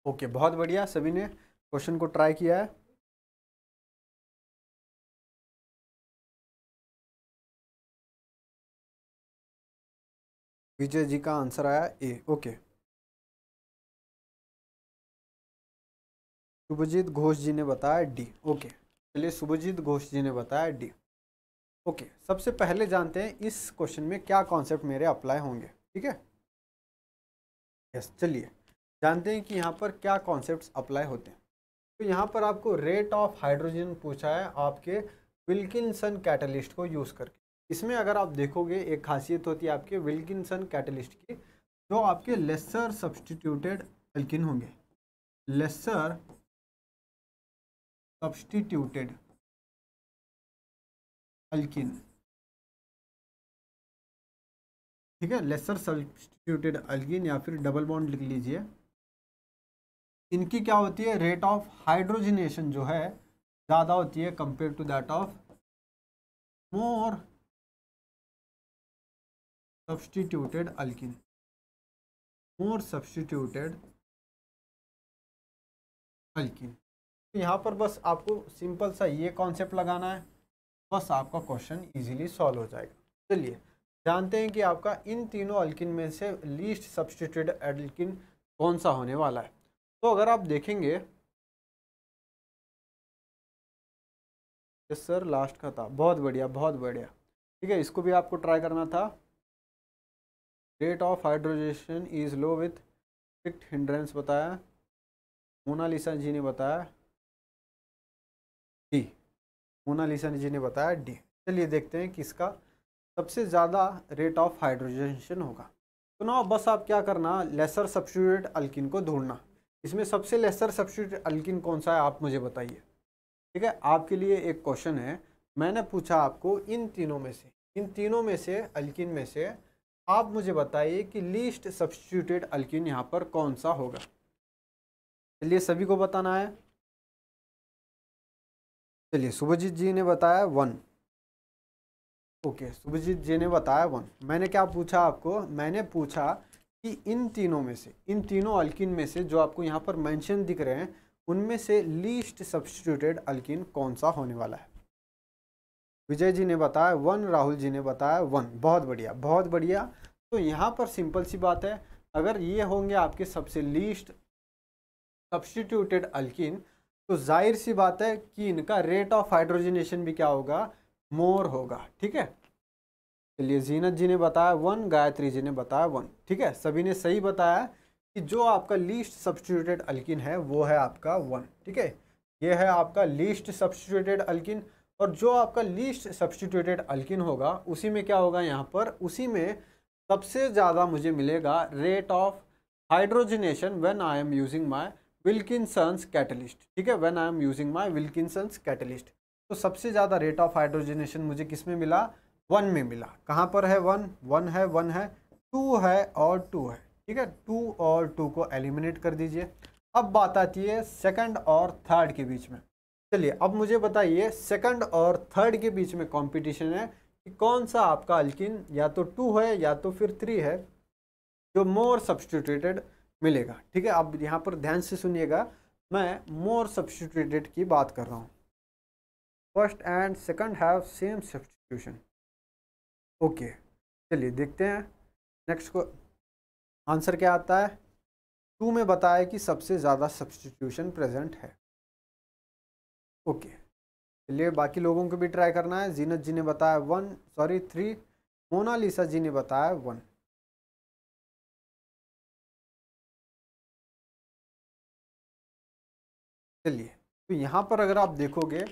Speaker 2: ओके बहुत बढ़िया सभी
Speaker 1: ने क्वेश्चन को ट्राई किया है विजय जी का आंसर आया ए ओके
Speaker 2: शुभजीत घोष जी ने बताया डी ओके चलिए शुभजीत घोष जी ने बताया डी
Speaker 3: ओके सबसे पहले जानते हैं इस क्वेश्चन में क्या कॉन्सेप्ट मेरे अप्लाई होंगे ठीक है यस चलिए जानते हैं कि यहाँ पर क्या कॉन्सेप्ट अप्लाई होते हैं तो यहाँ पर आपको रेट ऑफ हाइड्रोजन पूछा है आपके विल्किनसन कैटलिस्ट को यूज़ करके इसमें अगर आप देखोगे एक खासियत होती है आपके विल्किनसन कैटलिस्ट
Speaker 2: की जो आपके लेसर सब्सटीट्यूटेड एल्किन होंगे लेसर
Speaker 1: सब्सटीट्यूटेड अल्किन ठीक है लेसर
Speaker 2: सब्सटीट्यूटेड अल्किन या फिर डबल बॉन्ड लिख लीजिए इनकी क्या होती है रेट ऑफ हाइड्रोजनेशन जो है ज़्यादा होती है compare to that of
Speaker 1: more substituted alkene more substituted
Speaker 2: alkene तो यहाँ पर बस आपको सिंपल सा ये कॉन्सेप्ट लगाना है बस
Speaker 3: आपका क्वेश्चन इजीली सॉल्व हो जाएगा चलिए जानते हैं कि आपका इन तीनों अल्किन में
Speaker 2: से लीस्ट सब्सटीट्यूट एल्किन कौन सा होने वाला है तो अगर आप देखेंगे यस सर लास्ट का था बहुत बढ़िया बहुत बढ़िया ठीक है इसको भी आपको ट्राई करना था rate
Speaker 3: of hydrogenation is low with फिक्ट हिंड्रेंस बताया मोनालिसा जी ने बताया डी मोनालिसा जी ने बताया डी चलिए देखते हैं किसका सबसे ज़्यादा रेट ऑफ हाइड्रोजनेशन होगा तो ना बस आप क्या करना लेसर सब्सिट्यूट अल्किन को ढूंढना इसमें सबसे लेसर सब्सिट्यूट अल्किन कौन सा है आप मुझे बताइए ठीक है आपके लिए एक क्वेश्चन है मैंने पूछा आपको इन तीनों में से इन तीनों में से अल्किन में से आप मुझे बताइए कि लीस्ट सब्सिट्यूटेड अल्किन यहाँ पर कौन सा होगा चलिए सभी को बताना
Speaker 2: है चलिए शुभजीत जी ने बताया वन ओके शुभजीत जी ने बताया वन मैंने क्या पूछा आपको मैंने पूछा
Speaker 3: कि इन तीनों में से इन तीनों अल्किन में से जो आपको यहाँ पर मेंशन दिख रहे हैं उनमें से लीस्ट सब्सटीट्यूटेड अल्किन कौन सा होने वाला है विजय जी ने बताया वन राहुल जी ने बताया वन बहुत बढ़िया बहुत बढ़िया तो यहाँ पर सिंपल सी बात है अगर ये होंगे आपके सबसे लीस्ट सब्सटीट्यूटेड अल्किन तो जाहिर सी बात है कि इनका रेट ऑफ हाइड्रोजनेशन भी क्या होगा मोर होगा ठीक है चलिए जीनत जी ने बताया वन गायत्री जी ने बताया वन ठीक है सभी ने सही बताया कि जो आपका लीस्ट सब्सटीट्यूटेड अल्किन है वो है आपका वन ठीक है ये है आपका लीस्ट सब्सटीट्यूटेड अल्किन और जो आपका लीस्ट सब्सटीट्यूटेड अल्किन होगा उसी में क्या होगा यहाँ पर उसी में सबसे ज़्यादा मुझे मिलेगा rate of hydrogenation when I am using my Wilkinson's catalyst ठीक है when I am using my Wilkinson's catalyst तो सबसे ज़्यादा रेट ऑफ हाइड्रोजनेशन मुझे किस में मिला वन में मिला कहाँ पर है वन वन है वन है टू है और टू है ठीक है टू और टू को एलिमिनेट कर दीजिए अब बात आती है सेकंड और थर्ड के बीच में चलिए अब मुझे बताइए सेकंड और थर्ड के बीच में कंपटीशन है कि कौन सा आपका अल्किन या तो टू है या तो फिर थ्री है जो मोर सब्सटीट्यूटेड मिलेगा ठीक है अब यहाँ पर ध्यान से सुनिएगा मैं मोर सब्सटीट्यूटेड की बात कर रहा हूँ first and second have same substitution okay चलिए देखते हैं नेक्स्ट को आंसर क्या आता है टू में बताया कि सबसे ज़्यादा सब्सटीट्यूशन प्रेजेंट है ओके चलिए बाकी लोगों को भी ट्राई करना है जीनत
Speaker 1: जी ने बताया one sorry three Monalisa ji ने बताया वन चलिए तो यहाँ पर अगर आप देखोगे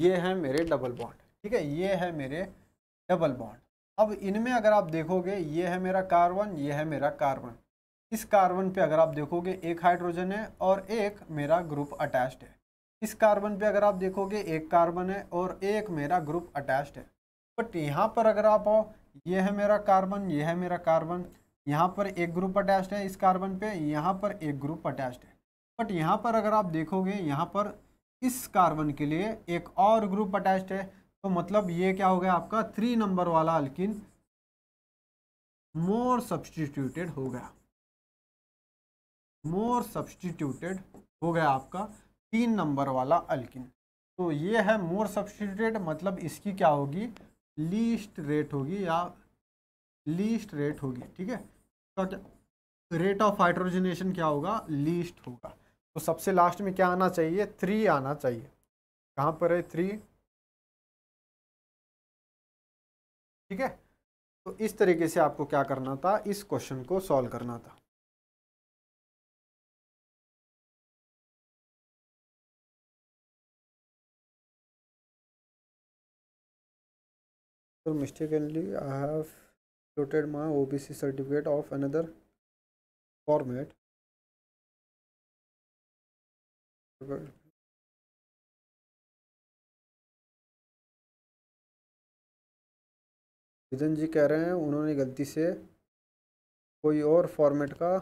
Speaker 1: ये है मेरे डबल बॉन्ड ठीक है ये
Speaker 3: है मेरे डबल बॉन्ड अब इनमें अगर आप देखोगे ये है मेरा कार्बन ये है मेरा कार्बन इस कार्बन पे अगर आप देखोगे एक हाइड्रोजन है और एक मेरा ग्रुप अटैच्ड है इस कार्बन पे अगर आप देखोगे एक कार्बन है और एक मेरा ग्रुप अटैच्ड है बट यहाँ पर अगर आप आओ ये है मेरा कार्बन ये है मेरा कार्बन यहाँ पर एक ग्रुप अटैच्ड है इस कार्बन पे यहाँ पर एक ग्रुप अटैच्ड है बट यहाँ पर अगर आप देखोगे यहाँ पर इस कार्बन के लिए एक और ग्रुप अटैच्ड है तो मतलब ये क्या
Speaker 2: हो गया आपका थ्री नंबर वाला अल्किन मोर सब्सटीट्यूटेड हो गया मोर सब्सटीट्यूटेड हो गया आपका
Speaker 3: तीन नंबर वाला अल्किन तो ये है मोर सब्सटीट्यूटेड मतलब इसकी क्या होगी लीस्ट रेट होगी या लीस्ट रेट होगी ठीक है इसका रेट ऑफ हाइड्रोजनेशन क्या होगा लीस्ट होगा तो सबसे लास्ट में क्या आना
Speaker 2: चाहिए थ्री आना चाहिए कहाँ पर है थ्री
Speaker 1: ठीक है तो इस तरीके से आपको क्या करना था इस क्वेश्चन को सॉल्व करना था mistakenly I have my OBC certificate of another format river ji कह रहे हैं उन्होंने गलती से कोई और फॉर्मेट का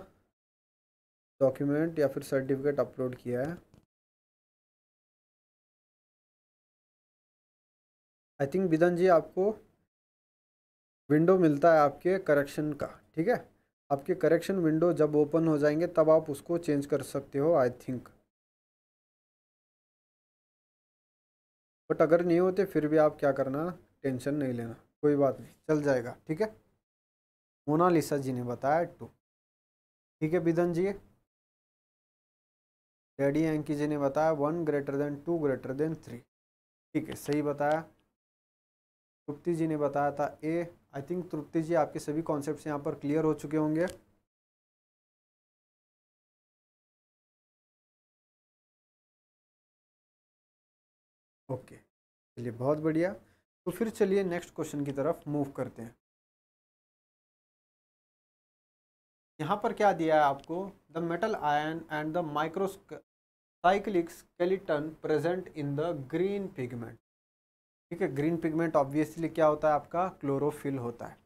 Speaker 1: डॉक्यूमेंट या फिर सर्टिफिकेट अपलोड किया है आई थिंक बिदन जी आपको विंडो मिलता है आपके करेक्शन का ठीक है
Speaker 2: आपके करेक्शन विंडो जब ओपन हो जाएंगे तब आप उसको चेंज कर सकते हो आई थिंक बट अगर नहीं होते फिर भी आप क्या करना टेंशन नहीं लेना कोई बात नहीं चल जाएगा ठीक है मोनालिसा जी ने बताया टू ठीक है बिदन जी डैडी एंकी जी ने बताया one greater than two greater than three ठीक है सही बताया तृप्ति जी ने बताया था ए आई थिंक तृप्ति जी आपके सभी कॉन्सेप्ट यहाँ पर क्लियर हो चुके होंगे
Speaker 1: ओके चलिए बहुत बढ़िया तो फिर चलिए नेक्स्ट क्वेश्चन की तरफ मूव करते हैं
Speaker 2: यहाँ पर क्या दिया है आपको the metal ion and the microcyclic
Speaker 3: skeleton present in the green pigment ठीक है ग्रीन पिगमेंट ऑब्वियसली क्या होता है आपका क्लोरोफिल होता है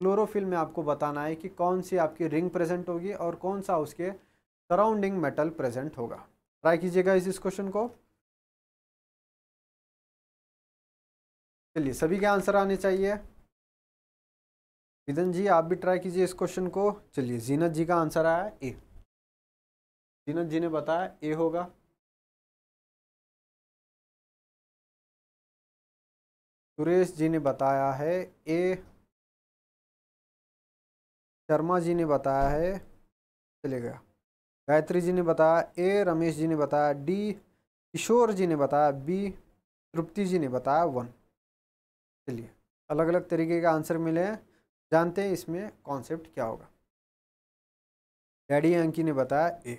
Speaker 3: क्लोरोफिल में आपको बताना है कि कौन सी आपकी
Speaker 2: रिंग प्रेजेंट होगी और कौन सा उसके सराउंडिंग मेटल प्रेजेंट होगा ट्राई कीजिएगा इस क्वेश्चन को चलिए सभी के आंसर आने चाहिए विदन जी आप भी ट्राई कीजिए इस क्वेश्चन को
Speaker 1: चलिए जीनत जी का आंसर आया ए जीनत जी ने बताया ए होगा सुरेश जी ने बताया है ए शर्मा जी ने
Speaker 3: बताया है चले गया गायत्री जी ने बताया ए रमेश जी ने बताया डी किशोर जी ने बताया बी तृप्ति जी ने बताया वन चलिए अलग अलग तरीके का आंसर मिले हैं जानते हैं इसमें कॉन्सेप्ट क्या होगा
Speaker 2: डैडी अंकी ने बताया ए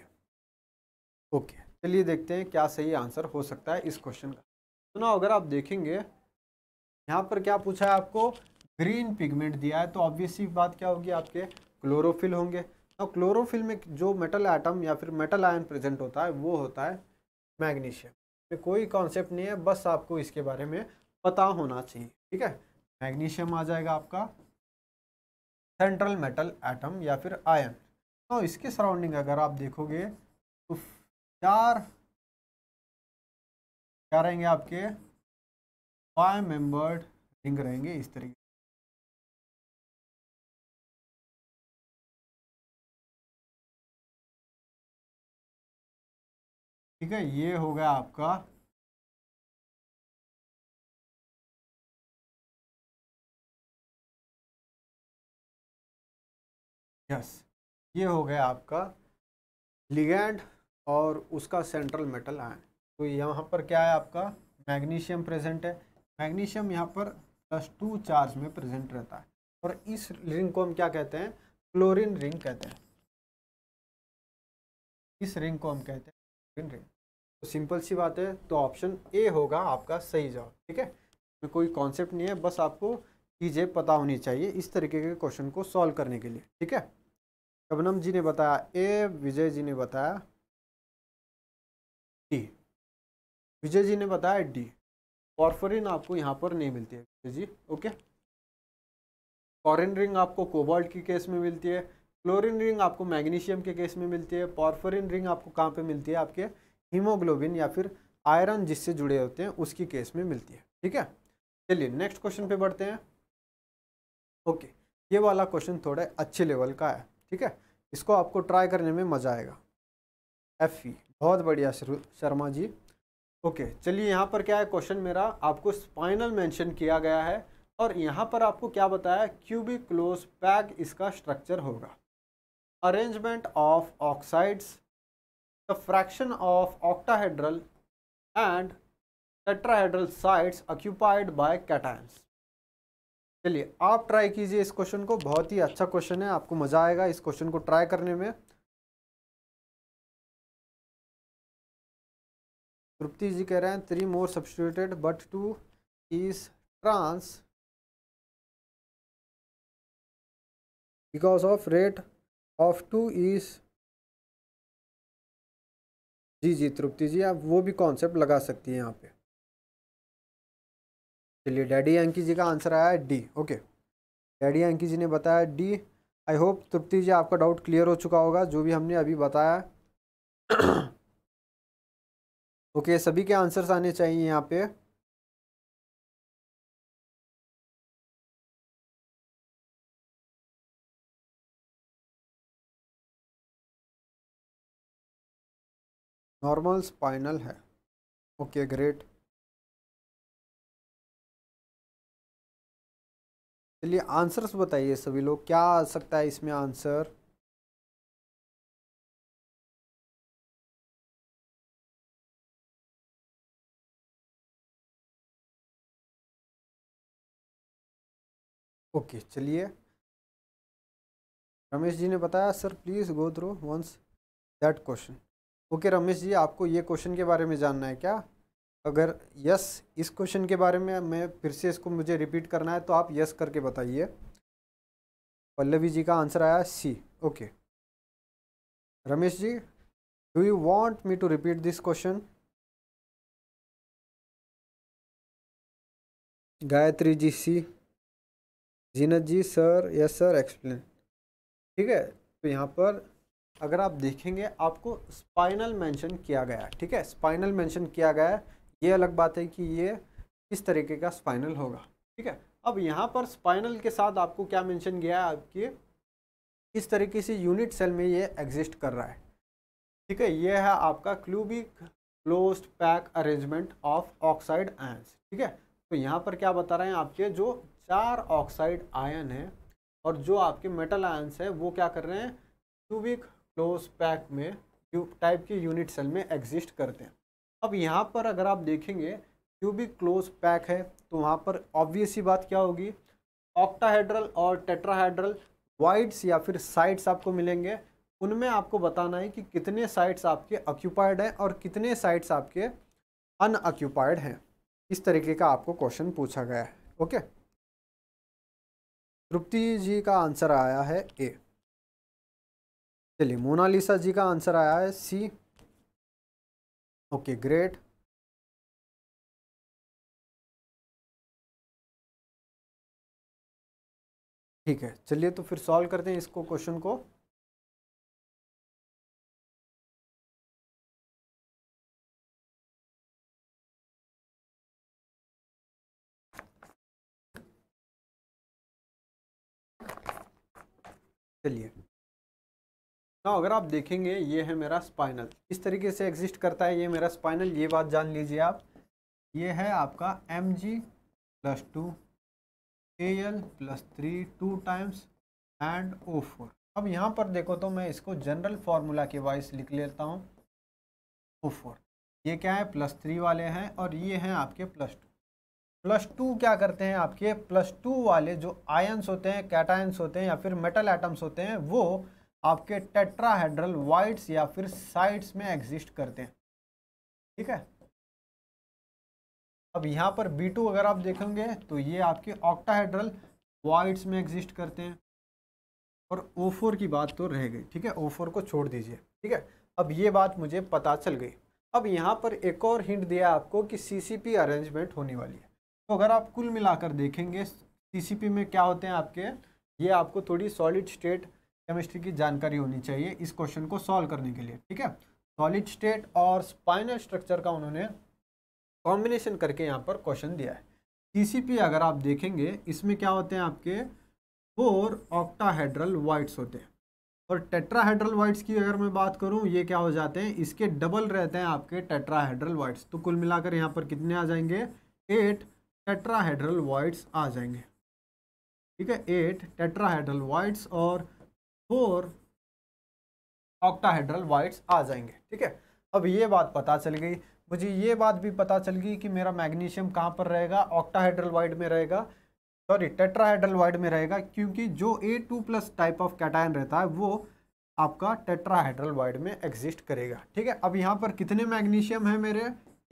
Speaker 2: ओके चलिए देखते हैं क्या सही आंसर हो सकता है इस क्वेश्चन का सुना अगर आप देखेंगे यहाँ
Speaker 3: पर क्या पूछा है आपको ग्रीन पिगमेंट दिया है तो ऑब्वियसली बात क्या होगी आपके क्लोरोफिल होंगे और तो क्लोरोफिल में जो मेटल आइटम या फिर मेटल आयन प्रेजेंट होता है वो होता है मैग्नीशियम कोई कॉन्सेप्ट नहीं है बस आपको इसके बारे में पता होना चाहिए ठीक है मैग्नीशियम आ जाएगा आपका सेंट्रल मेटल एटम या फिर
Speaker 2: आयन तो इसके सराउंडिंग अगर आप देखोगे तो चार
Speaker 1: क्या रहेंगे आपके फाइव मेंबर्ड रिंग रहेंगे इस तरीके ठीक है ये हो गया आपका यस ये हो गया आपका लिगेंड और उसका सेंट्रल मेटल
Speaker 3: आयन तो यहाँ पर क्या है आपका मैग्नीशियम प्रेजेंट है मैग्नीशियम यहाँ पर
Speaker 2: प्लस टू चार्ज में प्रेजेंट रहता है और इस रिंग को हम क्या कहते हैं क्लोरीन रिंग कहते हैं इस रिंग को हम कहते हैं क्लोरीन रिंग तो सिंपल सी बात है तो ऑप्शन ए होगा आपका सही जवाब ठीक है तो कोई कॉन्सेप्ट नहीं है
Speaker 3: बस आपको चीज़ें पता होनी चाहिए इस तरीके के क्वेश्चन को सॉल्व करने के लिए ठीक है
Speaker 2: शबनम जी ने बताया ए विजय जी ने बताया डी विजय जी ने बताया डी पॉर्फरिन आपको यहाँ पर नहीं मिलती है Vijay
Speaker 3: ji okay corrin ring आपको कोबाल्ट की केस में मिलती है क्लोरीन रिंग आपको मैग्नीशियम के केस में मिलती है पॉर्फरिन रिंग आपको कहाँ पे मिलती है आपके हीमोग्लोबिन या फिर आयरन जिससे जुड़े होते हैं उसकी केस में मिलती है ठीक है चलिए नेक्स्ट क्वेश्चन पे बढ़ते हैं ओके ये वाला क्वेश्चन थोड़ा अच्छे लेवल का है ठीक है इसको आपको ट्राई करने में मज़ा आएगा एफ ई e, बहुत बढ़िया शर्मा जी ओके चलिए यहाँ पर क्या है क्वेश्चन मेरा आपको स्पाइनल मेंशन किया गया है और यहाँ पर आपको क्या बताया क्यूबिक क्लोज पैक इसका स्ट्रक्चर होगा arrangement of oxides the fraction of octahedral and tetrahedral sites occupied by cations
Speaker 2: चलिए आप ट्राई कीजिए इस क्वेश्चन को बहुत ही अच्छा क्वेश्चन है आपको मज़ा आएगा इस क्वेश्चन को ट्राई करने में तृप्ति जी कह रहे हैं three more substituted but two is trans
Speaker 1: because of rate of two is जी जी तृप्ति जी आप
Speaker 2: वो भी कॉन्सेप्ट लगा सकती हैं यहाँ पे चलिए डैडी अंकी जी
Speaker 3: का आंसर आया डी ओके डैडी अंकी जी ने बताया डी आई होप तृप्ति जी आपका
Speaker 2: डाउट क्लियर हो चुका होगा जो भी हमने अभी बताया
Speaker 1: ओके okay, सभी के आंसर्स आने चाहिए यहाँ पे नॉर्मल स्पाइनल है ओके okay, ग्रेट चलिए आंसर्स बताइए सभी लोग क्या आ सकता है इसमें आंसर ओके चलिए रमेश जी ने बताया
Speaker 2: sir please go through once that question okay Ramesh ji आपको ये क्वेश्चन के
Speaker 3: बारे में जानना है क्या अगर यस इस क्वेश्चन के बारे में मैं फिर से इसको मुझे रिपीट करना है तो आप यस करके बताइए पल्लवी जी का आंसर आया C okay
Speaker 1: Ramesh ji do you want me to repeat this question Gayatri ji C Zeenat ji sir yes sir explain ठीक है
Speaker 3: तो यहाँ पर अगर आप देखेंगे आपको स्पाइनल मेंशन किया गया ठीक है स्पाइनल मेंशन किया गया है ये अलग बात है कि ये किस तरीके का स्पाइनल होगा ठीक है अब यहाँ पर स्पाइनल के साथ आपको क्या मेंशन किया है आपके किस तरीके से यूनिट सेल में ये एग्जिस्ट कर रहा है ठीक है ये है आपका cubic close pack arrangement of oxide ions ठीक है तो यहाँ पर क्या बता रहे हैं आपके जो चार ऑक्साइड आयन है और जो आपके मेटल आयन्स है वो क्या कर रहे हैं क्यूबिक क्लोज पैक में टाइप के यूनिट सेल में एग्जिस्ट करते हैं अब यहाँ पर अगर आप देखेंगे जो भी क्लोज पैक है तो वहाँ पर ऑब्वियस ही बात क्या होगी ऑक्टाहाइड्रल और टेट्राहाइड्रल वाइड्स या फिर साइड्स आपको मिलेंगे उनमें आपको बताना है कि कितने साइड्स आपके ऑक्यूपाइड हैं और कितने साइड्स
Speaker 2: आपके अनऑक्यूपाइड हैं इस तरीके का आपको क्वेश्चन पूछा गया है ओके तृप्ति जी का आंसर आया है ए
Speaker 1: चलिए मोनालिसा जी का आंसर आया है सी ओके ग्रेट ठीक है चलिए तो फिर सॉल्व करते हैं इसको क्वेश्चन को चलिए
Speaker 2: ना अगर आप देखेंगे ये है मेरा स्पाइनल इस तरीके से एग्जिस्ट करता है ये मेरा स्पाइनल
Speaker 3: ये बात जान लीजिए आप ये है आपका M G plus two A L plus three two times and O four अब यहाँ पर देखो तो मैं इसको जनरल फार्मूला के वाइज लिख लेता हूँ ओ फोर ये क्या है प्लस थ्री वाले हैं और ये हैं आपके प्लस टू प्लस टू क्या करते हैं आपके प्लस टू वाले जो आयन्स होते हैं कैटायंस होते हैं या फिर मेटल एटम्स होते हैं वो आपके टेट्राहेड्रल वाइट्स या फिर साइड्स में एग्जिस्ट करते हैं ठीक है अब यहाँ पर बी टू अगर आप देखेंगे तो ये आपके ऑक्टाहेड्रल वाइट्स में एग्जिस्ट करते हैं और ओ फोर की बात तो रह गई ठीक है ओ फोर को छोड़ दीजिए ठीक है अब ये बात मुझे पता चल गई अब यहाँ पर एक और हिंट दिया आपको कि पी अरेंजमेंट होने वाली है तो अगर आप कुल मिलाकर देखेंगे पी में क्या होते हैं आपके ये आपको थोड़ी सॉलिड स्टेट केमिस्ट्री की जानकारी होनी चाहिए इस क्वेश्चन को सॉल्व करने के लिए ठीक है सॉलिड स्टेट और स्पाइनल स्ट्रक्चर का उन्होंने कॉम्बिनेशन करके यहाँ पर क्वेश्चन दिया है टीसीपी अगर आप देखेंगे इसमें क्या होते हैं आपके फोर ऑक्टाहेड्रल वाइट्स होते हैं और टेट्राहेड्रल वाइट्स की अगर मैं बात करूं ये क्या हो जाते हैं इसके डबल रहते हैं आपके टेट्राहेड्रल वाइट्स तो कुल मिलाकर यहाँ पर कितने आ जाएंगे एट टेट्राहेड्रल वाइट्स आ जाएंगे ठीक है एट टेट्राहेड्रल वाइट्स और फोर ऑक्टाहेड्रल वाइट्स आ जाएंगे ठीक है अब ये बात पता चल गई मुझे ये बात भी पता चल गई कि मेरा मैग्नीशियम कहाँ पर रहेगा ऑक्टाहेड्रल वाइड में रहेगा सॉरी टेट्राहेड्रल वाइड में रहेगा क्योंकि जो A two plus type of cation रहता है वो आपका टेट्राहेड्रल वाइड में एग्जिस्ट करेगा ठीक है अब यहाँ पर कितने मैग्नीशियम है मेरे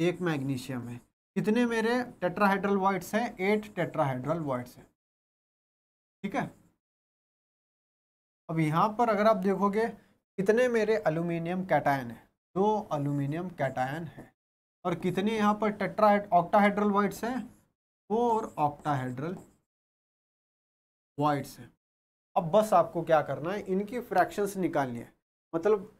Speaker 2: एक मैग्नीशियम है कितने मेरे टेट्राहेड्रल वाइड्स हैं एट टेट्राहेड्रल वाइड्स हैं ठीक है अब यहाँ पर अगर आप देखोगे कितने मेरे अलूमिनियम कैटायन है दो अलूमिनियम कैटायन है
Speaker 3: और कितने यहाँ पर टेट्रा ऑक्टाहाइड्रल वाइट्स हैं फोर ऑक्टाहाइड्रल वाइट्स हैं अब बस आपको क्या करना है इनकी फ्रैक्शंस निकालनी है मतलब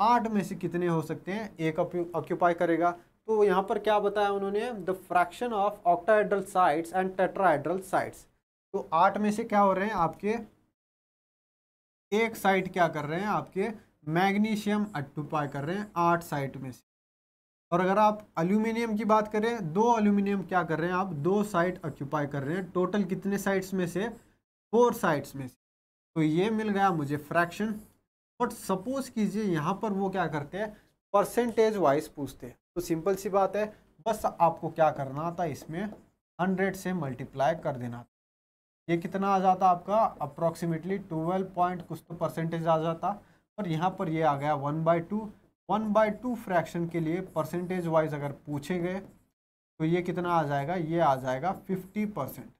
Speaker 3: आठ में से कितने हो सकते हैं एक ऑक्यूपाई करेगा तो यहाँ पर क्या बताया उन्होंने the fraction of octahedral sites and tetrahedral sites तो आठ में से क्या हो रहे हैं आपके एक साइड क्या कर रहे हैं आपके मैग्नीशियम अट्टुपाई कर रहे हैं आठ साइट में से और अगर आप अल्यूमिनियम की बात करें दो अल्यूमिनियम क्या कर रहे हैं आप दो साइट ऑक्यूपाई कर रहे हैं टोटल कितने साइट्स में से फोर साइट्स में से तो ये मिल गया मुझे फ्रैक्शन बट सपोज कीजिए यहाँ पर वो क्या करते हैं परसेंटेज वाइज पूछते हैं तो सिंपल सी बात है बस आपको क्या करना था इसमें हंड्रेड से मल्टीप्लाई कर देना था ये कितना आ जाता आपका अप्रॉक्सीमेटली ट्वेल्व पॉइंट कुछ तो परसेंटेज आ जाता और यहाँ पर ये आ गया one by two one by two fraction के लिए परसेंटेज वाइज अगर पूछे गए तो ये कितना आ जाएगा ये आ जाएगा फिफ्टी परसेंट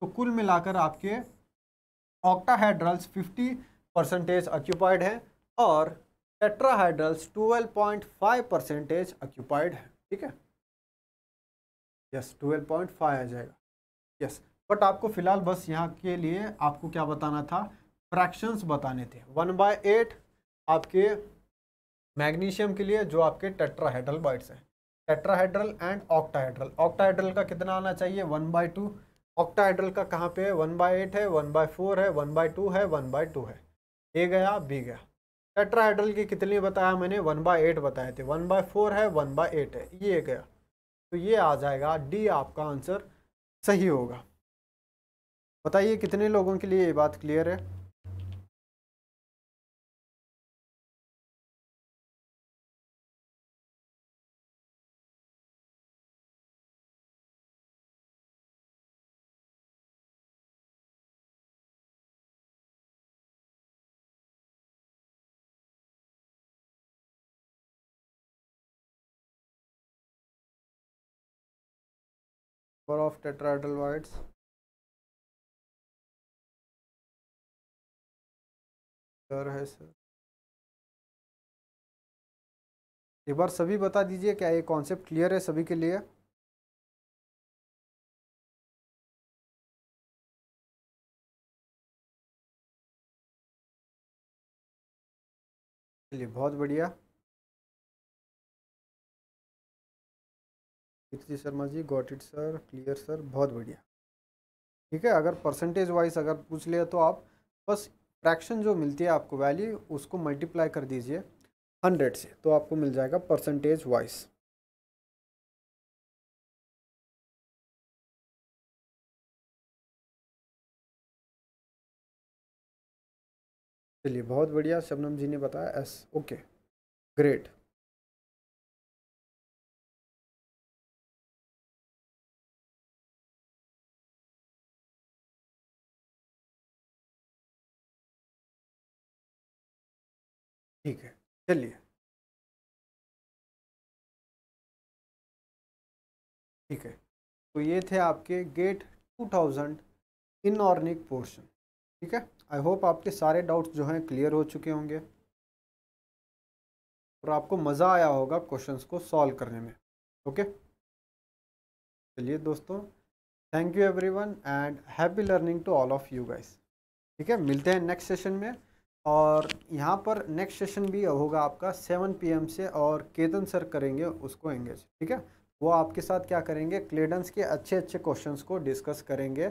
Speaker 3: तो कुल मिलाकर आपके ऑक्टाहाइड्रल्स फिफ्टी परसेंटेज ऑक्यूपाइड है और tetrahedrals twelve point five percentage occupied है ठीक है यस ट्वेल्व पॉइंट फाइव आ जाएगा यस बट आपको फिलहाल बस यहाँ के लिए आपको क्या बताना था फ्रैक्शंस बताने थे वन बाय एट आपके मैग्नीशियम के लिए जो आपके टेट्राहेड्रल बाइट्स हैं टेट्राहेड्रल एंड ऑक्टाहेड्रल ऑक्टाहेड्रल का कितना आना चाहिए वन बाई टू ऑक्टाहेड्रल का कहाँ पे है वन बाई एट है वन बाय फोर है वन बाय टू है वन बाय टू है ए गया बी गया टेट्राहेड्रल की कितनी बताया मैंने वन बाय एट बताए थे वन बाय फोर है वन बाई एट है
Speaker 2: ये गया तो ये आ जाएगा डी आपका आंसर सही होगा
Speaker 1: बताइए कितने लोगों के लिए ये बात क्लियर है ऑफ टेट्राइडल वाइट्स डर है सर एक बार सभी बता दीजिए क्या ये कॉन्सेप्ट क्लियर है सभी के लिए चलिए बहुत बढ़िया जी Sharma ji got it sir clear sir बहुत बढ़िया
Speaker 3: ठीक है अगर परसेंटेज वाइज अगर पूछ लिया तो आप बस फ्रैक्शन जो मिलती है आपको वैल्यू
Speaker 1: उसको मल्टीप्लाई कर दीजिए हंड्रेड से तो आपको मिल जाएगा परसेंटेज वाइज चलिए बहुत बढ़िया शबनम जी ने बताया एस ओके ग्रेट ठीक है चलिए ठीक है तो ये थे आपके गेट 2000
Speaker 2: इनऑर्निक पोर्शन ठीक है आई होप आपके सारे डाउट्स जो हैं क्लियर हो चुके होंगे और आपको मज़ा आया होगा क्वेश्चंस को सॉल्व करने में ओके चलिए दोस्तों thank you everyone and
Speaker 3: happy learning to all of you guys ठीक है मिलते हैं नेक्स्ट सेशन में और यहाँ पर नेक्स्ट सेशन भी होगा आपका सेवन पी से और केतन सर करेंगे उसको एंगेज ठीक है वो आपके साथ क्या करेंगे क्लेडेंस के अच्छे अच्छे क्वेश्चंस को डिस्कस करेंगे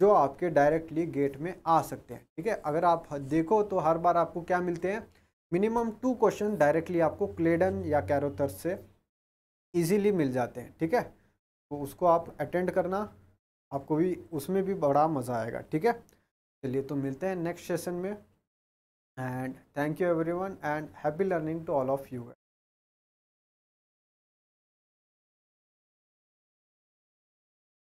Speaker 3: जो आपके डायरेक्टली गेट में आ सकते हैं ठीक है अगर आप देखो तो हर बार आपको क्या मिलते हैं मिनिमम टू क्वेश्चन डायरेक्टली आपको क्लेडन या कैरोतर से इजीली मिल जाते हैं ठीक है तो उसको आप अटेंड करना आपको भी उसमें भी बड़ा मज़ा आएगा ठीक है चलिए तो मिलते हैं नेक्स्ट सेशन में and thank
Speaker 1: you everyone and happy learning to all of you